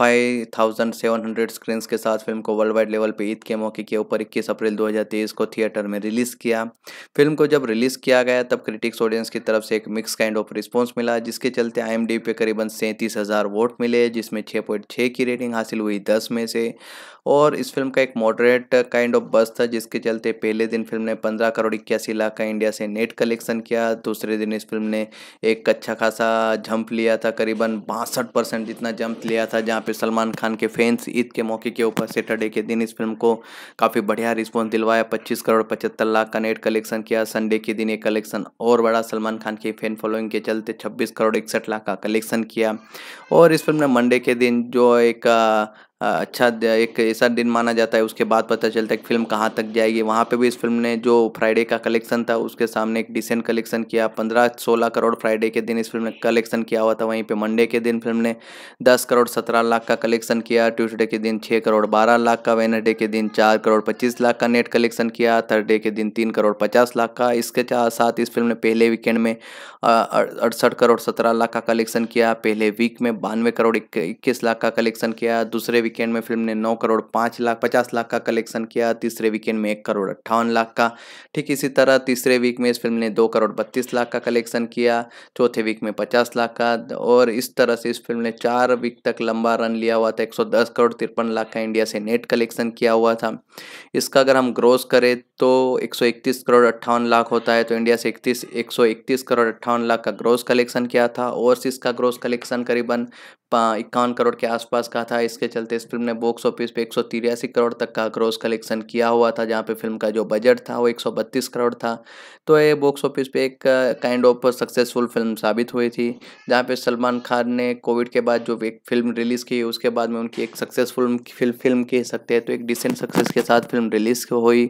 5700 स्क्रीन्स के साथ फिल्म को वर्ल्ड वाइड लेवल पे ईद के मौके के ऊपर इक्कीस अप्रैल दो को थिएटर में रिलीज़ किया फिल्म को जब रिलीज़ किया गया तब क्रिटिक्स ऑडियंस की तरफ से एक मिक्स काइंड ऑफ रिस्पॉन्स मिला जिसके चलते आई पे करीबन सैंतीस हज़ार वोट मिले जिसमें छः पॉइंट छः की रेटिंग हासिल हुई दस में से और इस फिल्म का एक मॉडरेट काइंड ऑफ बस था जिसके चलते पहले दिन फिल्म ने पंद्रह करोड़ इक्यासी लाख का इंडिया से नेट कलेक्शन किया दूसरे दिन इस फिल्म ने एक अच्छा खासा जंप लिया था करीबन बासठ परसेंट जितना जंप लिया था जहाँ पे सलमान खान के फैंस ईद के मौके के ऊपर सेटरडे के दिन इस फिल्म को काफ़ी बढ़िया रिस्पॉन्स दिलवाया पच्चीस करोड़ पचहत्तर लाख का नेट कलेक्शन किया संडे के दिन ये कलेक्शन और बड़ा सलमान खान की फैन फॉलोइंग के चलते छब्बीस करोड़ इकसठ लाख का कलेक्शन किया और इस फिल्म ने मंडे के दिन जो एक uh, अच्छा एक ऐसा दिन माना जाता है उसके बाद पता चलता है कि फिल्म कहाँ तक जाएगी वहाँ पे भी इस फिल्म ने जो फ्राइडे का कलेक्शन था उसके सामने एक डिसेंट कलेक्शन किया पंद्रह सोलह करोड़ फ्राइडे के दिन इस फिल्म ने कलेक्शन किया हुआ था वहीं पे मंडे के दिन फिल्म ने दस करोड़ सत्रह लाख का कलेक्शन किया ट्यूसडे के दिन छः करोड़ बारह लाख का वेनडे के दिन चार करोड़ पच्चीस लाख का नेट कलेक्शन किया थर्डे के दिन तीन करोड़ पचास लाख का इसके साथ इस फिल्म ने पहले वीकेंड में अड़सठ करोड़ सत्रह लाख का कलेक्शन किया पहले वीक में बानवे करोड़ इक्कीस लाख का कलेक्शन किया दूसरे वीकेंड में फिल्म ने नौ करोड़ पाँच लाख पचास लाख का कलेक्शन किया तीसरे वीकेंड में एक करोड़ अट्ठावन लाख का ठीक इसी तरह तीसरे वीक में इस फिल्म ने दो करोड़ बत्तीस लाख का कलेक्शन किया चौथे वीक में पचास लाख का और इस तरह से इस फिल्म ने चार वीक तक लंबा रन लिया हुआ था एक करोड़ तिरपन लाख का इंडिया से नेट कलेक्शन किया हुआ था इसका अगर हम ग्रोस करें तो एक करोड़ अट्ठावन लाख होता है तो इंडिया से इकतीस एक करोड़ अट्ठावन लाख का ग्रोस कलेक्शन किया था और इसका ग्रोस कलेक्शन करीबन इक्यावन करोड़ के आसपास का था इसके चलते थे इस फिल्म ने बॉक्स ऑफिस पे एक करोड़ तक का क्रॉस कलेक्शन किया हुआ था जहाँ पे फिल्म का जो बजट था वो 132 करोड़ था तो ये बॉक्स ऑफिस पे एक काइंड ऑफ सक्सेसफुल फिल्म साबित हुई थी जहाँ पे सलमान खान ने कोविड के बाद जो एक फिल्म रिलीज़ की उसके बाद में उनकी एक सक्सेसफुल फिल्म फिल्म कह सकते हैं तो एक डिसेंट सक्सेस के साथ फिल्म रिलीज़ हुई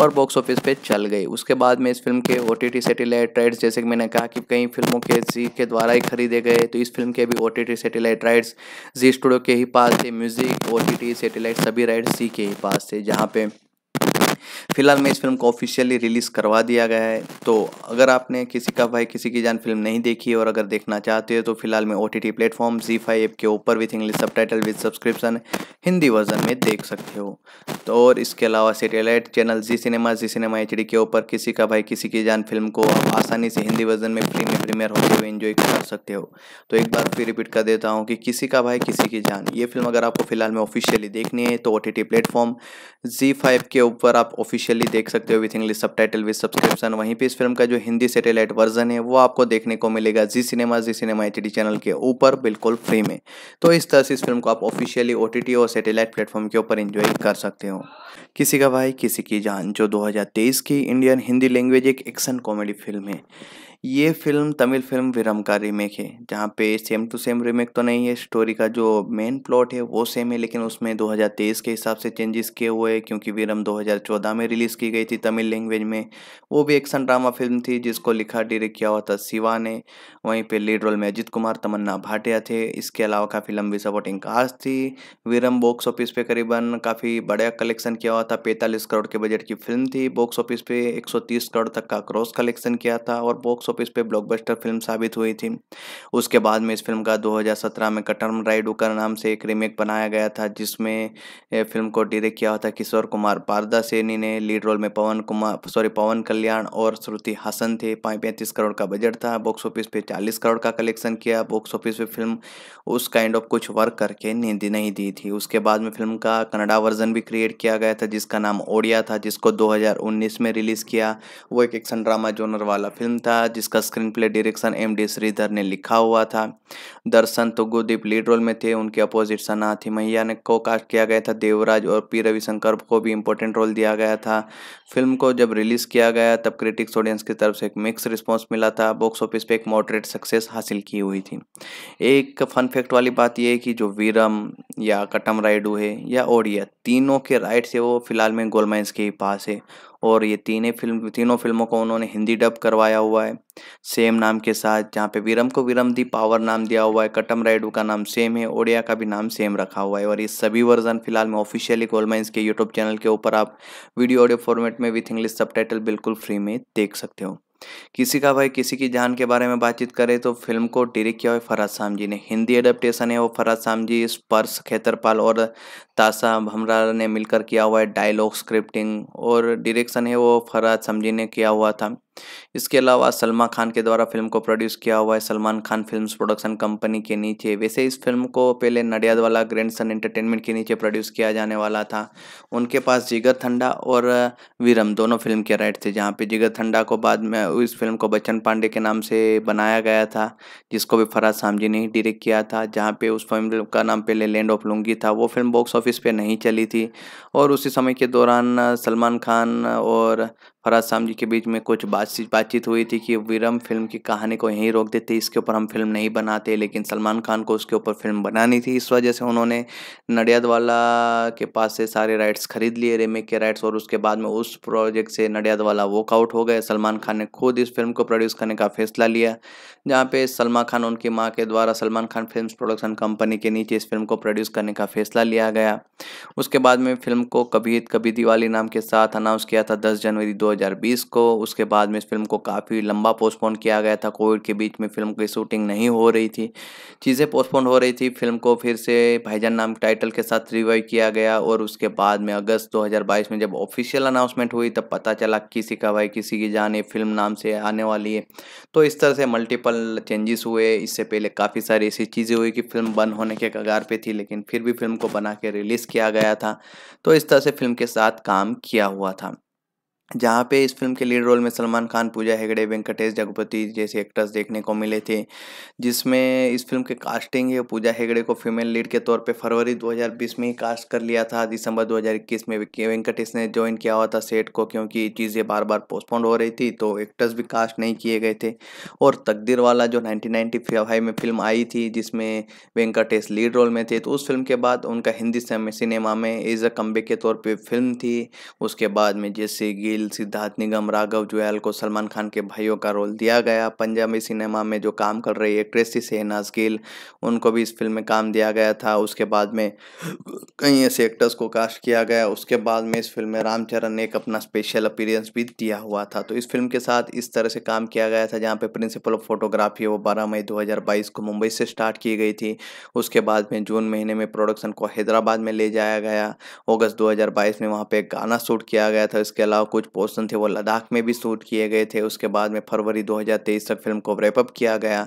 और बॉक्स ऑफिस पर चल गई उसके बाद में इस फिल्म के ओ टी सैटेलाइट राइट्स जैसे कि मैंने कहा कि कई फिल्मों के जी के द्वारा ही खरीदे गए तो इस फिल्म के भी ओ टी सैटेलाइट राइट्स जी स्टूडियो के ही पास थे music music O T T satellite सभी राइट सी के पास थे जहाँ पे फिलहाल में इस फिल्म को ऑफिशियली रिलीज़ करवा दिया गया है तो अगर आपने किसी का भाई किसी की जान फिल्म नहीं देखी और अगर देखना चाहते हो तो फिलहाल में ओ टी टी प्लेटफॉर्म जी फाइव ऐप के ऊपर with English subtitle with subscription Hindi version में देख सकते हो तो और इसके अलावा सेटेलाइट चैनल जी सिनेमा जी सिनेमा एच के ऊपर किसी का भाई किसी की जान फिल्म को आप आसानी से हिंदी वर्जन में फ्री में प्रीमियर होते हुए इंजॉय कर सकते हो तो एक बार फिर रिपीट कर देता हूँ कि किसी का भाई किसी की जान ये फिल्म अगर आपको फिलहाल में ऑफिशियली देखनी है तो ओ टी टी प्लेटफॉर्म जी फाइव के ऊपर आप आप ऑफिशियली देख सकते हो with English subtitle with subscription वहीं पे इस फिल्म का जो हिंदी सेटेलाइट वर्जन है वो आपको देखने को मिलेगा जी सिनेमा जी सिनेमा एच चैनल के ऊपर बिल्कुल फ्री में तो इस तरह से इस फिल्म को आप ऑफिशियली ओ और सेटेलाइट प्लेटफॉर्म के ऊपर इन्जॉय कर सकते हो किसी का भाई किसी की जान जो तेईस की इंडियन हिंदी लैंग्वेज एक एक्शन कॉमेडी फिल्म है ये फिल्म तमिल फिल्म विरम का रीमेक है जहाँ पे सेम टू सेम रीमेक तो नहीं है स्टोरी का जो मेन प्लॉट है वो सेम है लेकिन उसमें 2023 के हिसाब से चेंजेस किए हुए हैं क्योंकि विरम 2014 में रिलीज़ की गई थी तमिल लैंग्वेज में वो भी एक्शन ड्रामा फिल्म थी जिसको लिखा डायरेक्ट किया हुआ था शिवा ने वहीं पर लीड रोल में अजित कुमार तमन्ना भाटिया थे इसके अलावा काफ़ी लंबी सपोर्टिंग कास्ट थी विरम बॉक्स ऑफिस पे करीबन काफ़ी बड़ा कलेक्शन किया हुआ था पैंतालीस करोड़ के बजट की फिल्म थी बॉक्स ऑफिस पे एक करोड़ तक का क्रॉस कलेक्शन किया था और बॉक्स ऑफिस पे ब्लॉकबस्टर फिल्म साबित हुई थी उसके बाद में इस फिल्म का 2017 में कटरम राइडू का नाम से एक रीमेक बनाया गया था जिसमें फिल्म को डायरेक्ट किया था किशोर कुमार पारदा सेनी ने लीड रोल में पवन कुमार सॉरी पवन कल्याण और श्रुति हासन थे पैंतीस करोड़ का बजट था बॉक्स ऑफिस पे चालीस करोड़ का कलेक्शन किया बॉक्स ऑफिस पे फिल्म उस काइंड ऑफ कुछ वर्क करके नींद नहीं दी थी उसके बाद में फिल्म का कनाडा वर्जन भी क्रिएट किया गया था जिसका नाम ओडिया था जिसको 2019 में रिलीज़ किया वो एक एक्शन ड्रामा जोनर वाला फिल्म था जिसका screen play direction M D Sridhar ने लिखा हुआ था दर्शन तो गुदीप लीड रोल में थे उनके अपोजिट सनाथी मैया ने को कास्ट किया गया था देवराज और पी रविशंकर को भी इंपॉर्टेंट रोल दिया गया था फिल्म को जब रिलीज किया गया तब क्रिटिक्स ऑडियंस की तरफ से एक मिक्स रिस्पॉन्स मिला था बॉक्स ऑफिस पर एक मॉडरेट सक्सेस हासिल की हुई थी एक फन फैक्ट वाली बात यह है कि जो वीरम या कटम राइडू है या ओडिया तीनों के राइट से वो फिलहाल में गोलमाइंस के ही पास है और ये तीनों फिल्म तीनों फिल्मों को उन्होंने हिंदी डब करवाया हुआ है सेम नाम के साथ जहाँ पे वीरम को वीरम दी पावर नाम दिया हुआ है कटम राइडू का नाम सेम है ओडिया का भी नाम सेम रखा हुआ है और ये सभी वर्जन फिलहाल में ऑफिशियली गोलमाइंस के यूट्यूब चैनल के ऊपर आप वीडियो ऑडियो फॉर्मेट में विथ इंग्लिश सब बिल्कुल फ्री में देख सकते हो किसी का भाई किसी की जान के बारे में बातचीत करें तो फिल्म को डायरेक्ट किया हुआ फराज जी ने हिंदी एडेप्टेशन है वो फराज जी स्पर्श खेतरपाल और ताशा भमरा ने मिलकर किया हुआ है डायलॉग स्क्रिप्टिंग और डायरेक्शन है वो फराज जी ने किया हुआ था इसके अलावा सलमा खान के द्वारा फिल्म को प्रोड्यूस किया हुआ है Salman Khan films production company के नीचे वैसे इस फिल्म को पहले नडियादवाला ग्रैंड सन एंटरटेनमेंट के नीचे प्रोड्यूस किया जाने वाला था उनके पास जिगर ठंडा और वीरम दोनों फिल्म के राइट थे जहाँ पे जिगर ठंडा को बाद में इस फिल्म को बच्चन पांडे के नाम से बनाया गया था जिसको भी फराज सामजी ने ही डिरेक्ट किया था जहाँ पे उस फिल्म का नाम पहले लैंड ऑफ लुंगी था वो फिल्म बॉक्स ऑफिस पे नहीं चली थी और उसी समय के दौरान सलमान खान और फराज साम जी के बीच में कुछ बातचीत बातचीत हुई थी कि विरम फिल्म की कहानी को यहीं रोक देते इसके ऊपर हम फिल्म नहीं बनाते लेकिन सलमान खान को उसके ऊपर फिल्म बनानी थी इस वजह से उन्होंने नडियादवाला के पास से सारे राइट्स खरीद लिए रेमेक के राइट्स और उसके बाद में उस प्रोजेक्ट से नडियादवाला वॉकआउट हो गए सलमान खान ने खुद इस फिल्म को प्रोड्यूस करने का फैसला लिया जहाँ पे सलमा खान उनकी माँ के द्वारा Salman Khan film production company के नीचे इस फिल्म को प्रोड्यूस करने का फैसला लिया गया उसके बाद में फिल्म को कभी कभी दिवाली नाम के साथ अनाउंस किया था दस जनवरी दो 2020 को उसके बाद में इस फिल्म को काफ़ी लंबा पोस्टपोन किया गया था कोविड के बीच में फिल्म की शूटिंग नहीं हो रही थी चीज़ें पोस्टपोन हो रही थी फिल्म को फिर से भाईजान नाम टाइटल के साथ रिवाइव किया गया और उसके बाद में अगस्त 2022 में जब ऑफिशियल अनाउंसमेंट हुई तब पता चला किसी का भाई किसी की जान ये फिल्म नाम से आने वाली है तो इस तरह से मल्टीपल चेंजेस हुए इससे पहले काफ़ी सारी ऐसी चीज़ें हुई कि फिल्म बंद होने के कगार पर थी लेकिन फिर भी फिल्म को बना के रिलीज़ किया गया था तो इस तरह से फिल्म के साथ काम किया हुआ था जहाँ पे इस फिल्म के लीड रोल में सलमान खान पूजा हेगड़े वेंकटेश जगपति जैसे एक्टर्स देखने को मिले थे जिसमें इस फिल्म के कास्टिंग है पूजा हेगड़े को फीमेल लीड के तौर पे फरवरी 2020 में ही कास्ट कर लिया था दिसंबर 2021 में वेंकटेश ने ज्वाइन किया हुआ था सेट को क्योंकि चीज़ें बार बार पोस्टपोन हो रही थी तो एक्टर्स भी कास्ट नहीं किए गए थे और तकदीर वाला जो नाइनटीन में फिल्म आई थी जिसमें वेंकटेश लीड रोल में थे तो उस फिल्म के बाद उनका हिंदी सिनेमा में एज अ कम्बे के तौर पर फिल्म थी उसके बाद में जैसे गिल गिल सिद्धार्थ निगम राघव जुयाल को सलमान खान के भाइयों का रोल दिया गया पंजाबी सिनेमा में जो काम कर रही एक्ट्रेस थी सेहनाज गिल उनको भी इस फिल्म में काम दिया गया था उसके बाद में कई ऐसे एक्टर्स को कास्ट किया गया उसके बाद में इस फिल्म में रामचरण ने एक अपना स्पेशल अपीरियंस भी दिया हुआ था तो इस फिल्म के साथ इस तरह से काम किया गया था जहाँ पे प्रिंसिपल ऑफ फोटोग्राफी वो बारह मई दो को मुंबई से स्टार्ट की गई थी उसके बाद में जून महीने में प्रोडक्शन को हैदराबाद में ले जाया गया अगस्त 2022 में वहाँ पे एक गाना शूट किया गया था इसके अलावा कुछ पोर्सन थे वो लद्दाख में भी शूट किए गए थे उसके बाद में फरवरी 2023 तक फिल्म को रेपअप किया गया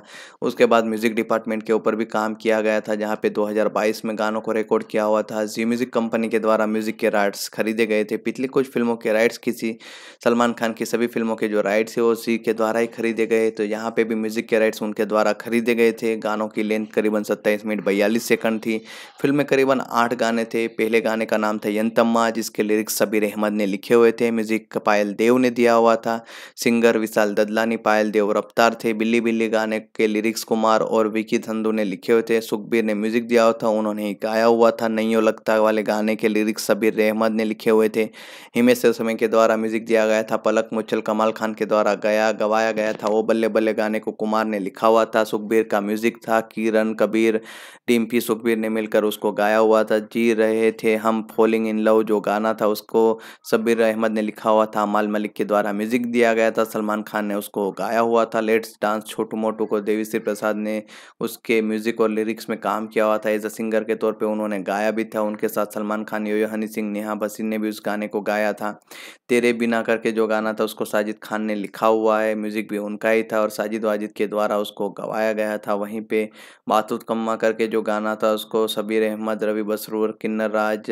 उसके बाद म्यूज़िक डिपार्टमेंट के ऊपर भी काम किया गया था जहाँ पे 2022 में गानों को रिकॉर्ड किया हुआ था जी म्यूज़िक कंपनी के द्वारा म्यूज़िक के राइट्स खरीदे गए थे पिछली कुछ फिल्मों के राइट्स किसी सलमान खान की सभी फिल्मों के जो राइट्स है वो जी के द्वारा ही खरीदे गए तो यहाँ पर भी म्यूज़िक के राइट्स उनके द्वारा खरीदे गए थे गानों की लेंथ करीबन सत्ताईस मिनट बयालीस सेकंड थी फिल्म में करीबन आठ गाने थे पहले गाने का नाम था यंतम्मा जिसके लिरिक्स सबीर अहमद ने लिखे हुए थे म्यूज़िक पायल देव ने दिया हुआ था सिंगर विशाल ददलानी पायल देव रफ्तार थे बिल्ली बिल्ली गाने के लिरिक्स कुमार और विकी धंधु ने लिखे हुए थे सुखबीर ने म्यूजिक दिया हुआ था उन्होंने गाया हुआ था नहीं लगता वाले गाने के लिरिक्स सबीर रहमद ने लिखे हुए थे हिमेश समय के द्वारा म्यूजिक दिया गया था पलक मुचल कमाल खान के द्वारा गया गवाया गया था वो बल्ले बल्ले गाने को कुमार ने लिखा हुआ था सुखबीर का म्यूजिक था किरण कबीर डिम्पी सुखबीर ने मिलकर उसको गाया हुआ था जी रहे थे हम फॉलिंग इन लव जो गाना था उसको सबीर अहमद ने लिखा हुआ था माल मलिक के द्वारा म्यूजिक दिया गया था सलमान खान ने उसको गाया हुआ था लेट्स डांस छोटू मोटू को देवी श्री प्रसाद ने उसके म्यूजिक और लिरिक्स में काम किया हुआ था एज अ सिंगर के तौर पर उन्होंने गाया भी था उनके साथ सलमान खान योयो हनी सिंह नेहा भसीन ने भी उस गाने को गाया था तेरे बिना करके जो गाना था उसको साजिद खान ने लिखा हुआ है म्यूजिक भी उनका ही था और साजिद वाजिद के द्वारा उसको गवाया गया था वहीं पे बातुत कम्मा करके जो गाना था उसको सबीर अहमद रवि बसरूर किन्नर राज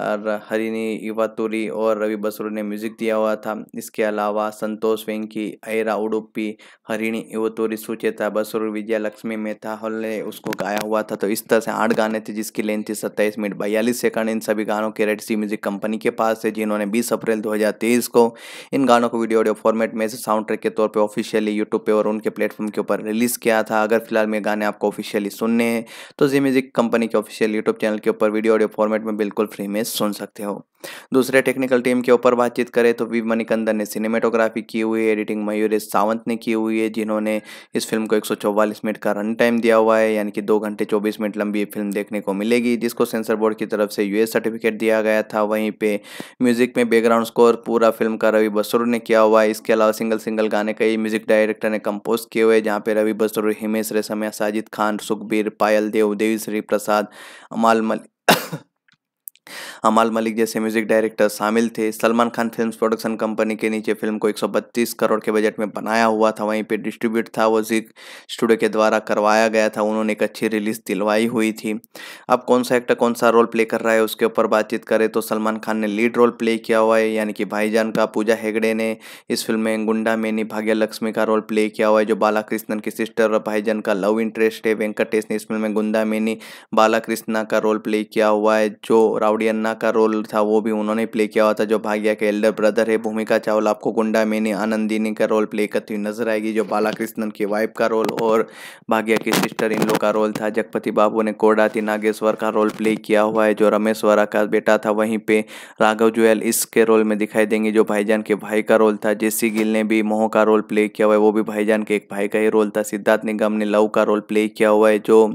और हरिनी युवातुरी और रवि बसरू ने म्यूजिक दिया हुआ था इसके अलावा संतोष वेंकी ऐरा उडुपी हरिणी युवतुरी सुचेता बसरू विजया लक्ष्मी मेहता हल्ले उसको गाया हुआ था तो इस तरह से आठ गाने थे जिसकी लेंथ थी सत्ताईस मिनट बयालीस सेकंड इन सभी गानों के रेड सी म्यूजिक कंपनी के पास है जिन्होंने बीस अप्रैल दो को इन गानों को वीडियो ऑडियो फॉर्मेट में से साउंड ट्रैक के तौर पर ऑफिशियली यूट्यूब पर और उनके प्लेटफॉर्म के ऊपर रिलीज किया था अगर फिलहाल में गाने आपको ऑफिशियली सुनने हैं तो जी म्यूजिक कंपनी के ऑफिशियल यूट्यूब चैनल के ऊपर वीडियो ऑडियो फॉर्मेट में बिल्कुल फ्री में सुन सकते हो दूसरे टेक्निकल टीम के ऊपर बातचीत करें तो वी मणिकंदन ने सिनेमेटोग्राफी की हुई है एडिटिंग मयूरेश सावंत ने की हुई है जिन्होंने इस फिल्म को 144 मिनट का रन टाइम दिया हुआ है यानी कि दो घंटे 24 मिनट लंबी फिल्म देखने को मिलेगी जिसको सेंसर बोर्ड की तरफ से यूएस सर्टिफिकेट दिया गया था वहीं पर म्यूजिक में बैकग्राउंड स्कोर पूरा फिल्म का रवि बसरूर ने किया हुआ है इसके अलावा सिंगल सिंगल गाने कई म्यूजिक डायरेक्टर ने कंपोज किए हुए जहाँ पे रवि बसुर हिमेश रेशमिया साजिद खान सुखबीर पायल देव देवी श्री प्रसाद अमाल मलिक अमाल मलिक जैसे म्यूजिक डायरेक्टर शामिल थे Salman Khan film production company के नीचे फिल्म को 132 करोड़ के बजट में बनाया हुआ था वहीं पर डिस्ट्रीब्यूट था वो जी स्टूडियो के द्वारा करवाया गया था उन्होंने एक अच्छी रिलीज दिलवाई हुई थी अब कौन सा एक्टर कौन सा रोल प्ले कर रहा है उसके ऊपर बातचीत करें तो सलमान खान ने लीड रोल प्ले किया हुआ है यानी कि भाईजान का पूजा हेगड़े ने इस फिल्म में गुंडा मेनी भाग्य लक्ष्मी का रोल प्ले किया हुआ है जो बालाकृष्णन की सिस्टर और भाईजान का लव इंटरेस्ट है वेंकटेश ने इस फिल्म में गुंडा मेनी बालाकृष्णा का रोल प्ले किया हुआ है जो राउडी ओडियन्ना का रोल था वो भी उन्होंने प्ले किया हुआ था जो भाग्या के एल्डर ब्रदर है भूमिका चावल आपको गुंडा मैंने आनंदिनी का रोल प्ले करती हुई नजर आएगी जो बालाकृष्णन की वाइफ का रोल और भाग्या की सिस्टर इन लोग का रोल था जगपति बाबू ने कोडाती नागेश्वर का रोल प्ले किया हुआ है जो रमेश वरा का बेटा था वहीं पे राघव जुएल इसके रोल में दिखाई देंगे जो भाईजान के भाई का रोल था जेसी गिल ने भी मोह का रोल प्ले किया हुआ है वो भी भाईजान के एक भाई का ही रोल था सिद्धार्थ निगम ने लव का रोल प्ले किया हुआ है जो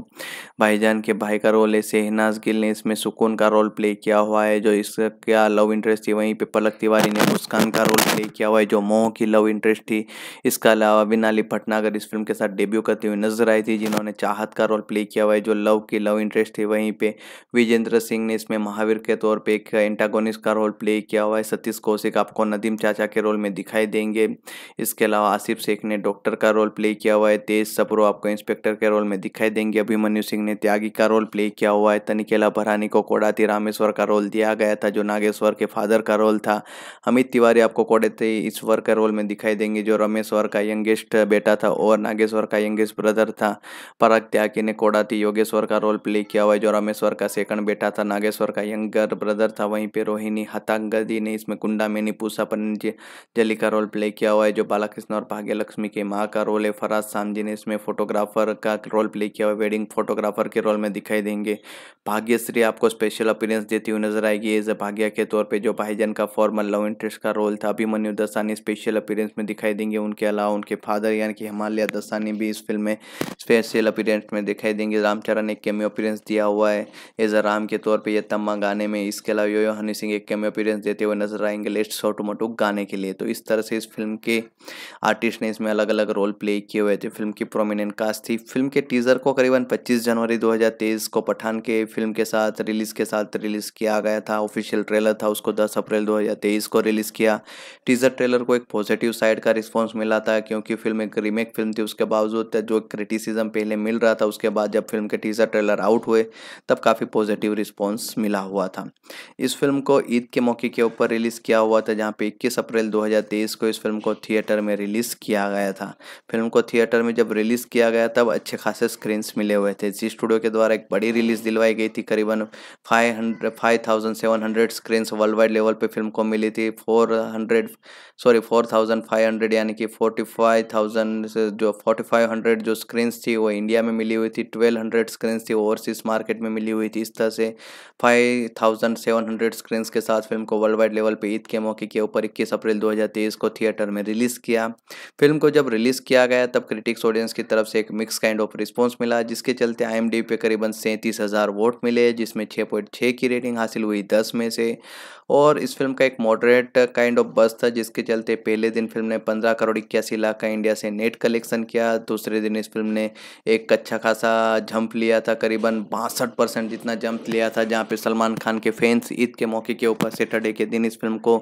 भाईजान के भाई का रोल है सेहनाज गिल ने इसमें सुकून का रोल प्ले किया हुआ है जो इसका क्या लव इंटरेस्ट थी वहीं पे पलक तिवारी ने मुस्कान का रोल प्ले किया हुआ है जो मोह की लव इंटरेस्ट थी इसके अलावा विनाली भटनागर इस फिल्म के साथ डेब्यू करती हुई नजर आई थी जिन्होंने चाहत का रोल प्ले किया हुआ है जो लव की लव इंटरेस्ट थी वहीं पर विजेंद्र सिंह ने इसमें महावीर के तौर पर एक एंटागोनिस्ट का रोल प्ले किया हुआ है सतीश कौशिक आपको नदीम चाचा के रोल में दिखाई देंगे इसके अलावा आसिफ शेख ने डॉक्टर का रोल प्ले किया हुआ है तेज सपरो आपको इंस्पेक्टर के रोल में दिखाई देंगे अभिमन्यु सिंह ने त्यागी का रोल प्ले किया हुआ है तनिकेला भरानी को कोडाती रामेश नागेश्वर का रोल दिया गया था जो नागेश्वर के फादर का रोल था अमित तिवारी आपको कोडेते ईश्वर के रोल में दिखाई देंगे जो रमेश्वर का यंगेस्ट बेटा था और नागेश्वर का यंगेस्ट ब्रदर था पराग त्यागी ने कोडाती योगेश्वर का रोल प्ले किया हुआ है जो रामेश्वर का सेकंड बेटा था नागेश्वर का यंगर ब्रदर था वहीं पर रोहिणी हतांगदी ने इसमें कुंडा मेनी पूसा जली का रोल प्ले किया हुआ है जो बालाकृष्ण और भाग्यलक्ष्मी के माँ का रोल है फराज सामजी ने इसमें फोटोग्राफर का रोल प्ले किया हुआ है वेडिंग फोटोग्राफर के रोल में दिखाई देंगे भाग्यश्री आपको स्पेशल अपीरेंस रेफरेंस देती हुई नजर आएगी एज ए भाग्या के तौर पे जो भाईजान का फॉर्मल लव इंटरेस्ट का रोल था अभिमन्यु दसानी स्पेशल अपीरेंस में दिखाई देंगे उनके अलावा उनके फादर यानी कि हिमालय दसानी भी इस फिल्म में स्पेशल अपीरेंस में दिखाई देंगे रामचरण एक कैमियो अपीरेंस दिया हुआ है एज अ राम के तौर पर यह तम्मा गाने में इसके अलावा यो, यो हनी सिंह एक कैमियो अपीरेंस देते हुए नजर आएंगे लेट छोटू मोटू गाने के लिए तो इस तरह से इस फिल्म के आर्टिस्ट ने इसमें अलग अलग रोल प्ले किए हुए थे फिल्म की प्रोमिनेंट कास्ट थी फिल्म के टीजर को करीबन पच्चीस जनवरी दो को पठान के फिल्म के साथ रिलीज के साथ रिलीज रिलीज़ किया गया था ऑफिशियल ट्रेलर था उसको 10 अप्रैल 2023 को रिलीज़ किया टीज़र ट्रेलर को एक पॉजिटिव साइड का रिस्पांस मिला था क्योंकि फिल्म एक रीमेक फिल्म थी उसके बावजूद जो क्रिटिसिज्म पहले मिल रहा था उसके बाद जब फिल्म के टीज़र ट्रेलर आउट हुए तब काफ़ी पॉजिटिव रिस्पॉन्स मिला हुआ था इस फिल्म को ईद के मौके के ऊपर रिलीज़ किया हुआ था जहाँ पे इक्कीस अप्रैल दो को इस फिल्म को थिएटर में रिलीज़ किया गया था फिल्म को थिएटर में जब रिलीज़ किया गया तब अच्छे खासे स्क्रीन्स मिले हुए थे जी स्टूडियो के द्वारा एक बड़ी रिलीज़ दिलवाई गई थी करीबन five thousand seven hundred screens world wide level पे फिल्म को मिली थी four hundred sorry four thousand five hundred यानी कि फोर्टी फाइव थाउजेंड जो फोर्टी फाइव हंड्रेड जो स्क्रीन्स थी वो इंडिया में मिली हुई थी ट्वेल्व हंड्रेड स्क्रीन्स थी ओवरसीज मार्केट में मिली हुई थी इस तरह से five thousand seven hundred screens के साथ फिल्म को वर्ल्ड वाइड लेवल पर ईद के मौके के ऊपर इक्कीस अप्रैल दो हज़ार तेईस को थिएटर में रिलीज़ किया फिल्म को जब रिलीज़ किया गया तब क्रिटिक्स ऑडियंस की तरफ से एक मिक्स काइंड ऑफ रिस्पॉन्स मिला जिसके चलते आई पे करीबन सैंतीस हज़ार वोट मिले जिसमें छः पॉइंट छः की रेटिंग हासिल हुई दस में से और इस फिल्म का एक मॉडरेट काइंड ऑफ बस था जिसके चलते पहले दिन फिल्म ने पंद्रह करोड़ इक्यासी लाख का इंडिया से नेट कलेक्शन किया दूसरे दिन इस फिल्म ने एक अच्छा खासा जंप लिया था करीबन बासठ परसेंट जितना जंप लिया था जहाँ पे सलमान खान के फैंस ईद के मौके के ऊपर सेटरडे के दिन इस फिल्म को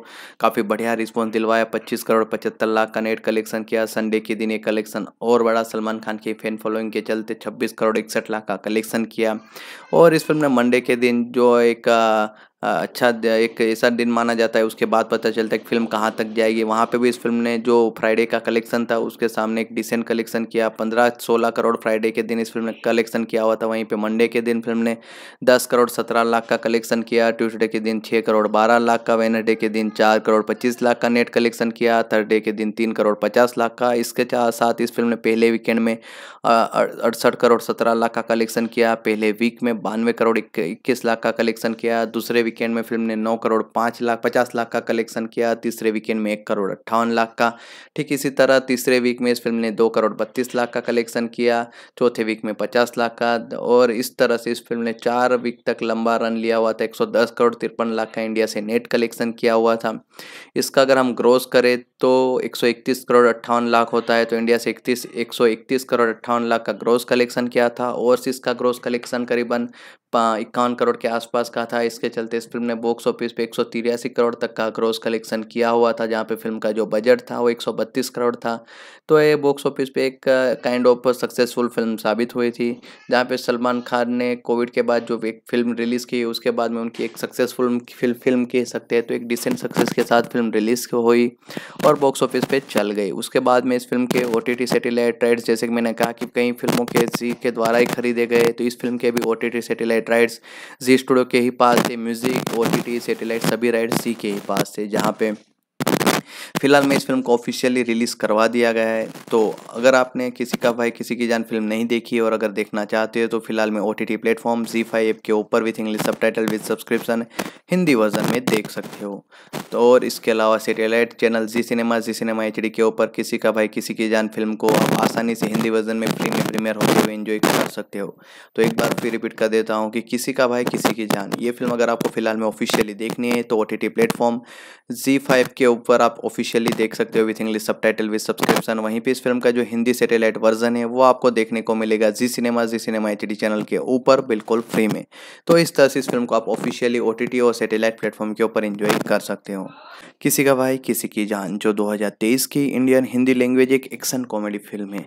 काफ़ी बढ़िया रिस्पॉन्स दिलवाया पच्चीस करोड़ पचहत्तर लाख का नेट कलेक्शन किया संडे के दिन ये कलेक्शन और बड़ा सलमान खान की फैन फॉलोइंग के चलते छब्बीस करोड़ इकसठ लाख का कलेक्शन किया और इस फिल्म ने मंडे के दिन जो एक 个。अच्छा एक ऐसा दिन माना जाता है उसके बाद पता चलता है कि फिल्म कहाँ तक जाएगी वहाँ पे भी इस फिल्म ने जो फ्राइडे का कलेक्शन था उसके सामने एक डिसेंट कलेक्शन किया पंद्रह सोलह करोड़ फ्राइडे के दिन इस फिल्म ने कलेक्शन किया हुआ था वहीं पे मंडे के दिन फिल्म ने दस करोड़ सत्रह लाख का कलेक्शन किया ट्यूसडे के दिन छः करोड़ बारह लाख का वेनडे के दिन चार करोड़ पच्चीस लाख का नेट कलेक्शन किया थर्डे के दिन तीन करोड़ पचास लाख का इसके साथ इस फिल्म ने पहले वीकेंड में अड़सठ करोड़ सत्रह लाख का कलेक्शन किया पहले वीक में बानवे करोड़ इक्कीस लाख का कलेक्शन किया दूसरे वीक वीकेंड में फिल्म ने नौ करोड़ पाँच लाख पचास लाख का कलेक्शन किया तीसरे वीकेंड में एक करोड़ अट्ठावन लाख का ठीक इसी तरह तीसरे वीक में इस फिल्म ने दो करोड़ बत्तीस लाख का कलेक्शन किया चौथे वीक में पचास लाख का और इस तरह से इस फिल्म ने चार वीक तक लंबा रन लिया हुआ था एक करोड़ तिरपन लाख का इंडिया से नेट कलेक्शन किया हुआ था इसका अगर हम ग्रोस करें तो एक करोड़ अट्ठावन लाख होता है तो इंडिया से इकतीस एक इकतीस करोड़ अट्ठावन लाख का ग्रोस कलेक्शन किया था ओवरसीज का ग्रोस कलेक्शन करीबन इक्यावन करोड़ के आसपास का था इसके चलते इस फिल्म ने बॉक्स ऑफिस पे एक करोड़ तक का क्रॉस कलेक्शन किया हुआ था जहाँ पे फिल्म का जो बजट था वो 132 करोड़ था तो ये बॉक्स ऑफिस पे एक काइंड ऑफ सक्सेसफुल फिल्म साबित हुई थी जहाँ पे सलमान खान ने कोविड के बाद जो एक फिल्म रिलीज़ की उसके बाद में उनकी एक सक्सेसफुल फिल्म कह सकते हैं तो एक डिसेंट सक्सेस के साथ फिल्म रिलीज़ हुई और बॉक्स ऑफिस पे चल गई उसके बाद में इस फिल्म के ओ टी सैटेलाइट राइट्स जैसे कि मैंने कहा कि कई फिल्मों के के द्वारा ही खरीदे गए तो इस फिल्म के भी ओ टी सैटेलाइट राइट्स जी स्टूडियो के ही पास थे music O T T satellite सभी राइट्स सी के ही पास थे जहाँ पे फिलहाल में इस फिल्म को ऑफिशियली रिलीज़ करवा दिया गया है तो अगर आपने किसी का भाई किसी की जान फिल्म नहीं देखी और अगर देखना चाहते हो तो फिलहाल में ओ टी टी प्लेटफॉर्म जी फाइव ऐप के ऊपर with English subtitle with subscription Hindi version में देख सकते हो तो और इसके अलावा सेटेलाइट चैनल जी सिनेमा जी सिनेमा एच डी के ऊपर किसी का भाई किसी की जान फिल्म को आप आसानी से हिंदी वर्जन में फ्री में प्रीमियर होते हुए इन्जॉय कर सकते हो तो एक बार फिर रिपीट कर देता हूँ कि किसी का भाई किसी की जान ये फिल्म अगर आपको फिलहाल में ऑफिशियली देखनी है तो ओ टी प्लेटफॉर्म जी फाइव के ऊपर आप ऑफिस ऑफिशियली देख सकते हो with English subtitle with subscription वहीं पे इस फिल्म का जो हिंदी सेटेलाइट वर्जन है वो आपको देखने को मिलेगा जी सिनेमा जी सिनेमा एच चैनल के ऊपर बिल्कुल फ्री में तो इस तरह से इस फिल्म को आप ऑफिशियली ओ और सेटेलाइट प्लेटफॉर्म के ऊपर इंजॉय कर सकते हो किसी का भाई किसी की जान जो तेईस की इंडियन हिंदी लैंग्वेज एक एक्शन कॉमेडी फिल्म है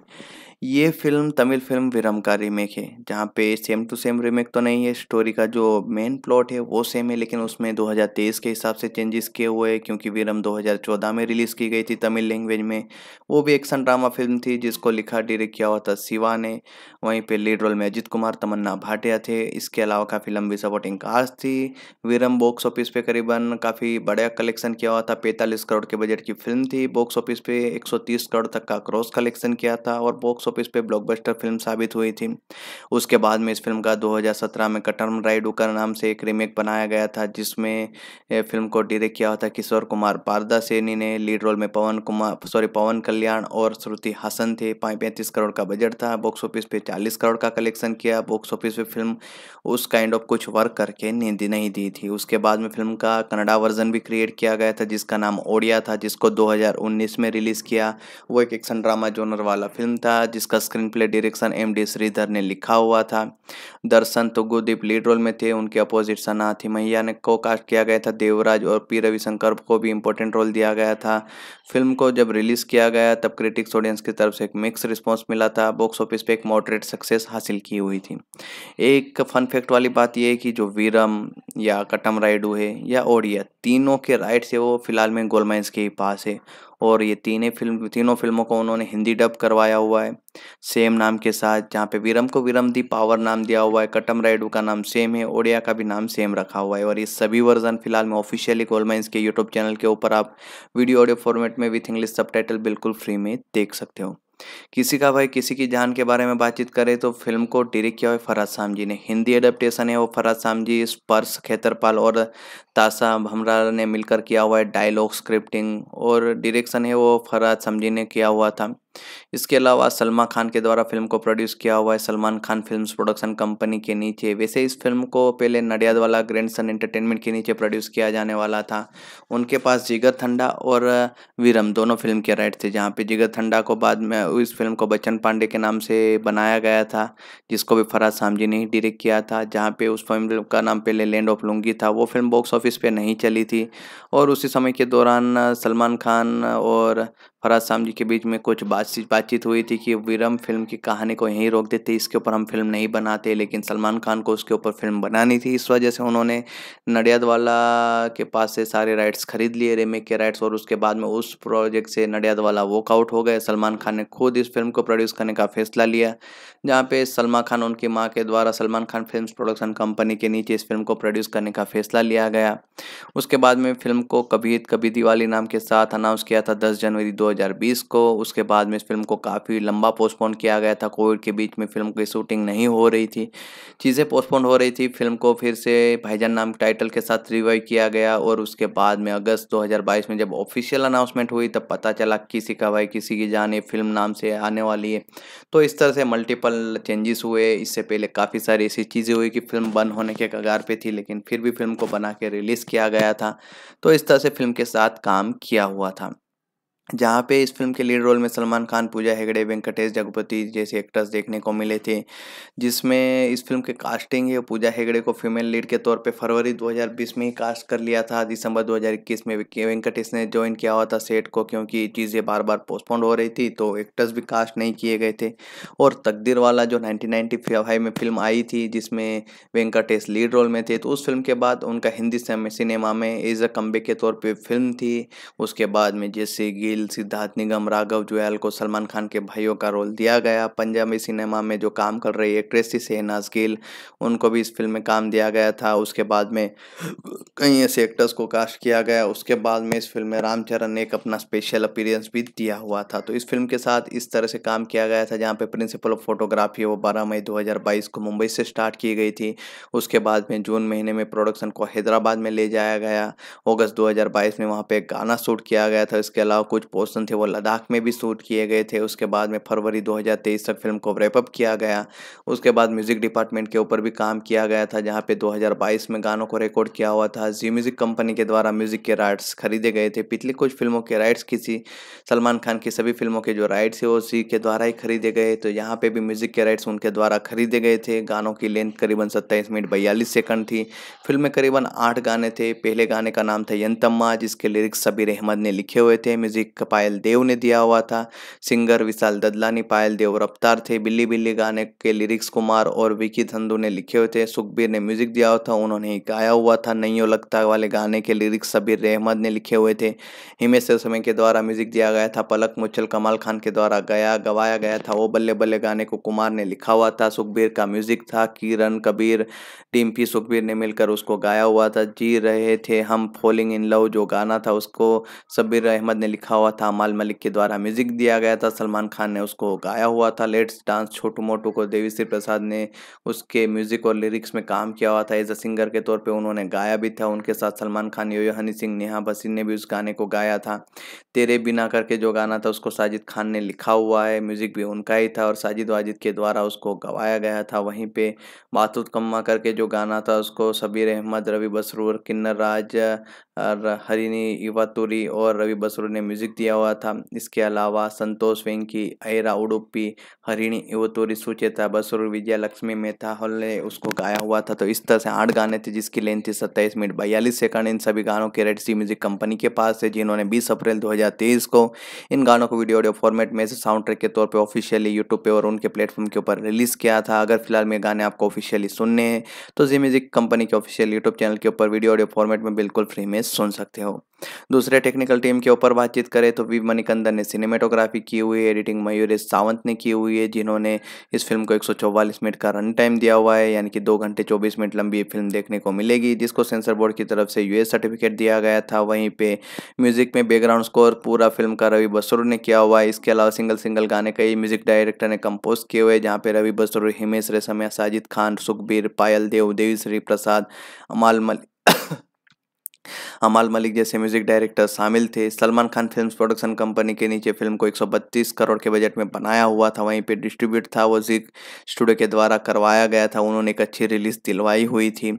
ये फिल्म तमिल फिल्म विरम का रीमेक है जहाँ पे सेम टू सेम रीमेक तो नहीं है स्टोरी का जो मेन प्लॉट है वो सेम है लेकिन उसमें 2023 के हिसाब से चेंजेस किए हुए हैं क्योंकि विरम 2014 में रिलीज़ की गई थी तमिल लैंग्वेज में वो भी एक्शन ड्रामा फिल्म थी जिसको लिखा डायरेक्ट किया हुआ था शिवा ने वहीं पर लीड रोल में अजित कुमार तमन्ना भाटिया थे इसके अलावा काफ़ी लंबी सपोर्टिंग कास्ट थी विरम बॉक्स ऑफिस पे करीबन काफ़ी बड़ा कलेक्शन किया हुआ था पैंतालीस करोड़ के बजट की फिल्म थी बॉक्स ऑफिस पे एक करोड़ तक का क्रॉस कलेक्शन किया था और बॉक्स बॉक्स ऑफिस पे ब्लॉकबस्टर फिल्म साबित हुई थी उसके बाद में इस फिल्म का 2017 में कटरम राइड उकर नाम से एक रीमेक बनाया गया था जिसमें फिल्म को डायरेक्ट किया था किशोर कुमार पारदा सेनी ने लीड रोल में पवन कुमार सॉरी पवन कल्याण और श्रुति हसन थे पैंतीस करोड़ का बजट था बॉक्स ऑफिस पे चालीस करोड़ का कलेक्शन किया बॉक्स ऑफिस पे फिल्म उस काइंड ऑफ कुछ वर्क करके नींद नहीं दी थी उसके बाद में फिल्म का कनाडा वर्जन भी क्रिएट किया गया था जिसका नाम ओडिया था जिसको 2019 में रिलीज़ किया वो एक एक्शन ड्रामा जोनर वाला फिल्म था जिसका screen play direction M D Sridhar ने लिखा हुआ था दर्शन तो गुरदीप लीड रोल में थे उनके अपोजिट सनाथी मैया ने को कास्ट किया गया था देवराज और पी रविशंकर को भी इंपॉर्टेंट रोल दिया गया था फिल्म को जब रिलीज़ किया गया तब क्रिटिक्स ऑडियंस की तरफ से एक मिक्स रिस्पॉन्स मिला था बॉक्स ऑफिस पर एक मॉडरेट सक्सेस हासिल की हुई थी एक फन फैक्ट वाली बात यह है कि जो वीरम या कटम राइडू है या ओडिया तीनों के राइट्स है वो फिलहाल में गोलमाइंस के ही पास है और ये तीनों फिल्म तीनों फिल्मों को उन्होंने हिंदी डब करवाया हुआ है सेम नाम के साथ जहाँ पे वीरम को वीरम दी पावर नाम दिया हुआ है कटम राइडू का नाम सेम है ओडिया का भी नाम सेम रखा हुआ है और ये सभी वर्जन फिलहाल में ऑफिशियली गोलमाइंस के यूट्यूब चैनल के ऊपर आप वीडियो ऑडियो फॉर्मेट में विथ इंग्लिश सब बिल्कुल फ्री में देख सकते हो किसी का भाई किसी की जान के बारे में बातचीत करें तो फिल्म को डायरेक्ट किया हुआ फराज साम जी ने हिंदी एडेप्टेशन है वो फराज साम जी स्पर्श खेतरपाल और ताशा भमरा ने मिलकर किया हुआ है डायलॉग स्क्रिप्टिंग और डायरेक्शन है वो फराज साम जी ने किया हुआ था इसके अलावा सलमा खान के द्वारा फिल्म को प्रोड्यूस किया हुआ है Salman Khan films production company के नीचे वैसे इस फिल्म को पहले नडियाद वाला ग्रैंड सन एंटरटेनमेंट के नीचे प्रोड्यूस किया जाने वाला था उनके पास जिगर ठंडा और वीरम दोनों फिल्म के राइट थे जहाँ पे जिगर ठंडा को बाद में इस फिल्म को बच्चन पांडे के नाम से बनाया गया था जिसको भी फराज सामजी ने ही डिरेक्ट किया था जहाँ पे उस फिल्म का नाम पहले लैंड ऑफ लुंगी था वो फिल्म बॉक्स ऑफिस पे नहीं चली थी और उसी समय के दौरान सलमान खान और फराज शाम जी के बीच में कुछ बातचीत बातचीत हुई थी कि विरम फिल्म की कहानी को यहीं रोक देते इसके ऊपर हम फिल्म नहीं बनाते लेकिन सलमान खान को उसके ऊपर फिल्म बनानी थी इस वजह से उन्होंने नडियादवाला के पास से सारे राइट्स खरीद लिए रेमेक के राइट्स और उसके बाद में उस प्रोजेक्ट से नडियादवाला वॉकआउट हो गए सलमान खान ने खुद इस फिल्म को प्रोड्यूस करने का फैसला लिया जहाँ पे सलमान खान उनकी माँ के द्वारा Salman Khan film production company के नीचे इस फिल्म को प्रोड्यूस करने का फैसला लिया गया उसके बाद में फिल्म को कभी कभी दिवाली नाम के साथ अनाउंस किया था दस जनवरी दो 2020 को उसके बाद में इस फिल्म को काफ़ी लंबा पोस्टपोन किया गया था कोविड के बीच में फिल्म की शूटिंग नहीं हो रही थी चीज़ें पोस्टपोन हो रही थी फिल्म को फिर से भाईजान नाम टाइटल के साथ रिवाइव किया गया और उसके बाद में अगस्त 2022 में जब ऑफिशियल अनाउंसमेंट हुई तब पता चला किसी का भाई किसी की जान ये फिल्म नाम से आने वाली है तो इस तरह से मल्टीपल चेंजेस हुए इससे पहले काफ़ी सारी ऐसी चीज़ें हुई कि फिल्म बंद होने के कगार पर थी लेकिन फिर भी फिल्म को बना के रिलीज़ किया गया था तो इस तरह से फिल्म के साथ काम किया हुआ था जहाँ पे इस फिल्म के लीड रोल में सलमान खान पूजा हेगड़े वेंकटेश जगपति जैसे एक्टर्स देखने को मिले थे जिसमें इस फिल्म के कास्टिंग है पूजा हेगड़े को फीमेल लीड के तौर पे फरवरी 2020 में ही कास्ट कर लिया था दिसंबर 2021 में वेंकटेश ने ज्वाइन किया हुआ था सेट को क्योंकि चीज़ें बार बार पोस्टपोन हो रही थी तो एक्टर्स भी कास्ट नहीं किए गए थे और तकदीर वाला जो नाइनटीन में फिल्म आई थी जिसमें वेंकटेश लीड रोल में थे तो उस फिल्म के बाद उनका हिंदी सिनेमा में एज अ कम्बे के तौर पर फिल्म थी उसके बाद में जैसे गिल गिल सिद्धार्थ निगम राघव जुयाल को सलमान खान के भाइयों का रोल दिया गया पंजाबी सिनेमा में जो काम कर रही एक्ट्रेस थी सेहनाज गिल उनको भी इस फिल्म में काम दिया गया था उसके बाद में कई ऐसे एक्टर्स को कास्ट किया गया उसके बाद में इस फिल्म में रामचरण ने एक अपना स्पेशल अपीरेंस भी दिया हुआ था तो इस फिल्म के साथ इस तरह से काम किया गया था जहाँ पे प्रिंसिपल ऑफ फोटोग्राफी वो बारह मई दो को मुंबई से स्टार्ट की गई थी उसके बाद में जून महीने में प्रोडक्शन को हैदराबाद में ले जाया गया अगस्त 2022 में वहाँ पे एक गाना शूट किया गया था इसके अलावा कुछ पोर्सन थे वो लद्दाख में भी शूट किए गए थे उसके बाद में फरवरी 2023 तक फिल्म को रेपअप किया गया उसके बाद म्यूज़िक डिपार्टमेंट के ऊपर भी काम किया गया था जहाँ पे 2022 में गानों को रिकॉर्ड किया हुआ था जी म्यूज़िक कंपनी के द्वारा म्यूज़िक के राइट्स खरीदे गए थे पिछली कुछ फिल्मों के राइट्स किसी सलमान खान की सभी फिल्मों के जो राइट्स है वो सी के द्वारा ही खरीदे गए तो यहाँ पर भी म्यूज़िक के राइट्स उनके द्वारा खरीदे गए थे गानों की लेंथ करीबन सत्ताईस मिनट बयालीस सेकंड थी फिल्म में करीबन आठ गाने थे पहले गाने का नाम था यंतम्मा जिसके लिरिक्स सबीर अहमद ने लिखे हुए थे म्यूज़िक पायल देव ने दिया हुआ था सिंगर विशाल ददलानी पायल देव रफ्तार थे बिल्ली बिल्ली गाने के लिरिक्स कुमार और विकी धंधु ने लिखे हुए थे सुखबीर ने म्यूजिक दिया हुआ था उन्होंने गाया हुआ था नहीं लगता वाले गाने के लिरिक्स सबीर रहमद ने लिखे हुए थे हिमेश समय के द्वारा म्यूजिक दिया गया था पलक मुच्छल कमाल खान के द्वारा गया गवाया गया था वो बल्ले बल्ले गाने को कुमार ने लिखा हुआ था सुखबीर का म्यूजिक था किरण कबीर टिम्पी सुखबीर ने मिलकर उसको गाया हुआ था जी रहे थे हम फॉलिंग इन लव जो गाना था उसको सबीर अहमद ने लिखा हुआ हुआ था माल मलिक के द्वारा म्यूजिक दिया गया था सलमान खान ने उसको गाया हुआ था लेट्स डांस छोटू मोटू को देवी श्री प्रसाद ने उसके म्यूजिक और लिरिक्स में काम किया हुआ था एज अ सिंगर के तौर पर उन्होंने गाया भी था उनके साथ सलमान खान योयो हनी सिंह नेहा बसीन ने भी उस गाने को गाया था तेरे बिना करके जो गाना था उसको साजिद खान ने लिखा हुआ है म्यूजिक भी उनका ही था और साजिद वाजिद के द्वारा उसको गवाया गया था वहीं पे बातुत कम्मा करके जो गाना था उसको सबीर अहमद रवि बसरूर किन्नर राज और हरिनी इवातुरी और रवि बसरू ने म्यूजिक दिया हुआ था इसके अलावा संतोष वेंकी ऐरा उडुपी हरिणी इवातुरी सुचेता बसरू विजया लक्ष्मी मेहता हल्ले ने उसको गाया हुआ था तो इस तरह से आठ गाने थे जिसकी लेंथ थी सत्ताईस मिनट बयालीस सेकंड इन सभी गानों के रेड सी म्यूजिक कंपनी के पास है जिन्होंने बीस अप्रैल दो को इन गानों को वीडियो ऑडियो फॉर्मेट में से साउंड ट्रैक के तौर पर ऑफिशियली यूट्यूब पर और उनके प्लेटफॉर्म के ऊपर रिलीज किया था अगर फिलहाल में गाने आपको ऑफिशियली सुनने हैं तो जी म्यूजिक कंपनी के ऑफिशियल यूट्यूब चैनल के ऊपर वीडियो ऑडियो फॉर्मेट में बिल्कुल फ्री में सुन सकते हो दूसरे टेक्निकल टीम के ऊपर बातचीत करें तो वी मणिकंदन ने सिनेमेटोग्राफी की हुई है एडिटिंग मयूरेश सावंत ने की हुई है जिन्होंने इस फिल्म को 144 मिनट का रन टाइम दिया हुआ है यानी कि दो घंटे 24 मिनट लंबी फिल्म देखने को मिलेगी जिसको सेंसर बोर्ड की तरफ से यूएस सर्टिफिकेट दिया गया था वहीं पर म्यूजिक में बैकग्राउंड स्कोर पूरा फिल्म का रवि बसरू ने किया हुआ है इसके अलावा सिंगल सिंगल गाने कई म्यूजिक डायरेक्टर ने कंपोज किए हुए जहाँ पे रवि बसरू हिमेश रेशमिया साजिद खान सुखबीर पायल देव देवी श्री प्रसाद अमाल मलिक अमाल मलिक जैसे म्यूजिक डायरेक्टर शामिल थे Salman Khan film production company के नीचे फिल्म को 132 करोड़ के बजट में बनाया हुआ था वहीं पे डिस्ट्रीब्यूट था वो जी स्टूडियो के द्वारा करवाया गया था उन्होंने एक अच्छी रिलीज दिलवाई हुई थी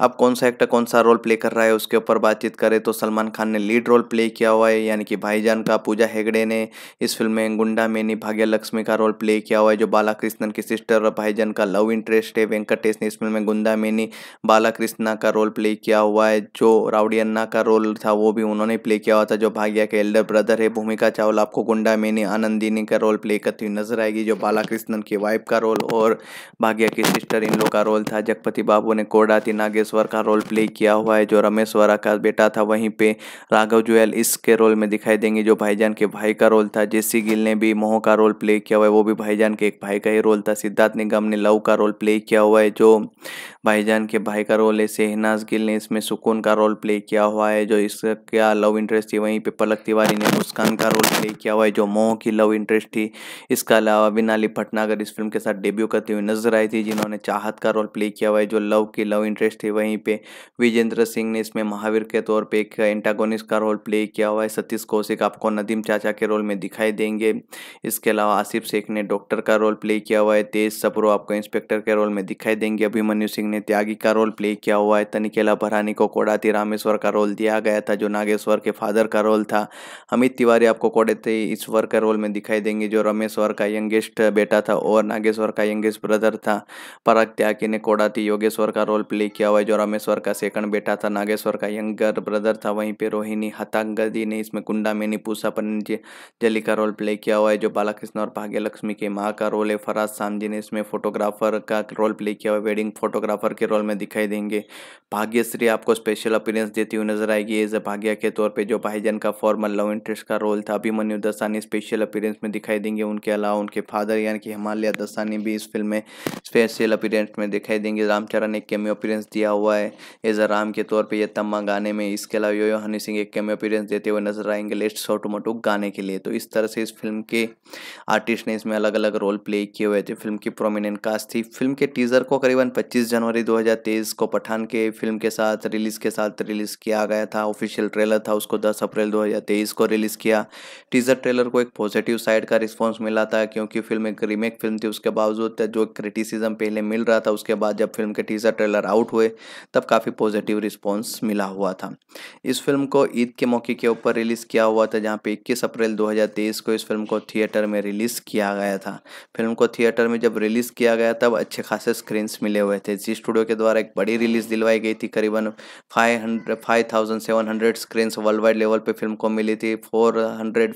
अब कौन सा एक्टर कौन सा रोल प्ले कर रहा है उसके ऊपर बातचीत करें तो सलमान खान ने लीड रोल प्ले किया हुआ है यानी कि भाईजान का पूजा हेगड़े ने इस फिल्म में गुंडा मेनी भाग्य लक्ष्मी का रोल प्ले किया हुआ है जो बालाकृष्णन की सिस्टर और भाईजान का लव इंटरेस्ट है वेंकटेश ने इस फिल्म में गुंडा मेनी बालाकृष्णा का रोल प्ले किया हुआ है जो राउड राउडियन्ना का रोल था वो भी उन्होंने प्ले किया हुआ था जो भाग्या के एल्डर ब्रदर है भूमिका चावला आपको गुंडा मेनी आनंदिनी का रोल प्ले करती हुई नजर आएगी जो बालाकृष्णन की वाइफ का रोल और भाग्या की सिस्टर इन लोग का रोल था जगपति बाबू ने कोडाती नागेश्वर का रोल प्ले किया हुआ है जो रमेश वरा का बेटा था वहीं पर राघव जुएल इसके रोल में दिखाई देंगे जो भाईजान के भाई का रोल था जेसी गिल ने भी मोह का रोल प्ले किया हुआ है वो भी भाईजान के एक भाई का ही रोल था सिद्धार्थ निगम ने लव का रोल प्ले किया हुआ है जो भाईजान के भाई का रोल है सेहनाज गिल ने इसमें सुकून का रोल प्ले किया हुआ है जो इसका लव इंटरेस्ट थी वहीं पे पलक तिवारी ने मुस्कान का रोल प्ले किया हुआ है जो मोह की लव इंटरेस्ट थी इसके अलावा विनाली भटनागर इस फिल्म के साथ डेब्यू करती हुई नजर आई थी जिन्होंने चाहत का रोल प्ले किया हुआ है जो लव की लव इंटरेस्ट थी वहीं पर विजेंद्र सिंह ने इसमें महावीर के तौर पर एक एंटागोनिस्ट का रोल प्ले किया हुआ है सतीश कौशिक आपको नदीम चाचा के रोल में दिखाई देंगे इसके अलावा आसिफ शेख ने डॉक्टर का रोल प्ले किया हुआ है तेज सप्रो आपको इंस्पेक्टर के रोल में दिखाई देंगे अभिमन्यु सिंह ने त्यागी का रोल प्ले किया हुआ है तनिकेला भरानी को कोडाती रामेश नागेश्वर का रोल दिया गया था जो नागेश्वर के फादर का रोल था अमित तिवारी आपको कोडेते ईश्वर के रोल में दिखाई देंगे जो रमेश्वर का यंगेस्ट बेटा था और नागेश्वर का यंगेस्ट ब्रदर था पराग त्यागी ने कोडाती योगेश्वर का रोल प्ले किया हुआ जो रमेश्वर का सेकंड बेटा था नागेश्वर का यंगर ब्रदर था वहीं पर रोहिणी हतांगदी ने इसमें कुंडा मेनी पूसा जली का रोल प्ले किया हुआ है जो बालाकृष्ण और भाग्यलक्ष्मी के माँ का रोल है फराज सामजी ने इसमें फोटोग्राफर का रोल प्ले किया हुआ वेडिंग फोटोग्राफर के रोल में दिखाई देंगे भाग्यश्री आपको स्पेशल अपीयरेंस परफॉर्मेंस देती हुई नजर आएगी एज भाग्या के तौर पे जो भाईजन का फॉर्मल लव इंटरेस्ट का रोल था अभिमन्यु दस्तानी स्पेशल अपीरेंस में दिखाई देंगे उनके अलावा उनके फादर यानी कि हिमालय दस्तानी भी इस फिल्म में स्पेशल अपीरेंस में दिखाई देंगे रामचरण एक कैमियो अपीरेंस दिया हुआ है एज अ राम के तौर पर यह तम्मा गाने में इसके अलावा यो, हनी सिंह एक कैमियो अपीरेंस देते हुए नजर आएंगे लेट छोटू मोटो गाने के लिए तो इस तरह से इस फिल्म के आर्टिस्ट ने इसमें अलग अलग रोल प्ले किए हुए थे फिल्म की प्रोमिनेंट कास्ट थी फिल्म के टीजर को करीबन पच्चीस जनवरी दो को पठान के फिल्म के साथ रिलीज के साथ रिलीज रिलीज़ किया गया था ऑफिशियल ट्रेलर था उसको 10 अप्रैल 2023 को रिलीज़ किया टीज़र ट्रेलर को एक पॉजिटिव साइड का रिस्पांस मिला था क्योंकि फिल्म एक रीमेक फिल्म थी उसके बावजूद जो क्रिटिसिज्म पहले मिल रहा था उसके बाद जब फिल्म के टीज़र ट्रेलर आउट हुए तब काफ़ी पॉजिटिव रिस्पॉन्स मिला हुआ था इस फिल्म को ईद के मौके के ऊपर रिलीज़ किया हुआ था जहाँ पे इक्कीस अप्रैल दो को इस फिल्म को थिएटर में रिलीज़ किया गया था फिल्म को थिएटर में जब रिलीज़ किया गया तब अच्छे खासे स्क्रीन्स मिले हुए थे जी स्टूडियो के द्वारा एक बड़ी रिलीज़ दिलवाई गई थी करीबन five thousand seven hundred screens world wide level पे फिल्म को मिली थी four hundred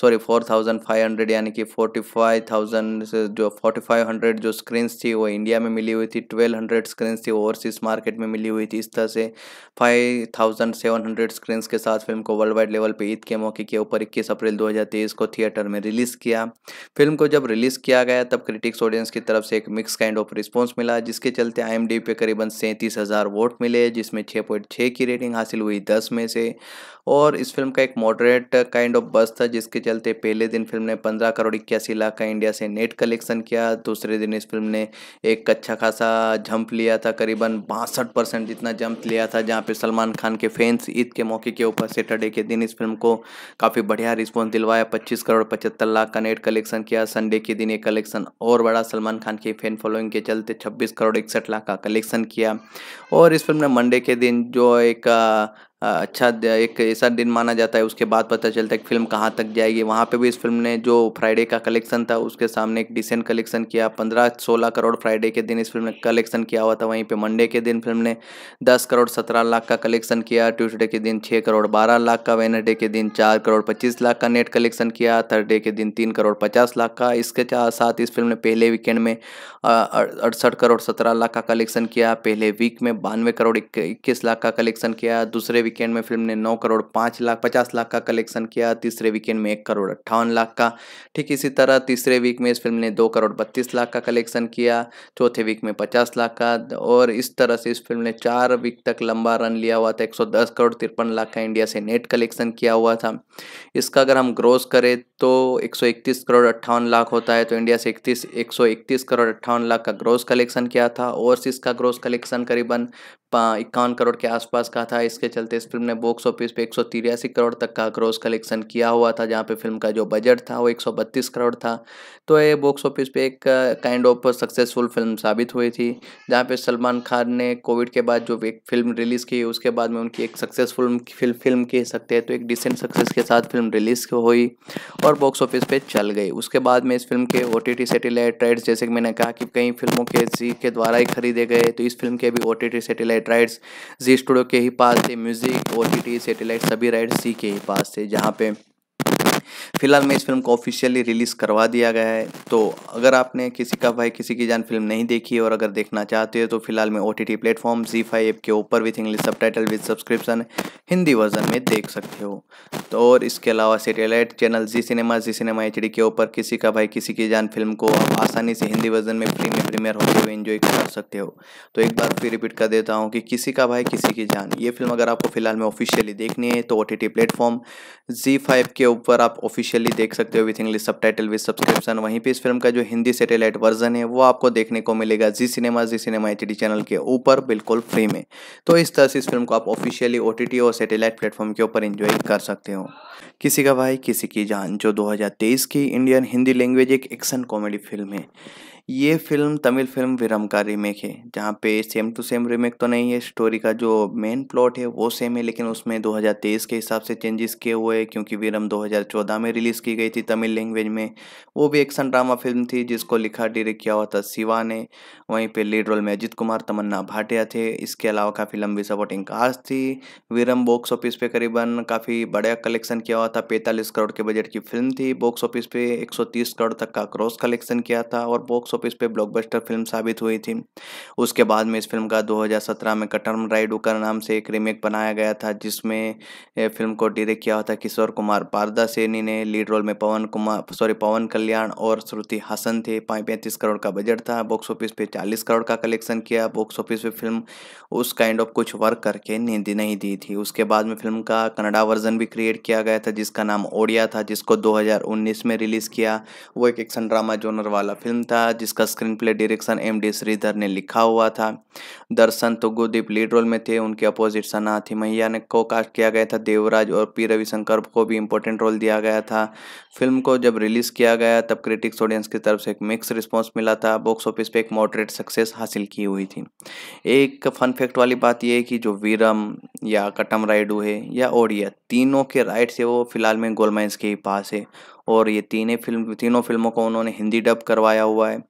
sorry four thousand five hundred यानी कि फोर्टी फाइव थाउजेंड जो फोर्टी फाइव हंड्रेड जो स्क्रीन्स थी वो इंडिया में मिली हुई थी ट्वेल्व हंड्रेड स्क्रीन्स थी ओवरसीज मार्केट में मिली हुई थी इस तरह से five thousand seven hundred screens के साथ फिल्म को वर्ल्ड वाइड लेवल पर ईद के मौके के ऊपर इक्कीस अप्रैल दो हज़ार तेईस को थिएटर में रिलीज़ किया फिल्म को जब रिलीज़ किया गया तब क्रिटिक्स ऑडियंस की तरफ से एक मिक्स काइंड ऑफ रिस्पॉन्स मिला जिसके चलते आई पे करीबन सैंतीस हज़ार वोट मिले जिसमें छः पॉइंट छः की रेटिंग हासिल हुई दस में से और इस फिल्म का एक मॉडरेट काइंड ऑफ बस था जिसके चलते पहले दिन फिल्म ने पंद्रह करोड़ इक्यासी लाख का इंडिया से नेट कलेक्शन किया दूसरे दिन इस फिल्म ने एक अच्छा खासा जंप लिया था करीबन बासठ परसेंट जितना जंप लिया था जहाँ पे सलमान खान के फैंस ईद के मौके के ऊपर सैटरडे के दिन इस फिल्म को काफ़ी बढ़िया रिस्पॉन्स दिलवाया पच्चीस करोड़ पचहत्तर लाख का नेट कलेक्शन किया संडे के दिन ये कलेक्शन और बड़ा सलमान खान की फैन फॉलोइंग के चलते छब्बीस करोड़ इकसठ लाख का कलेक्शन किया और इस फिल्म ने मंडे के दिन जो एक अच्छा एक ऐसा दिन माना जाता है उसके बाद पता चलता है कि फिल्म कहाँ तक जाएगी वहाँ पे भी इस फिल्म ने जो फ्राइडे का कलेक्शन था उसके सामने एक डिसेंट कलेक्शन किया पंद्रह सोलह करोड़ फ्राइडे के दिन इस फिल्म ने कलेक्शन किया हुआ था वहीं पे मंडे के दिन फिल्म ने दस करोड़ सत्रह लाख का कलेक्शन किया ट्यूसडे के दिन छः करोड़ बारह लाख का वेनडे के दिन चार करोड़ पच्चीस लाख का नेट कलेक्शन किया थर्डे के दिन तीन करोड़ पचास लाख का इसके साथ इस फिल्म ने पहले वीकेंड में अड़सठ करोड़ सत्रह लाख का कलेक्शन किया पहले वीक में बानवे करोड़ इक्कीस लाख का कलेक्शन किया दूसरे वीकेंड में फिल्म ने नौ करोड़ पाँच लाख पचास लाख का कलेक्शन किया तीसरे वीकेंड में एक करोड़ अट्ठावन लाख का ठीक इसी तरह तीसरे वीक में इस फिल्म ने दो करोड़ बत्तीस लाख का कलेक्शन किया चौथे वीक में पचास लाख का और इस तरह से इस फिल्म ने चार वीक तक लंबा रन लिया हुआ था एक करोड़ तिरपन लाख का इंडिया से नेट कलेक्शन किया हुआ था इसका अगर हम ग्रोस करें तो एक करोड़ अट्ठावन लाख होता है तो इंडिया से इकतीस एक करोड़ अट्ठावन लाख का ग्रोस कलेक्शन किया था और इसका ग्रोस कलेक्शन करीबन इक्यावन करोड़ के आसपास का था इसके चलते इस फिल्म ने बॉक्स ऑफिस पे एक करोड़ तक का क्रॉस कलेक्शन किया हुआ था जहाँ पे फिल्म का जो बजट था वो 132 करोड़ था तो ये बॉक्स ऑफिस पे एक काइंड ऑफ सक्सेसफुल फिल्म साबित हुई थी जहाँ पे सलमान खान ने कोविड के बाद जो एक फिल्म रिलीज़ की उसके बाद में उनकी एक सक्सेसफुल फिल्म फिल्म कह सकते हैं तो एक डिसेंट सक्सेस के साथ फिल्म रिलीज़ हुई और बॉक्स ऑफिस पर चल गई उसके बाद में इस फिल्म के ओ टी सैटेलाइट राइट्स जैसे कि मैंने कहा कि कई फिल्मों के जी के द्वारा ही खरीदे गए तो इस फिल्म के भी O T satellite rights Zee studio के ही पास थे music O T T satellite सभी राइड्स सी के ही पास थे जहाँ पे फिलहाल में इस फिल्म को ऑफिशियली रिलीज़ करवा दिया गया है तो अगर आपने किसी का भाई किसी की जान फिल्म नहीं देखी और अगर देखना चाहते हो तो फिलहाल में ओ टी टी प्लेटफॉर्म जी फाइव एप के ऊपर with English subtitle with subscription Hindi version में देख सकते हो तो और इसके अलावा सेटेलाइट चैनल जी सिनेमा जी सिनेमा एच डी के ऊपर किसी का भाई किसी की जान फिल्म को आप आसानी से हिंदी वर्जन में फ्री में प्रीमियर होते हुए इन्जॉय कर सकते हो तो एक बार फिर रिपीट कर देता हूँ कि किसी का भाई किसी की जान ये फिल्म अगर आपको फिलहाल में ऑफिशियली देखनी है तो ओ टी टी प्लेटफॉर्म जी फाइव के ऊपर आप आप ऑफिशियली देख सकते हो with English subtitle with subscription वहीं पे इस फिल्म का जो हिंदी सेटेलाइट वर्जन है वो आपको देखने को मिलेगा जी सिनेमा जी सिनेमा एच चैनल के ऊपर बिल्कुल फ्री में तो इस तरह से इस फिल्म को आप ऑफिशियली ओ और सेटेलाइट प्लेटफॉर्म के ऊपर इंजॉय कर सकते हो किसी का भाई किसी की जान जो 2023 की इंडियन हिंदी लैंग्वेज एक एक्शन कॉमेडी फिल्म है ये फिल्म तमिल फिल्म विरम का रीमेक है जहाँ पे सेम टू सेम रीमेक तो नहीं है स्टोरी का जो मेन प्लॉट है वो सेम है लेकिन उसमें 2023 के हिसाब से चेंजेस किए हुए हैं क्योंकि विरम 2014 में रिलीज़ की गई थी तमिल लैंग्वेज में वो भी एक्शन ड्रामा फिल्म थी जिसको लिखा डायरेक्ट किया हुआ था शिवा ने वहीं पर लीड रोल में अजित कुमार तमन्ना भाटिया थे इसके अलावा काफ़ी लंबी सपोर्टिंग कास्ट थी विरम बॉक्स ऑफिस पे करीबन काफ़ी बड़ा कलेक्शन किया हुआ था पैंतालीस करोड़ के बजट की फिल्म थी बॉक्स ऑफिस पे एक करोड़ तक का क्रॉस कलेक्शन किया था और बॉक्स बॉक्स ऑफिस पे ब्लॉकबस्टर फिल्म साबित हुई थी उसके बाद में इस फिल्म का 2017 में कटरम राइड उकर नाम से एक रीमेक बनाया गया था जिसमें फिल्म को डायरेक्ट किया था किशोर कुमार पारदा सेनी ने लीड रोल में पवन कुमार सॉरी पवन कल्याण और श्रुति हासन थे पैंतीस करोड़ का बजट था बॉक्स ऑफिस पे चालीस करोड़ का कलेक्शन किया बॉक्स ऑफिस पे फिल्म उस काइंड ऑफ कुछ वर्क करके नहीं दी थी उसके बाद में फिल्म का कनाडा वर्जन भी क्रिएट किया गया था जिसका नाम ओडिया था जिसको 2019 में रिलीज़ किया वो एक एक्शन ड्रामा जोनर वाला फिल्म था जिसका screen play direction M D Sridhar ने लिखा हुआ था दर्शन तो गोदीप लीड रोल में थे उनके अपोजिट सनाथी मैया ने को कास्ट किया गया था देवराज और पी रविशंकर को भी इम्पोर्टेंट रोल दिया गया था फिल्म को जब रिलीज़ किया गया तब क्रिटिक्स ऑडियंस की तरफ से एक मिक्स रिस्पॉन्स मिला था बॉक्स ऑफिस पर एक मॉडरेट सक्सेस हासिल की हुई थी एक फन फैक्ट वाली बात यह है कि जो वीरम या कटम राइडू है या ओडिया तीनों के राइट्स है वो फिलहाल में गोलमाइंस के ही पास है और ये तीनों फिल्म तीनों फिल्मों को उन्होंने हिंदी डब करवाया हुआ है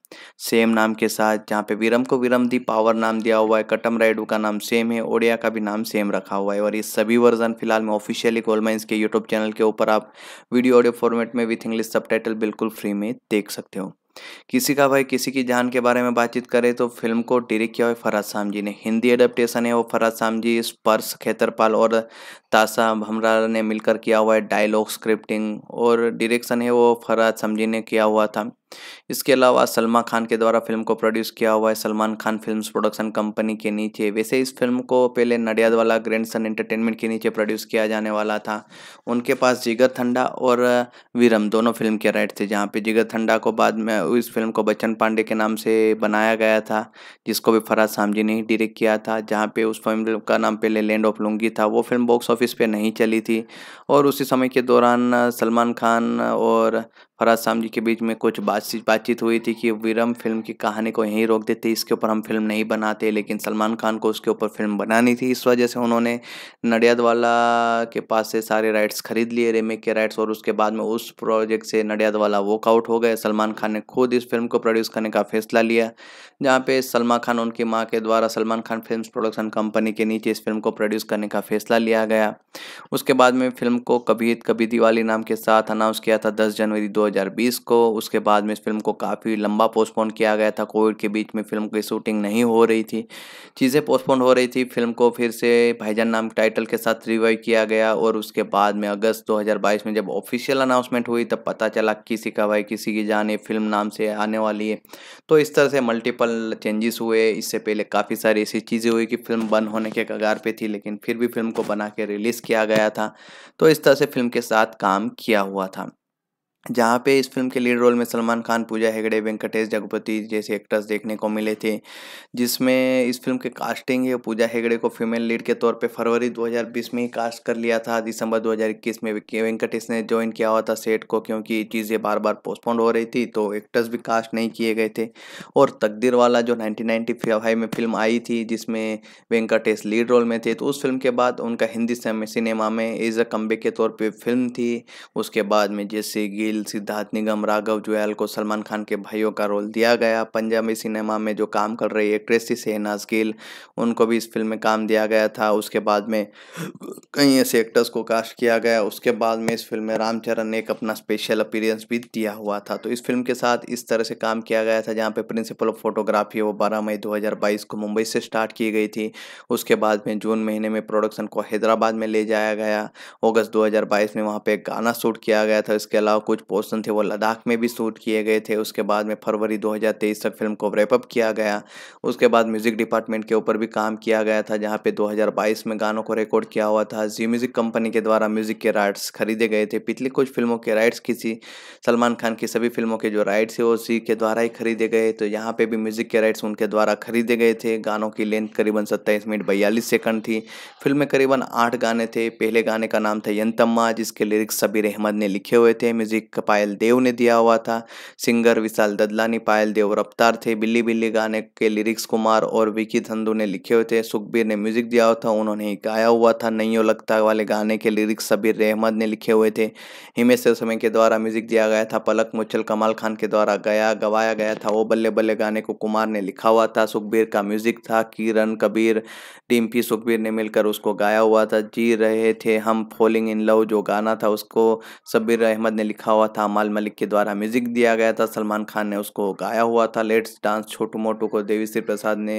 सेम नाम के साथ जहाँ पे वीरम को विरम दी पावर नाम दिया हुआ है कटम राइडू का नाम सेम है ओडिया का भी नाम सेम रखा हुआ है और ये सभी वर्जन फिलहाल में ऑफिशियली गोलमाइंस के यूट्यूब चैनल के ऊपर आप वीडियो ऑडियो फॉर्मेट में विथ इंग्लिश सब बिल्कुल फ्री में देख सकते हो किसी का भाई किसी की जान के बारे में बातचीत करें तो फिल्म को डायरेक्ट किया हुआ फराज साम जी ने हिंदी एडेप्टेशन है वो फराज साम जी स्पर्श खेतरपाल और ताशा भमरा ने मिलकर किया हुआ है डायलॉग स्क्रिप्टिंग और डायरेक्शन है वो फराज साम जी ने किया हुआ था इसके अलावा सलमा खान के द्वारा फिल्म को प्रोड्यूस किया हुआ है Salman Khan films production company के नीचे वैसे इस फिल्म को पहले नडियाद वाला ग्रैंड सन एंटरटेनमेंट के नीचे प्रोड्यूस किया जाने वाला था उनके पास जिगर ठंडा और वीरम दोनों फिल्म के राइट थे जहाँ पे जिगर ठंडा को बाद में इस फिल्म को बच्चन पांडे के नाम से बनाया गया था जिसको भी फराज सामजी ने ही डायरेक्ट किया था जहाँ पे उस फिल्म का नाम पहले लैंड ऑफ लुंगी था वो फिल्म बॉक्स ऑफिस पर नहीं चली थी और उसी समय के दौरान सलमान खान और फराज जी के बीच में कुछ बातचीत बातचीत हुई थी कि विरम फिल्म की कहानी को यहीं रोक देते इसके ऊपर हम फिल्म नहीं बनाते लेकिन सलमान खान को उसके ऊपर फिल्म बनानी थी इस वजह से उन्होंने नडियादवाला के पास से सारे राइट्स खरीद लिए रेमेक के राइट्स और उसके बाद में उस प्रोजेक्ट से नडियादवाला वॉकआउट हो गए सलमान खान ने खुद इस फिल्म को प्रोड्यूस करने का फैसला लिया जहाँ पे सलमान खान उनकी माँ के द्वारा Salman Khan film production company के नीचे इस फिल्म को प्रोड्यूस करने का फैसला लिया गया उसके बाद में फिल्म को कभी कभी दिवाली नाम के साथ अनाउंस किया था दस जनवरी दो 2020 को उसके बाद में इस फिल्म को काफ़ी लंबा पोस्टपोन किया गया था कोविड के बीच में फिल्म की शूटिंग नहीं हो रही थी चीज़ें पोस्टपोन हो रही थी फिल्म को फिर से भाईजान नाम टाइटल के साथ रिवाइव किया गया और उसके बाद में अगस्त 2022 में जब ऑफिशियल अनाउंसमेंट हुई तब पता चला किसी का भाई किसी की जान फिल्म नाम से आने वाली है तो इस तरह से मल्टीपल चेंजेस हुए इससे पहले काफ़ी सारी ऐसी चीज़ें हुई कि फिल्म बंद होने के कगार पर थी लेकिन फिर भी फिल्म को बना के रिलीज़ किया गया था तो इस तरह से फिल्म के साथ काम किया हुआ था जहाँ पे इस फिल्म के लीड रोल में सलमान खान पूजा हेगड़े वेंकटेश जगपति जैसे एक्टर्स देखने को मिले थे जिसमें इस फिल्म के कास्टिंग है पूजा हेगड़े को फीमेल लीड के तौर पे फरवरी 2020 में ही कास्ट कर लिया था दिसंबर 2021 में वेंकटेश ने ज्वाइन किया हुआ था सेट को क्योंकि चीज़ें बार बार पोस्टपोन हो रही थी तो एक्टर्स भी कास्ट नहीं किए गए थे और तकदीर वाला जो नाइनटीन में फिल्म आई थी जिसमें वेंकटेश लीड रोल में थे तो उस फिल्म के बाद उनका हिंदी सिनेमा में एज अ कम्बे के तौर पर फिल्म थी उसके बाद में जैसे गिल गिल सिद्धार्थ निगम राघव जुयाल को सलमान खान के भाइयों का रोल दिया गया पंजाबी सिनेमा में जो काम कर रही एक्ट्रेस थी शहनाज गिल उनको भी इस फिल्म में काम दिया गया था उसके बाद में कई ऐसे एक्टर्स को कास्ट किया गया उसके बाद में इस फिल्म में रामचरण ने एक अपना स्पेशल अपीयरेंस भी दिया हुआ था तो इस फिल्म के साथ इस तरह से काम किया गया था जहाँ पर प्रिंसिपल ऑफ फोटोग्राफी वो बारह मई दो को मुंबई से स्टार्ट की गई थी उसके बाद में जून महीने में प्रोडक्शन को हैदराबाद में ले जाया गया अगस्त 2022 में वहाँ पे गाना शूट किया गया था इसके अलावा कुछ कुछ पोर्सन थे वो लद्दाख में भी शूट किए गए थे उसके बाद में फरवरी 2023 तक फिल्म को रेपअप किया गया उसके बाद म्यूज़िक डिपार्टमेंट के ऊपर भी काम किया गया था जहाँ पे 2022 में गानों को रिकॉर्ड किया हुआ था जी म्यूज़िक कंपनी के द्वारा म्यूज़िक के राइट्स खरीदे गए थे पिछली कुछ फिल्मों के राइट्स किसी सलमान खान की सभी फिल्मों के जो राइट्स है वो जी के द्वारा ही खरीदे गए तो यहाँ पर भी म्यूज़िक के राइट्स उनके द्वारा खरीदे गए थे गानों की लेंथ करीबन सत्ताईस मिनट बयालीस सेकंड थी फिल्म में करीबन आठ गाने थे पहले गाने का नाम था यंतम्मा जिसके लिरिक्स सभी अहमद ने लिखे हुए थे म्यूज़िक पायल देव ने दिया हुआ था सिंगर विशाल ददलानी पायल देव रफ्तार थे बिल्ली बिल्ली गाने के लिरिक्स कुमार और विकी धंधु ने लिखे हुए थे सुखबीर ने म्यूजिक दिया हुआ था उन्होंने गाया हुआ था नहीं लगता वाले गाने के लिरिक्स सबीर अहमद ने लिखे हुए थे हिमेश समय के द्वारा म्यूजिक दिया गया था पलक मुचल कमाल खान के द्वारा गया गवाया गया था वो बल्ले बल्ले गाने को कुमार ने लिखा हुआ था सुखबीर का म्यूजिक था किरण कबीर डिम्पी सुखबीर ने मिलकर उसको गाया हुआ था जी रहे थे हम फॉलिंग इन लव जो गाना था उसको सबीर अहमद ने लिखा हुआ हुआ था अमाल मलिक के द्वारा म्यूजिक दिया गया था सलमान खान ने उसको गाया हुआ था लेट्स डांस छोटू मोटू को देवी श्री प्रसाद ने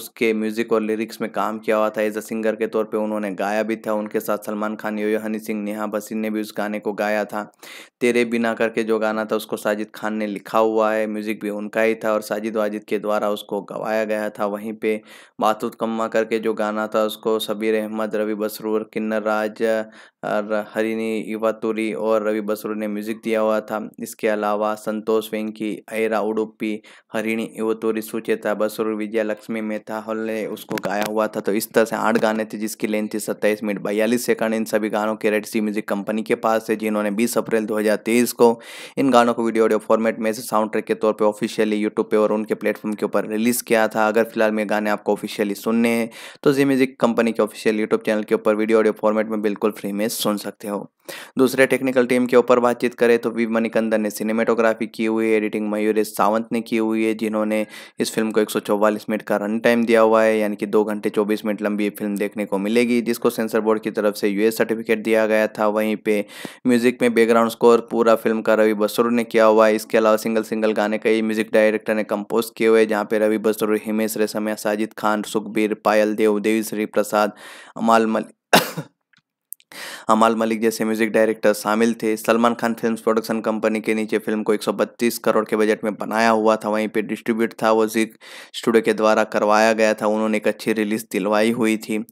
उसके म्यूजिक और लिरिक्स में काम किया हुआ था एज अ सिंगर के तौर पर उन्होंने गाया भी था उनके साथ सलमान खान योयो हनी सिंह नेहा बसीन ने भी उस गाने को गाया था तेरे बिना करके जो गाना था उसको साजिद खान ने लिखा हुआ है म्यूजिक भी उनका ही था और साजिद वाजिद के द्वारा उसको गवाया गया था वहीं पे बातुत कम्मा करके जो गाना था उसको सबीर अहमद रवि बसरूर किन्नर राज और हरिनी युवातुरी और रवि बसरू ने म्यूजिक दिया हुआ था इसके अलावा संतोष वेंकी ऐरा उडुपी हरिणी युवतुरी सुचेता बसरू विजया लक्ष्मी मेहता हॉल ने उसको गाया हुआ था तो इस तरह से आठ गाने थे जिसकी लेंथ थी सत्ताईस मिनट बयालीस सेकंड इन सभी गानों के रेड सी म्यूजिक कंपनी के पास है जिन्होंने बीस अप्रैल दो को इन गानों को वीडियो ऑडियो फॉर्मेट में से साउंड ट्रैक के तौर पर ऑफिशियली यूट्यूब पर और उनके प्लेटफॉर्म के ऊपर रिलीज़ किया था अगर फिलहाल में गाने आपको ऑफिशियली सुनने हैं तो जी म्यूजिक कंपनी के ऑफिशियल यूट्यूब चैनल के ऊपर वीडियो ऑडियो फॉर्मेट में बिल्कुल फ्री में सुन सकते हो दूसरे टेक्निकल टीम के ऊपर बातचीत करें तो वी मनिकंदन ने सिनेमेटोग्राफी की हुई है एडिटिंग मयूरेश सावंत ने की हुई है जिन्होंने इस फिल्म को एक मिनट का रन टाइम दिया हुआ है यानी कि दो घंटे चौबीस मिनट लंबी फिल्म देखने को मिलेगी जिसको सेंसर बोर्ड की तरफ से यूएस सर्टिफिकेट दिया गया था वहीं पर म्यूजिक में बैकग्राउंड स्कोर पूरा फिल्म का रवि बसरूर ने किया हुआ है इसके अलावा सिंगल सिंगल गाने कई म्यूजिक डायरेक्टर ने कंपोज किए हुए जहाँ पे रवि बसरूर हिमेश रेशमिया साजिद खान सुखबीर पायल देव देवी श्री प्रसाद अमाल मलिक अमाल मलिक जैसे म्यूजिक डायरेक्टर शामिल थे Salman Khan film production company के नीचे फिल्म को 132 करोड़ के बजट में बनाया हुआ था वहीं पे डिस्ट्रीब्यूट था वो जिक स्टूडियो के द्वारा करवाया गया था उन्होंने एक अच्छी रिलीज दिलवाई हुई थी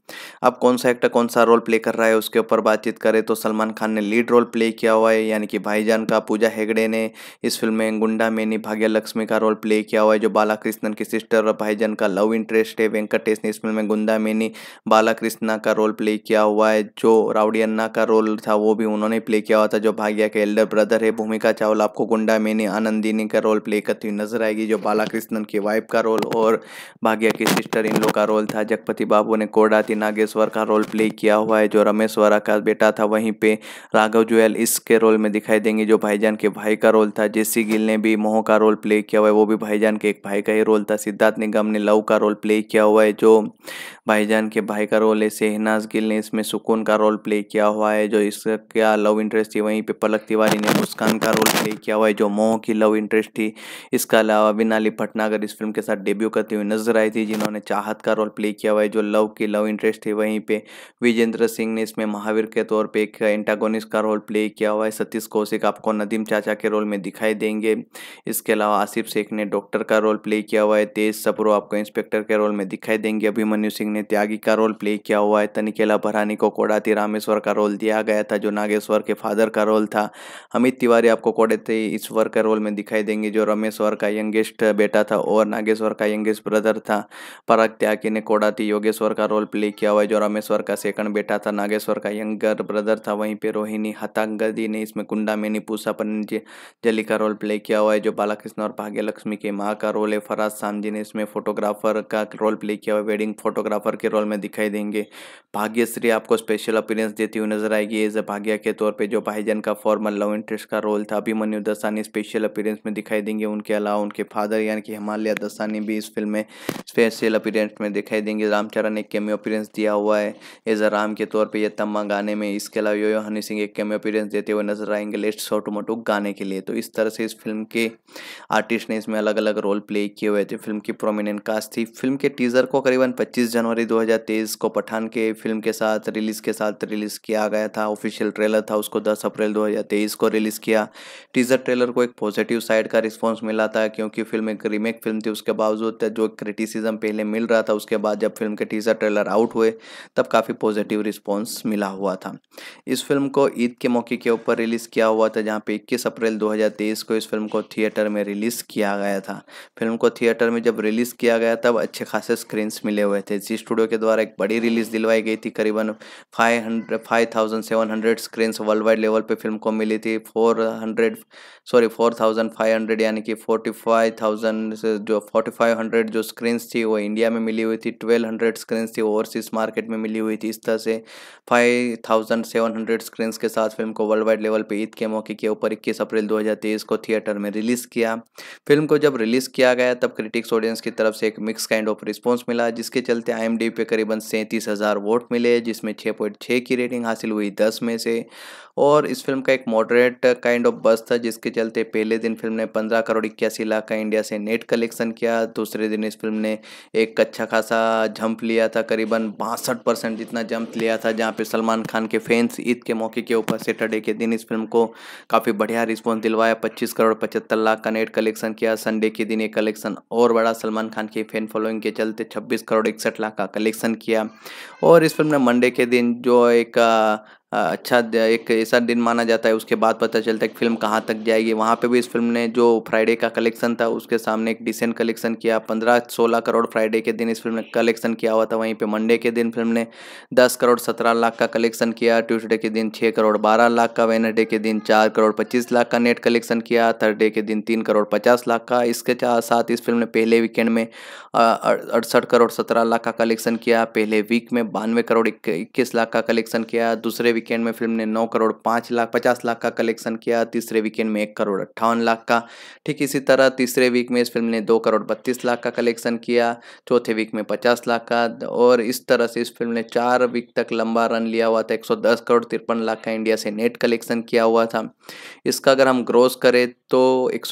अब कौन सा एक्टर कौन सा रोल प्ले कर रहा है उसके ऊपर बातचीत करें तो सलमान खान ने लीड रोल प्ले किया हुआ है यानी कि भाईजान का पूजा हेगड़े ने इस फिल्म में गुंडा मेनी भाग्य लक्ष्मी का रोल प्ले किया हुआ है जो बालाकृष्णन की सिस्टर और भाईजान का लव इंटरेस्ट है वेंकटेश ने इस फिल्म में गुंडा मेनी बालाकृष्णा का रोल प्ले किया हुआ है जो राउट अन्ना का रोल था वो भी उन्होंने प्ले किया हुआ था जो भाग्या के एल्डर ब्रदर है भूमिका चावला आपको गुंडा मैंने आनंदिनी का रोल प्ले करती हुई नजर आएगी जो बालाकृष्णन की वाइफ का रोल और भाग्या की सिस्टर इन लोग का रोल था जगपति बाबू ने कोडाती नागेश्वर का रोल प्ले किया हुआ है जो रमेश वरा का बेटा था वहीं पे राघव जुएल इसके रोल में दिखाई देंगे जो भाईजान के भाई का रोल था जेसी गिल ने भी मोह का रोल प्ले किया हुआ है वो भी भाईजान के एक भाई का ही रोल था सिद्धार्थ निगम ने लव का रोल प्ले किया हुआ है जो भाईजान के भाई का रोल है सेहनाज गिल ने इसमें सुकून का रोल प्ले प्ले किया हुआ है जो इसका लव इंटरेस्ट थी वहीं पे पलक तिवारी ने मुस्कान का रोल प्ले किया हुआ है जो मोह की लव इंटरेस्ट थी इसके अलावा विनाली भटनागर इस फिल्म के साथ डेब्यू करती हुई नजर आई थी जिन्होंने चाहत का रोल प्ले किया हुआ है जो लव की लव इंटरेस्ट थी वहीं पर विजेंद्र सिंह ने इसमें महावीर के तौर पर एक एंटागोनिस्ट का रोल प्ले किया हुआ है सतीश कौशिक आपको नदीम चाचा के रोल में दिखाई देंगे इसके अलावा आसिफ शेख ने डॉक्टर का रोल प्ले किया हुआ है तेज सपरू आपको इंस्पेक्टर के रोल में दिखाई देंगे अभिमन्यु सिंह ने त्यागी का रोल प्ले किया हुआ है तनिकेला भरानी को कोडाती रामेश्वर नागेश्वर का रोल दिया गया था जो नागेश्वर के फादर का रोल था अमित तिवारी आपको कोडेते ईश्वर के रोल में दिखाई देंगे जो रमेश्वर का यंगेस्ट बेटा था और नागेश्वर का यंगेस्ट ब्रदर था पराग त्यागी ने कोडाती योगेश्वर का रोल प्ले किया हुआ है जो रमेश्वर का सेकंड बेटा था नागेश्वर का यंगर ब्रदर था वहीं पर रोहिणी हतांगदी ने इसमें कुंडा मेनी पूसा जली का रोल प्ले किया हुआ है जो बालाकृष्ण और भाग्यलक्ष्मी के माँ का रोल है फराज जी ने इसमें फोटोग्राफर का रोल प्ले किया हुआ है वेडिंग फोटोग्राफर के रोल में दिखाई देंगे भाग्यश्री आपको स्पेशल अपीरेंस देती हुई नजर आएगी एज भाग्या के तौर पे जो भाईजन का फॉर्मल लव इंटरेस्ट का रोल था अभिमन्यु दसानी स्पेशल अपीरेंस में दिखाई देंगे उनके अलावा उनके फादर यानी कि हिमालय दसानी भी इस फिल्म में स्पेशल अपीरेंस में दिखाई देंगे रामचरण एक केमियो अपीरेंस दिया हुआ है एज अ राम के तौर पर यह तम्मा गाने में इसके अलावा यो, हनी सिंह एक केमियो अपीरेंस देते हुए नजर आएंगे लेट शॉर्ट मोटो गाने के लिए तो इस तरह से इस फिल्म के आर्टिस्ट ने इसमें अलग अलग रोल प्ले किए हुए थे फिल्म की प्रोमिनेंट कास्ट थी फिल्म के टीजर को करीबन पच्चीस जनवरी दो को पठान के फिल्म के साथ रिलीज के साथ रिलीज रिलीज़ किया गया था ऑफिशियल ट्रेलर था उसको 10 अप्रैल 2023 को रिलीज़ किया टीज़र ट्रेलर को एक पॉजिटिव साइड का रिस्पांस मिला था क्योंकि फिल्म एक रीमेक फिल्म थी उसके बावजूद जो क्रिटिसिज्म पहले मिल रहा था उसके बाद जब फिल्म के टीज़र ट्रेलर आउट हुए तब काफ़ी पॉजिटिव रिस्पॉन्स मिला हुआ था इस फिल्म को ईद के मौके के ऊपर रिलीज़ किया हुआ था जहाँ पे इक्कीस अप्रैल दो को इस फिल्म को थिएटर में रिलीज़ किया गया था फिल्म को थिएटर में जब रिलीज़ किया गया तब अच्छे खासे स्क्रीन्स मिले हुए थे जी स्टूडियो के द्वारा एक बड़ी रिलीज़ दिलवाई गई थी करीबन five thousand seven hundred screen world wide level पे फिल्म को मिली थी four hundred sorry four thousand five hundred यानी कि फोर्टी फाइव थाउजेंड जो फोर्टी फाइव हंड्रेड जो स्क्रीन्स थी वो इंडिया में मिली हुई थी ट्वेल्व हंड्रेड स्क्रीन्स थी ओवरसीज मार्केट में मिली हुई थी इस तरह से five thousand seven hundred screens के साथ फिल्म को वर्ल्ड वाइड लेवल पर ईद के मौके के ऊपर इक्कीस अप्रैल दो हज़ार तेईस को थिएटर में रिलीज़ किया फिल्म को जब रिलीज़ किया गया तब क्रिटिक्स ऑडियंस की तरफ से एक मिक्स काइंड ऑफ रिस्पॉन्स मिला जिसके चलते आई पे करीबन सैंतीस हज़ार वोट मिले जिसमें छः पॉइंट छः की रेटिंग हासिल हुई दस में से और इस फिल्म का एक मॉडरेट काइंड ऑफ बस था जिसके चलते पहले दिन फिल्म ने पंद्रह करोड़ इक्यासी लाख का इंडिया से नेट कलेक्शन किया दूसरे दिन इस फिल्म ने एक अच्छा खासा जंप लिया था करीबन बासठ परसेंट जितना जंप लिया था जहाँ पे सलमान खान के फैंस ईद के मौके के ऊपर सेटरडे के दिन इस फिल्म को काफ़ी बढ़िया रिस्पॉन्स दिलवाया पच्चीस करोड़ पचहत्तर लाख का नेट कलेक्शन किया संडे के दिन ये कलेक्शन और बड़ा सलमान खान की फैन फॉलोइंग के चलते छब्बीस करोड़ इकसठ लाख का कलेक्शन किया और इस फिल्म ने मंडे के दिन जो एक like uh, अच्छा एक ऐसा दिन माना जाता है उसके बाद पता चलता है कि फिल्म कहाँ तक जाएगी वहाँ पे भी इस फिल्म ने जो फ्राइडे का कलेक्शन था उसके सामने एक डिसेंट कलेक्शन किया पंद्रह सोलह करोड़ फ्राइडे के दिन इस फिल्म ने कलेक्शन किया हुआ था वहीं पे मंडे के दिन फिल्म ने दस करोड़ सत्रह लाख का कलेक्शन किया ट्यूसडे के दिन छः करोड़ बारह लाख का वेनडे के दिन चार करोड़ पच्चीस लाख का नेट कलेक्शन किया थर्डे के दिन तीन करोड़ पचास लाख का इसके साथ इस फिल्म ने पहले वीकेंड में अड़सठ करोड़ सत्रह लाख का कलेक्शन किया पहले वीक में बानवे करोड़ इक्कीस लाख का कलेक्शन किया दूसरे वीकेंड में फिल्म ने नौ करोड़ पाँच लाख पचास लाख का कलेक्शन किया तीसरे वीकेंड में एक करोड़ अट्ठावन लाख का ठीक इसी तरह तीसरे वीक में इस फिल्म ने दो करोड़ बत्तीस लाख का कलेक्शन किया चौथे वीक में पचास लाख का और इस तरह से इस फिल्म ने चार वीक तक लंबा रन लिया हुआ था एक करोड़ तिरपन लाख का इंडिया से नेट कलेक्शन किया हुआ था इसका अगर हम ग्रोस करें तो एक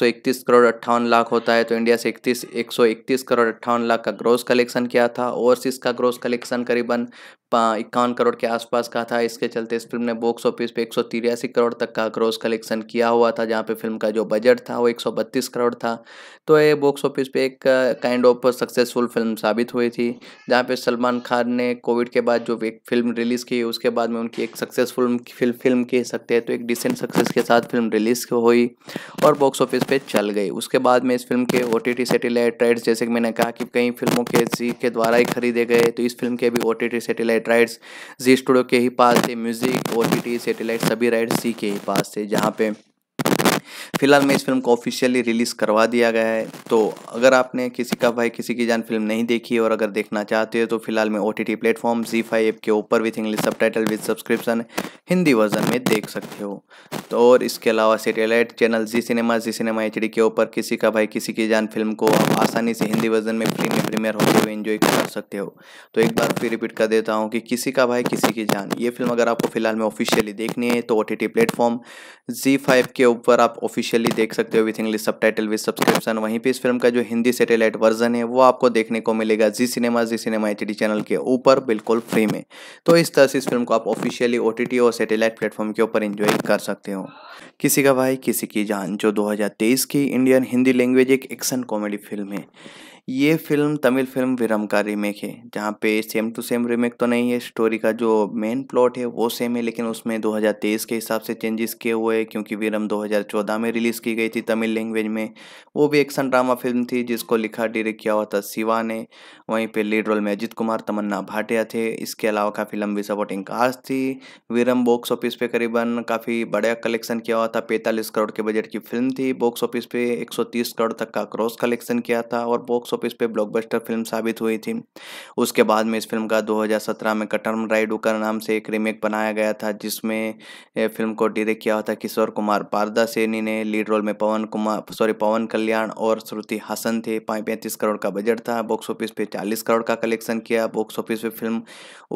करोड़ अट्ठावन लाख होता है तो इंडिया से इकतीस एक इकतीस करोड़ अट्ठावन लाख का ग्रोस कलेक्शन किया था ओवरसीज का ग्रोस कलेक्शन करीबन इक्यावन करोड़ के आसपास का था इसके चलते इस फिल्म ने बॉक्स ऑफिस पे एक करोड़ तक का ग्रोस कलेक्शन किया हुआ था जहाँ पे फिल्म का जो बजट था वो 132 करोड़ था तो ये बॉक्स ऑफिस पे एक काइंड ऑफ सक्सेसफुल फिल्म साबित हुई थी जहाँ पे सलमान खान ने कोविड के बाद जो एक फिल्म रिलीज़ की उसके बाद में उनकी एक सक्सेसफुल फिल्म फिल्म कह सकते हैं तो एक डिसेंट सक्सेस के साथ फिल्म रिलीज़ हुई और बॉक्स ऑफिस पे चल गई उसके बाद में इस फिल्म के ओ टी सैटेलाइट राइट्स जैसे कि मैंने कहा कि कई फिल्मों के के द्वारा ही खरीदे गए तो इस फिल्म के भी ओ टी सैटेलाइट राइट्स जी स्टूडियो के ही पास थे म्यूज़िक ओ टी सैटेलाइट सभी राइट्स सी के ही पास थे जहाँ पे फिलहाल में इस फिल्म को ऑफिशियली रिलीज़ करवा दिया गया है तो अगर आपने किसी का भाई किसी की जान फिल्म नहीं देखी और अगर देखना चाहते हो तो फिलहाल में ओ टी टी प्लेटफॉर्म जी फाइव एप के ऊपर with English subtitle with subscription Hindi version में देख सकते हो तो और इसके अलावा सेटेलाइट चैनल जी सिनेमा जी सिनेमा एच डी के ऊपर किसी का भाई किसी की जान फिल्म को आप आसानी से हिंदी वर्जन में फ्री में प्रीमियर होते हुए इन्जॉय कर सकते हो तो एक बार फिर रिपीट कर देता हूँ कि किसी का भाई किसी की जान ये फिल्म अगर आपको फिलहाल में ऑफिशियली देखनी है तो ओ टी प्लेटफॉर्म जी फाइव के ऊपर आप ऑफिस ऑफिशियली देख सकते हो with English subtitle with subscription वहीं पे इस फिल्म का जो हिंदी सेटेलाइट वर्जन है वो आपको देखने को मिलेगा जी सिनेमा जी सिनेमा एच चैनल के ऊपर बिल्कुल फ्री में तो इस तरह से इस फिल्म को आप ऑफिशियली ओ और सेटेलाइट प्लेटफॉर्म के ऊपर इंजॉय कर सकते हो किसी का भाई किसी की जान जो 2023 की इंडियन हिंदी लैंग्वेज एक एक्शन कॉमेडी फिल्म है ये फ़िल्म तमिल फ़िल्म विरम का रीमेक है जहाँ पे सेम टू सेम रीमेक तो नहीं है स्टोरी का जो मेन प्लॉट है वो सेम है लेकिन उसमें 2023 के हिसाब से चेंजेस किए हुए हैं क्योंकि विरम 2014 में रिलीज़ की गई थी तमिल लैंग्वेज में वो भी एक्शन ड्रामा फिल्म थी जिसको लिखा डायरेक्ट किया हुआ था शिवा ने वहीं पर लीड रोल में अजित कुमार तमन्ना भाटिया थे इसके अलावा काफ़ी लंबी सपोर्टिंग कास्ट थी विरम बॉक्स ऑफिस पे करीबन काफ़ी बड़ा कलेक्शन किया हुआ था पैंतालीस करोड़ के बजट की फिल्म थी बॉक्स ऑफिस पे एक करोड़ तक का क्रॉस कलेक्शन किया था और बॉक्स बॉक्स ऑफिस पे ब्लॉकबस्टर फिल्म साबित हुई थी उसके बाद में इस फिल्म का 2017 में कटर राइड का नाम से एक रीमेक बनाया गया था जिसमें फिल्म को डायरेक्ट किया था किशोर कुमार पारदा सेनी ने लीड रोल में पवन कुमार सॉरी पवन कल्याण और श्रुति हासन थे पैंतीस करोड़ का बजट था बॉक्स ऑफिस पे चालीस करोड़ का कलेक्शन किया बॉक्स ऑफिस पे फिल्म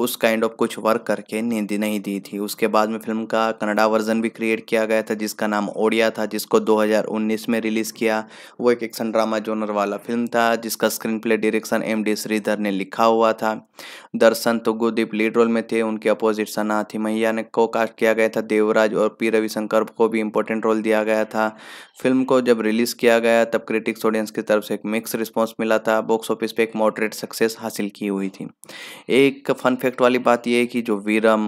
उस काइंड ऑफ कुछ वर्क करके नहीं दी थी उसके बाद में फिल्म का कनाडा वर्जन भी क्रिएट किया गया था जिसका नाम ओडिया था जिसको 2019 में रिलीज़ किया वो एक एक्शन ड्रामा जोनर वाला फिल्म था जिसका screen play direction M D Sridhar ने लिखा हुआ था दर्शन तो गुदीप लीड रोल में थे उनके अपोजिट सना थी मैया ने को कास्ट किया गया था देवराज और पी रविशंकर को भी इम्पोर्टेंट रोल दिया गया था फिल्म को जब रिलीज़ किया गया तब क्रिटिक्स ऑडियंस की तरफ से एक मिक्स रिस्पॉन्स मिला था बॉक्स ऑफिस पर एक मॉडरेट सक्सेस हासिल की हुई थी एक फन फैक्ट वाली बात यह है कि जो वीरम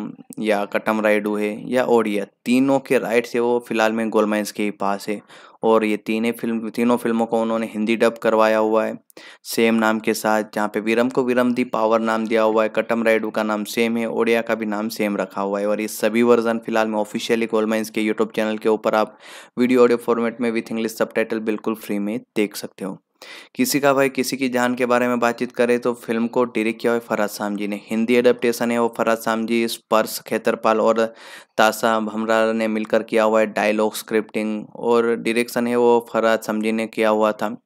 या कटम राइडू है या ओडिया तीनों के राइट से वो फिलहाल में गोलमाइंस के ही पास है और ये तीनों फिल्म तीनों फिल्मों को उन्होंने हिंदी डब करवाया हुआ है सेम नाम के साथ जहाँ पे वीरम को वीरम दी पावर नाम दिया हुआ है कटम राइडू का नाम सेम है ओडिया का भी नाम सेम रखा हुआ है और ये सभी वर्जन फिलहाल में ऑफिशियली गोलमाइंस के यूट्यूब चैनल के ऊपर आप वीडियो ऑडियो फॉर्मेट में विथ इंग्लिश सब बिल्कुल फ्री में देख सकते हो किसी का भाई किसी की जान के बारे में बातचीत करें तो फिल्म को डायरेक्ट किया हुआ फराज साम जी ने हिंदी एडेप्टेशन है वो फराज साम जी स्पर्श खेतरपाल और ताशा भमरा ने मिलकर किया हुआ है डायलॉग स्क्रिप्टिंग और डायरेक्शन है वो फराज साम जी ने किया हुआ था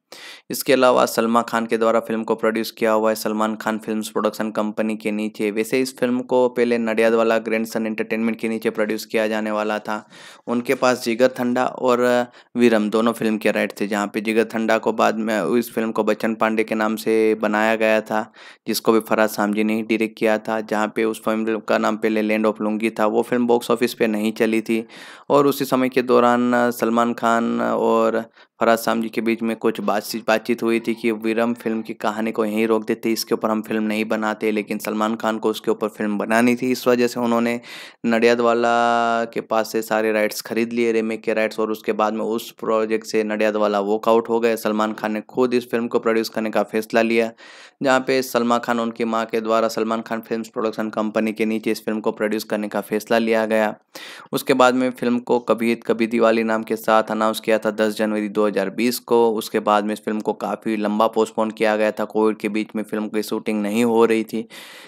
इसके अलावा सलमा खान के द्वारा फिल्म को प्रोड्यूस किया हुआ है Salman Khan films production company के नीचे वैसे इस फिल्म को पहले नडियाद वाला ग्रैंड सन एंटरटेनमेंट के नीचे प्रोड्यूस किया जाने वाला था उनके पास जिगर ठंडा और वीरम दोनों फिल्म के राइट थे जहाँ पे जिगर ठंडा को बाद में इस फिल्म को बच्चन पांडे के नाम से बनाया गया था जिसको भी फराज सामजी ने ही डायरेक्ट किया था जहाँ पे उस फिल्म का नाम पहले लैंड ऑफ लुंगी था वो फिल्म बॉक्स ऑफिस पर नहीं चली थी और उसी समय के दौरान सलमान खान और फराज सामजी के बीच में कुछ बात बातचीत बातचीत हुई थी कि विरम फिल्म की कहानी को यहीं रोक देते इसके ऊपर हम फिल्म नहीं बनाते लेकिन सलमान खान को उसके ऊपर फिल्म बनानी थी इस वजह से उन्होंने नडियादवाला के पास से सारे राइट्स खरीद लिए रेमेक के राइट्स और उसके बाद में उस प्रोजेक्ट से नडियादवाला वॉकआउट हो गए सलमान खान ने खुद इस फिल्म को प्रोड्यूस करने का फैसला लिया जहाँ पे सलमा खान उनकी माँ के द्वारा Salman Khan film production company के नीचे इस फिल्म को प्रोड्यूस करने का फैसला लिया गया उसके बाद में फिल्म को कभी कभी दिवाली नाम के साथ अनाउंस किया था दस जनवरी दो को उसके बाद में इस फिल्म को काफ़ी लंबा पोस्टपोन किया गया था कोविड के बीच में फिल्म की शूटिंग नहीं हो रही थी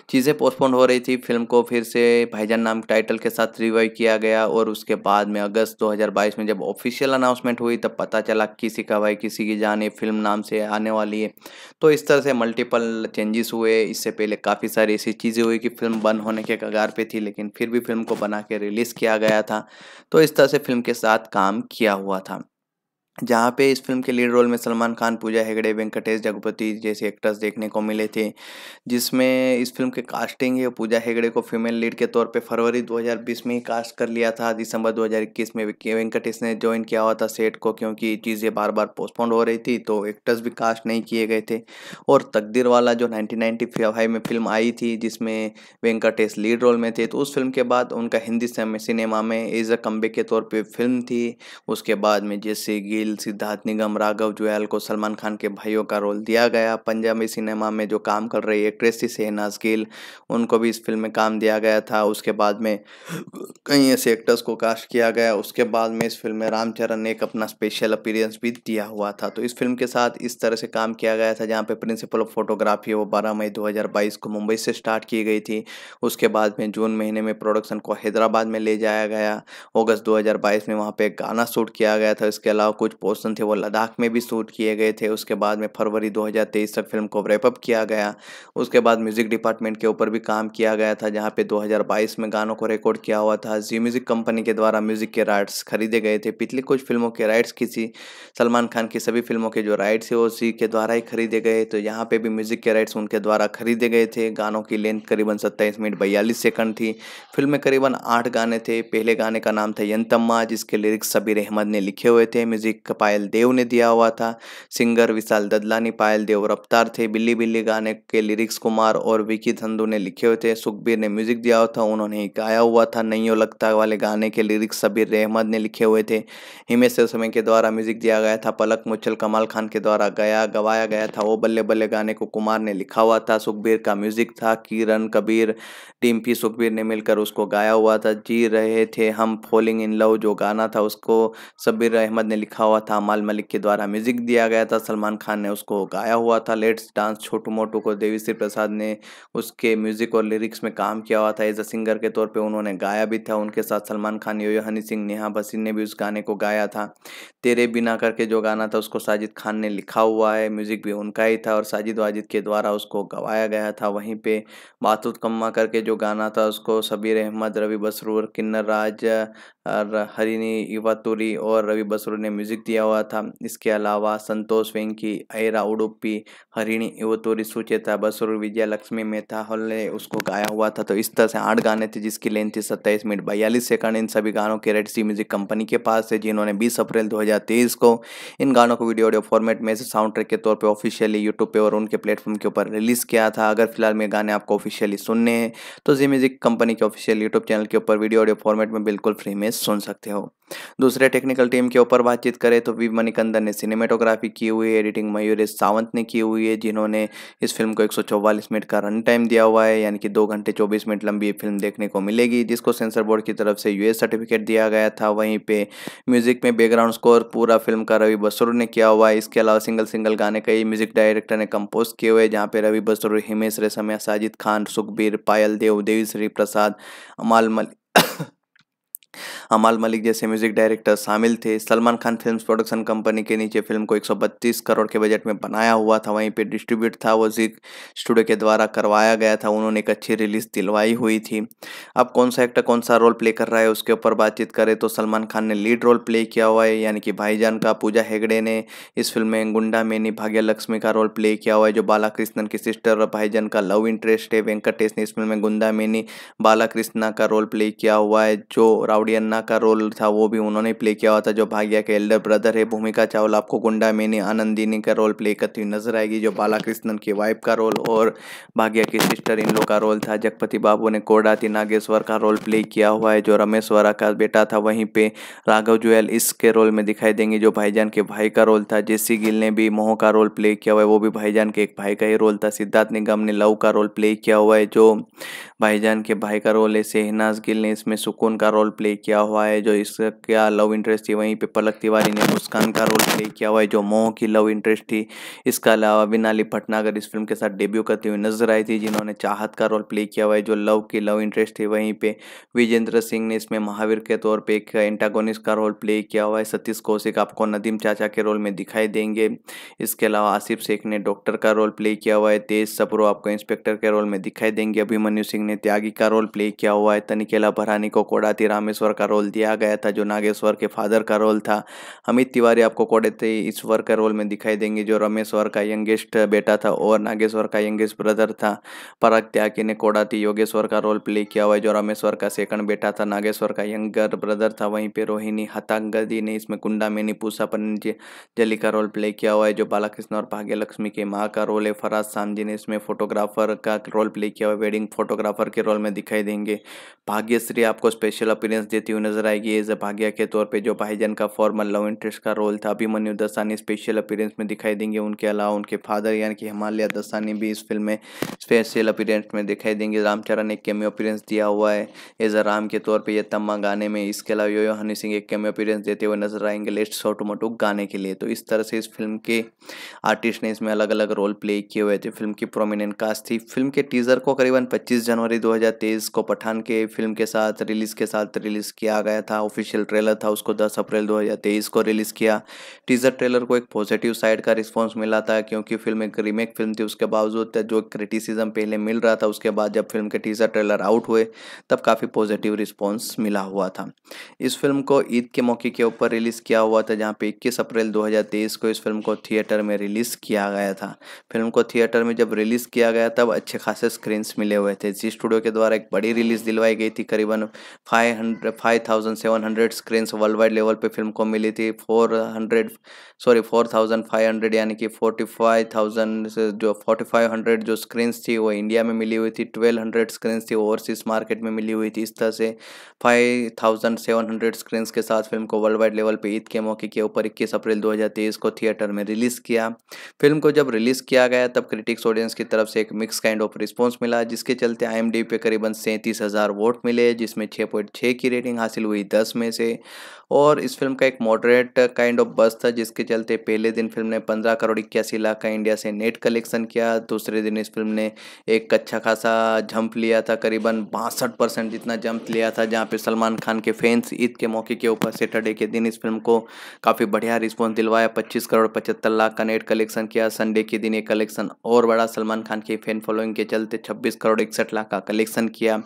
चीज़ें पोस्टपोन हो रही थी फिल्म को फिर से भाईजान नाम टाइटल के साथ रिवाइव किया गया और उसके बाद में अगस्त 2022 में जब ऑफिशियल अनाउंसमेंट हुई तब पता चला किसी का भाई किसी की जान फिल्म नाम से आने वाली है तो इस तरह से मल्टीपल चेंजेस हुए इससे पहले काफ़ी सारी ऐसी चीज़ें हुई कि फिल्म बंद होने के कगार पर थी लेकिन फिर भी फिल्म को बना के रिलीज़ किया गया था तो इस तरह से फिल्म के साथ काम किया हुआ था जहाँ पे इस फिल्म के लीड रोल में सलमान खान पूजा हेगड़े वेंकटेश जगपति जैसे एक्टर्स देखने को मिले थे जिसमें इस फिल्म के कास्टिंग है पूजा हेगड़े को फीमेल लीड के तौर पे फरवरी 2020 में ही कास्ट कर लिया था दिसंबर 2021 में वेंकटेश ने ज्वाइन किया हुआ था सेट को क्योंकि चीज़ें बार बार पोस्टपोन्ड हो रही थी तो एक्टर्स भी कास्ट नहीं किए गए थे और तकदीर वाला जो नाइनटीन में फिल्म आई थी जिसमें वेंकटेश लीड रोल में थे तो उस फिल्म के बाद उनका हिंदी सिनेमा में एज अ कम्बे के तौर पर फिल्म थी उसके बाद में जैसे गिल गिल सिद्धार्थ निगम राघव जुयाल को सलमान खान के भाइयों का रोल दिया गया पंजाबी सिनेमा में जो काम कर रही एक्ट्रेस थी शहनाज गिल उनको भी इस फिल्म में काम दिया गया था उसके बाद में कई ऐसे एक्टर्स को कास्ट किया गया उसके बाद में इस फिल्म में रामचरण ने एक अपना स्पेशल अपीरेंस भी दिया हुआ था तो इस फिल्म के साथ इस तरह से काम किया गया था जहाँ पे प्रिंसिपल ऑफ फोटोग्राफी वो बारह मई दो को मुंबई से स्टार्ट की गई थी उसके बाद में जून महीने में प्रोडक्शन को हैदराबाद में ले जाया गया अगस्त दो में वहाँ पर गाना शूट किया गया था इसके अलावा कुछ कुछ पोर्सन थे वो लद्दाख में भी शूट किए गए थे उसके बाद में फरवरी 2023 तक फिल्म को रैपअप किया गया उसके बाद म्यूज़िक डिपार्टमेंट के ऊपर भी काम किया गया था जहाँ पे 2022 में गानों को रिकॉर्ड किया हुआ था जी म्यूज़िक कंपनी के द्वारा म्यूज़िक के राइट्स खरीदे गए थे पिछली कुछ फिल्मों के राइट्स किसी सलमान खान की सभी फिल्मों के जो राइट्स है वो उसी के द्वारा ही खरीदे गए तो यहाँ पर भी म्यूज़िक के राइट्स उनके द्वारा खरीदे गए थे गानों की लेंथ करीबन सत्ताईस मिनट बयालीस सेकंड थी फिल्म में करीबन आठ गाने थे पहले गाने का नाम था यंतम्मा जिसके लिरिक्स सबीर अहमद ने लिखे हुए थे म्यूज़िक पायल देव ने दिया हुआ था सिंगर विशाल ददलानी पायल देव रफ्तार थे बिल्ली बिल्ली गाने के लिरिक्स कुमार और विकी धंधु ने लिखे हुए थे सुखबीर ने म्यूजिक दिया हुआ था उन्होंने गाया हुआ था नहीं लगता वाले गाने के लिरिक्स सबीर अहमद ने लिखे हुए थे हिमेश समय के द्वारा म्यूजिक दिया गया था पलक मुच्छल कमाल खान के द्वारा गया गवाया गया था वो बल्ले बल्ले गाने को कुमार ने लिखा हुआ था सुखबीर का म्यूजिक था किरण कबीर डिम्पी सुखबीर ने मिलकर उसको गाया हुआ था जी रहे थे हम फॉलिंग इन लव जो गाना था उसको सबीर अहमद ने लिखा हुआ हुआ था माल मलिक के द्वारा म्यूजिक दिया गया था सलमान खान ने उसको गाया हुआ था लेट्स डांस छोटू मोटू को देवी श्री प्रसाद ने उसके म्यूजिक और लिरिक्स में काम किया हुआ था एज अ सिंगर के तौर पर उन्होंने गाया भी था उनके साथ सलमान खान योयो हनी सिंह नेहा भसीन ने भी उस गाने को गाया था तेरे बिना करके जो गाना था उसको साजिद खान ने लिखा हुआ है म्यूजिक भी उनका ही था और साजिद वाजिद के द्वारा उसको गवाया गया था वहीं पे बातुत कम्मा करके जो गाना था उसको सबीर अहमद रवि बसरूर किन्नर राज हरिनी इवातुरी और रवि बसरू ने म्यूजिक दिया हुआ था इसके अलावा संतोष वेंकी ऐरा उडुपी हरिणी इवतुरी सुचेता बसरू विजया लक्ष्मी मेहता हॉल ने उसको गाया हुआ था तो इस तरह से आठ गाने थे जिसकी लेंथ थी सत्ताईस मिनट बयालीस सेकंड इन सभी गानों के रेड सी म्यूजिक कंपनी के पास है जिन्होंने बीस अप्रैल दो को इन गानों को वीडियो ऑडियो फॉर्मेट में से साउंड ट्रैक के तौर पर ऑफिशियली यूट्यूब पर और उनके प्लेटफॉर्म के ऊपर रिलीज़ किया था अगर फिलहाल में गाने आपको ऑफिशियली सुनने हैं तो जी म्यूजिक कंपनी के ऑफिशियल यूट्यूब चैनल के ऊपर वीडियो ऑडियो फॉर्मेट में बिल्कुल फ्री में सुन सकते हो दूसरे टेक्निकल टीम के ऊपर बातचीत करें तो वी मणिकंदन ने सिनेमेटोग्राफी की हुई है एडिटिंग मयूरेश सावंत ने की हुई है जिन्होंने इस फिल्म को एक मिनट का रन टाइम दिया हुआ है यानी कि दो घंटे चौबीस मिनट लंबी फिल्म देखने को मिलेगी जिसको सेंसर बोर्ड की तरफ से यूएस सर्टिफिकेट दिया गया था वहीं पर म्यूजिक में बैकग्राउंड स्कोर पूरा फिल्म का रवि बसुर ने किया हुआ है इसके अलावा सिंगल सिंगल गाने कई म्यूजिक डायरेक्टर ने कंपोज किए हुए जहाँ पर रवि बसुर हिमेश रेशमिया साजिद खान सुखबीर पायल देव देवी श्री प्रसाद अमाल मलिक अमाल मलिक जैसे म्यूजिक डायरेक्टर शामिल थे Salman Khan film production company के नीचे फिल्म को 132 करोड़ के बजट में बनाया हुआ था वहीं पे डिस्ट्रीब्यूट था वो जी स्टूडियो के द्वारा करवाया गया था उन्होंने एक अच्छी रिलीज दिलवाई हुई थी अब कौन सा एक्टर कौन सा रोल प्ले कर रहा है उसके ऊपर बातचीत करें तो सलमान खान ने लीड रोल प्ले किया हुआ है यानी कि भाईजान का पूजा हेगड़े ने इस फिल्म में गुंडा मेनी भाग्य लक्ष्मी का रोल प्ले किया हुआ है जो बालाकृष्णन की सिस्टर और भाईजान का लव इंटरेस्ट है वेंकटेश ने इस फिल्म में गुंडा मेनी बालाकृष्णा का रोल प्ले किया हुआ है जो राउल अन्ना का रोल था वो भी उन्होंने प्ले किया हुआ था जो भाग्या के एल्डर ब्रदर है भूमिका चावल आपको गुंडा मैनी आनंदिनी का रोल प्ले करती हुई नजर आएगी जो बालाकृष्णन की वाइफ का रोल और भाग्या की सिस्टर इन लोग का रोल था जगपति बाबू ने कोडाती नागेश्वर का रोल प्ले किया हुआ है जो रमेश्वरा का बेटा था वहीं पे राघव जुएल इसके रोल में दिखाई देंगे जो भाईजान के भाई का रोल था जेसी गिल ने भी मोह का रोल प्ले किया हुआ है वो भी भाईजान के एक भाई का ही रोल था सिद्धार्थ निगम ने लव का रोल प्ले किया हुआ है जो भाईजान के भाई का रोल है सेहनाज गिल ने इसमें सुकून का रोल प्ले प्ले किया हुआ है जो इसका क्या लव इंटरेस्ट थी वहीं पे पलक तिवारी ने मुस्कान का रोल प्ले किया हुआ है जो मोह की लव इंटरेस्ट थी इसके अलावा विनाली भटनागर इस फिल्म के साथ डेब्यू करती हुई नजर आई थी जिन्होंने चाहत का रोल प्ले किया हुआ है जो लव की लव इंटरेस्ट थी वहीं पर विजेंद्र सिंह ने इसमें महावीर के तौर पर एक एंटागोनिस्ट का रोल प्ले किया हुआ है सतीश कौशिक आपको नदीम चाचा के रोल में दिखाई देंगे इसके अलावा आसिफ शेख ने डॉक्टर का रोल प्ले किया हुआ है तेज सप्रो आपको इंस्पेक्टर के रोल में दिखाई देंगे अभिमन्यु सिंह ने त्यागी का रोल प्ले किया हुआ है तनिकेला भरानी को कोडाती रामेश्वर नागेश्वर का रोल दिया गया था जो नागेश्वर के फादर का रोल था अमित तिवारी आपको कोडेते ईश्वर के रोल में दिखाई देंगे जो रमेश्वर का यंगेस्ट बेटा था और नागेश्वर का यंगेस्ट ब्रदर था पराग त्यागी ने कोडाती योगेश्वर का रोल प्ले किया हुआ है जो रमेश्वर का सेकंड बेटा था नागेश्वर का यंगर ब्रदर था वहीं पर रोहिणी हतांगदी ने इसमें कुंडा मेनी पूसा जली का रोल प्ले किया हुआ है जो बालाकृष्ण और भाग्यलक्ष्मी के माँ का रोल है फराज सामजी ने इसमें फोटोग्राफर का रोल प्ले किया हुआ वेडिंग फोटोग्राफर के रोल में दिखाई देंगे भाग्यश्री आपको स्पेशल अपीरेंस देती हुई नजर आएगी एज अ भाग्या के तौर पे जो भाईजान का फॉर्मल लव इंटरेस्ट का रोल था अभिमन्यु दसानी स्पेशल अपीरेंस में दिखाई देंगे उनके अलावा उनके फादर यानी कि हिमालय दसानी भी इस फिल्म में स्पेशल अपीरेंस में दिखाई देंगे रामचरण एक कैमियो अपीरेंस दिया हुआ है एज अ राम के तौर पर यह तम्मा गाने में इसके अलावा यो हनी सिंह एक कैमियो अपीरेंस देते हुए नजर आएंगे लेट्स छोटो मोटो गाने के लिए तो इस तरह से इस फिल्म के आर्टिस्ट ने इसमें अलग अलग रोल प्ले किए हुए थे फिल्म की प्रोमिनेंट कास्ट थी फिल्म के टीजर को करीबन पच्चीस जनवरी दो को पठान के फिल्म के साथ रिलीज के साथ रिलीज रिलीज़ किया गया था ऑफिशियल ट्रेलर था उसको 10 अप्रैल 2023 को रिलीज़ किया टीज़र ट्रेलर को एक पॉजिटिव साइड का रिस्पॉन्स मिला था क्योंकि फिल्म एक रीमेक फिल्म थी उसके बावजूद जो क्रिटिसिज्म पहले मिल रहा था उसके बाद जब फिल्म के टीज़र ट्रेलर आउट हुए तब काफ़ी पॉजिटिव रिस्पॉन्स मिला हुआ था इस फिल्म को ईद के मौके के ऊपर रिलीज़ किया हुआ था जहाँ पे इक्कीस अप्रैल दो को इस फिल्म को थिएटर में रिलीज़ किया गया था फिल्म को थिएटर में जब रिलीज़ किया गया तब अच्छे खासे स्क्रीन्स मिले हुए थे जी स्टूडियो के द्वारा एक बड़ी रिलीज़ दिलवाई गई थी करीबन five five thousand seven hundred screen world wide level पे फिल्म को मिली थी four hundred sorry four thousand five hundred यानी कि फोर्टी फाइव थाउजेंड जो फोर्टी फाइव हंड्रेड जो स्क्रीन्स थी वो इंडिया में मिली हुई थी ट्वेल्व हंड्रेड स्क्रीन्स थी ओवरसीज मार्केट में मिली हुई थी इस तरह से five thousand seven hundred screens के साथ फिल्म को वर्ल्ड वाइड लेवल पर ईद के मौके के ऊपर इक्कीस अप्रैल दो हज़ार तेईस को थिएटर में रिलीज़ किया फिल्म को जब रिलीज़ किया गया तब क्रिटिक्स ऑडियंस की तरफ से एक मिक्स काइंड ऑफ रिस्पॉन्स मिला जिसके चलते आई पे करीबन सैंतीस हज़ार वोट मिले जिसमें छः पॉइंट छः की रेटिंग हासिल हुई दस में से और इस फिल्म का एक मॉडरेट काइंड ऑफ बस था जिसके चलते पहले दिन फिल्म ने पंद्रह करोड़ इक्यासी लाख का इंडिया से नेट कलेक्शन किया दूसरे दिन इस फिल्म ने एक अच्छा खासा जंप लिया था करीबन बासठ परसेंट जितना जंप लिया था जहाँ पे सलमान खान के फैंस ईद के मौके के ऊपर सैटरडे के दिन इस फिल्म को काफ़ी बढ़िया रिस्पॉन्स दिलवाया पच्चीस करोड़ पचहत्तर लाख का नेट कलेक्शन किया संडे के दिन ये कलेक्शन और बड़ा सलमान खान की फैन फॉलोइंग के चलते छब्बीस करोड़ इकसठ लाख का कलेक्शन किया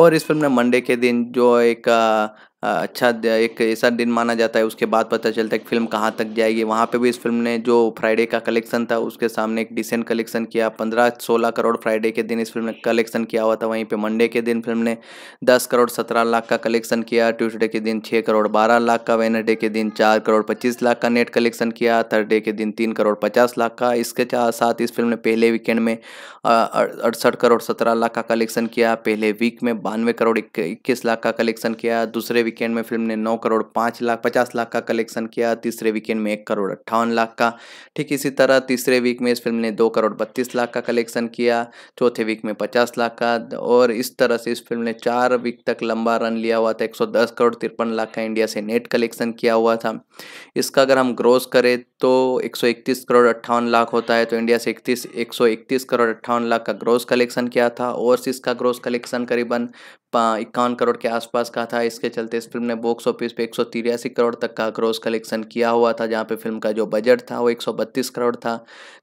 और इस फिल्म ने मंडे के दिन जो एक like uh, अच्छा एक ऐसा दिन माना जाता है उसके बाद पता चलता है कि फिल्म कहाँ तक जाएगी वहाँ पे भी इस फिल्म ने जो फ्राइडे का कलेक्शन था उसके सामने एक डिसेंट कलेक्शन किया पंद्रह सोलह करोड़ फ्राइडे के दिन इस फिल्म ने कलेक्शन किया हुआ था वहीं पे मंडे के दिन फिल्म ने दस करोड़ सत्रह लाख का कलेक्शन किया ट्यूसडे के दिन छः करोड़ बारह लाख का वेनडे के दिन चार करोड़ पच्चीस लाख का नेट कलेक्शन किया थर्डे के दिन तीन करोड़ पचास लाख का इसके साथ इस फिल्म ने पहले वीकेंड में अड़सठ करोड़ सत्रह लाख का कलेक्शन किया पहले वीक में बानवे करोड़ इक्कीस लाख का कलेक्शन किया दूसरे वीकेंड में फिल्म ने नौ करोड़ पाँच लाख पचास लाख का कलेक्शन किया तीसरे वीकेंड में एक करोड़ अट्ठावन लाख का ठीक इसी तरह तीसरे वीक में इस फिल्म ने दो करोड़ बत्तीस लाख का कलेक्शन किया चौथे वीक में पचास लाख का और इस तरह से इस फिल्म ने चार वीक तक लंबा रन लिया हुआ था एक करोड़ तिरपन लाख का इंडिया से नेट कलेक्शन किया हुआ था इसका अगर हम ग्रोस करें तो एक करोड़ अट्ठावन लाख होता है तो इंडिया से इकतीस एक इकतीस करोड़ अट्ठावन लाख का ग्रोस कलेक्शन किया था ओवरसीज का ग्रोस कलेक्शन करीबन इक्यावन करोड़ के आसपास का था इसके चलते इस फिल्म ने बॉक्स ऑफिस पे एक करोड़ तक का क्रॉस कलेक्शन किया हुआ था जहाँ पे फिल्म का जो बजट था वो 132 करोड़ था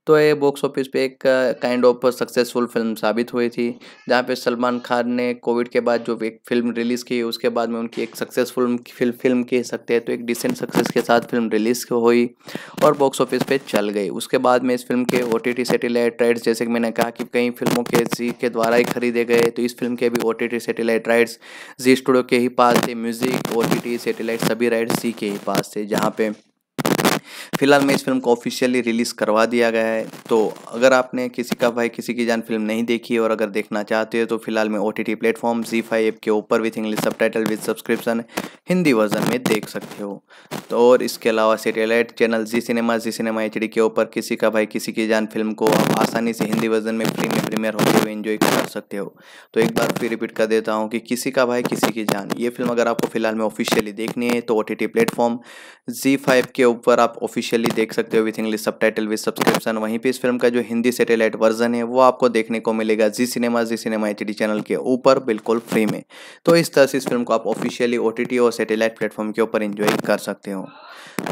तो ये बॉक्स ऑफिस पे एक काइंड ऑफ सक्सेसफुल फिल्म साबित हुई थी जहाँ पे सलमान खान ने कोविड के बाद जो एक फिल्म रिलीज़ की उसके बाद में उनकी एक सक्सेसफुल फिल्म फिल्म कह सकते हैं तो एक डिसेंट सक्सेस के साथ फिल्म रिलीज़ हुई और बॉक्स ऑफिस पे चल गई उसके बाद में इस फिल्म के ओ टी टी सैटेलाइट जैसे कि मैंने कहा कि कई फिल्मों के सी के द्वारा ही खरीदे गए तो इस फिल्म के भी O T T satellite rights जी स्टूडियो के ही पास थे music O T T satellite सभी राइट्स सी के ही पास थे जहाँ पे फिलहाल में इस फिल्म को ऑफिशियली रिलीज़ करवा दिया गया है तो अगर आपने किसी का भाई किसी की जान फिल्म नहीं देखी है और अगर देखना चाहते हो तो फिलहाल में ओ टी टी प्लेटफॉर्म जी फाइव एप के ऊपर with English subtitle with subscription Hindi version में देख सकते हो तो और इसके अलावा सेटेलाइट चैनल जी सिनेमा जी सिनेमा एच डी के ऊपर किसी का भाई किसी की जान फिल्म को आप आसानी से हिंदी वर्जन में फ्री में प्रीमियर होते हुए इन्जॉय कर सकते हो तो एक बार फिर रिपीट कर देता हूँ कि किसी का भाई किसी की जान ये फिल्म अगर आपको फिलहाल में ऑफिशियली देखनी है तो ओ टी टी प्लेटफॉर्म जी फाइव के ऊपर आप ऑफिशियली देख सकते हो with English subtitle with subscription वहीं पे इस फिल्म का जो हिंदी सेटेलाइट वर्जन है वो आपको देखने को मिलेगा जी सिनेमा जी सिनेमा एच चैनल के ऊपर बिल्कुल फ्री में तो इस तरह से इस फिल्म को आप ऑफिशियली ओ और सेटेलाइट प्लेटफॉर्म के ऊपर इन्जॉय कर सकते हो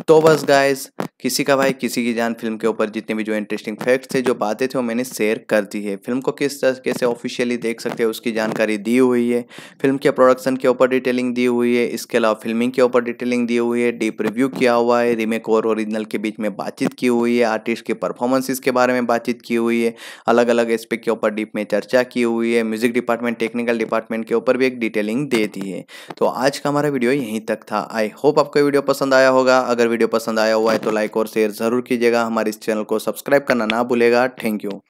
तो बस गाइज किसी का भाई किसी की जान फिल्म के ऊपर जितने भी जो इंटरेस्टिंग फैक्ट्स थे जो बातें थे वो मैंने शेयर कर दी है फिल्म को किस तरीके से ऑफिशियली देख सकते हो उसकी जानकारी दी हुई है फिल्म के प्रोडक्शन के ऊपर डिटेलिंग दी हुई है इसके अलावा फिल्मिंग के ऊपर डिटेलिंग दी हुई है डीप रिव्यू इंटरव्यू किया हुआ है रीमेक और ओरिजिनल के बीच में बातचीत की हुई है आर्टिस्ट के परफॉर्मेंसेस के बारे में बातचीत की हुई है अलग अलग एस्पेक्ट के ऊपर डीप में चर्चा की हुई है म्यूजिक डिपार्टमेंट टेक्निकल डिपार्टमेंट के ऊपर भी एक डिटेलिंग दे दी है तो आज का हमारा वीडियो यहीं तक था आई होप आपको वीडियो पसंद आया होगा अगर वीडियो पसंद आया हुआ है तो लाइक और शेयर जरूर कीजिएगा हमारे इस चैनल को सब्सक्राइब करना ना भूलेगा थैंक यू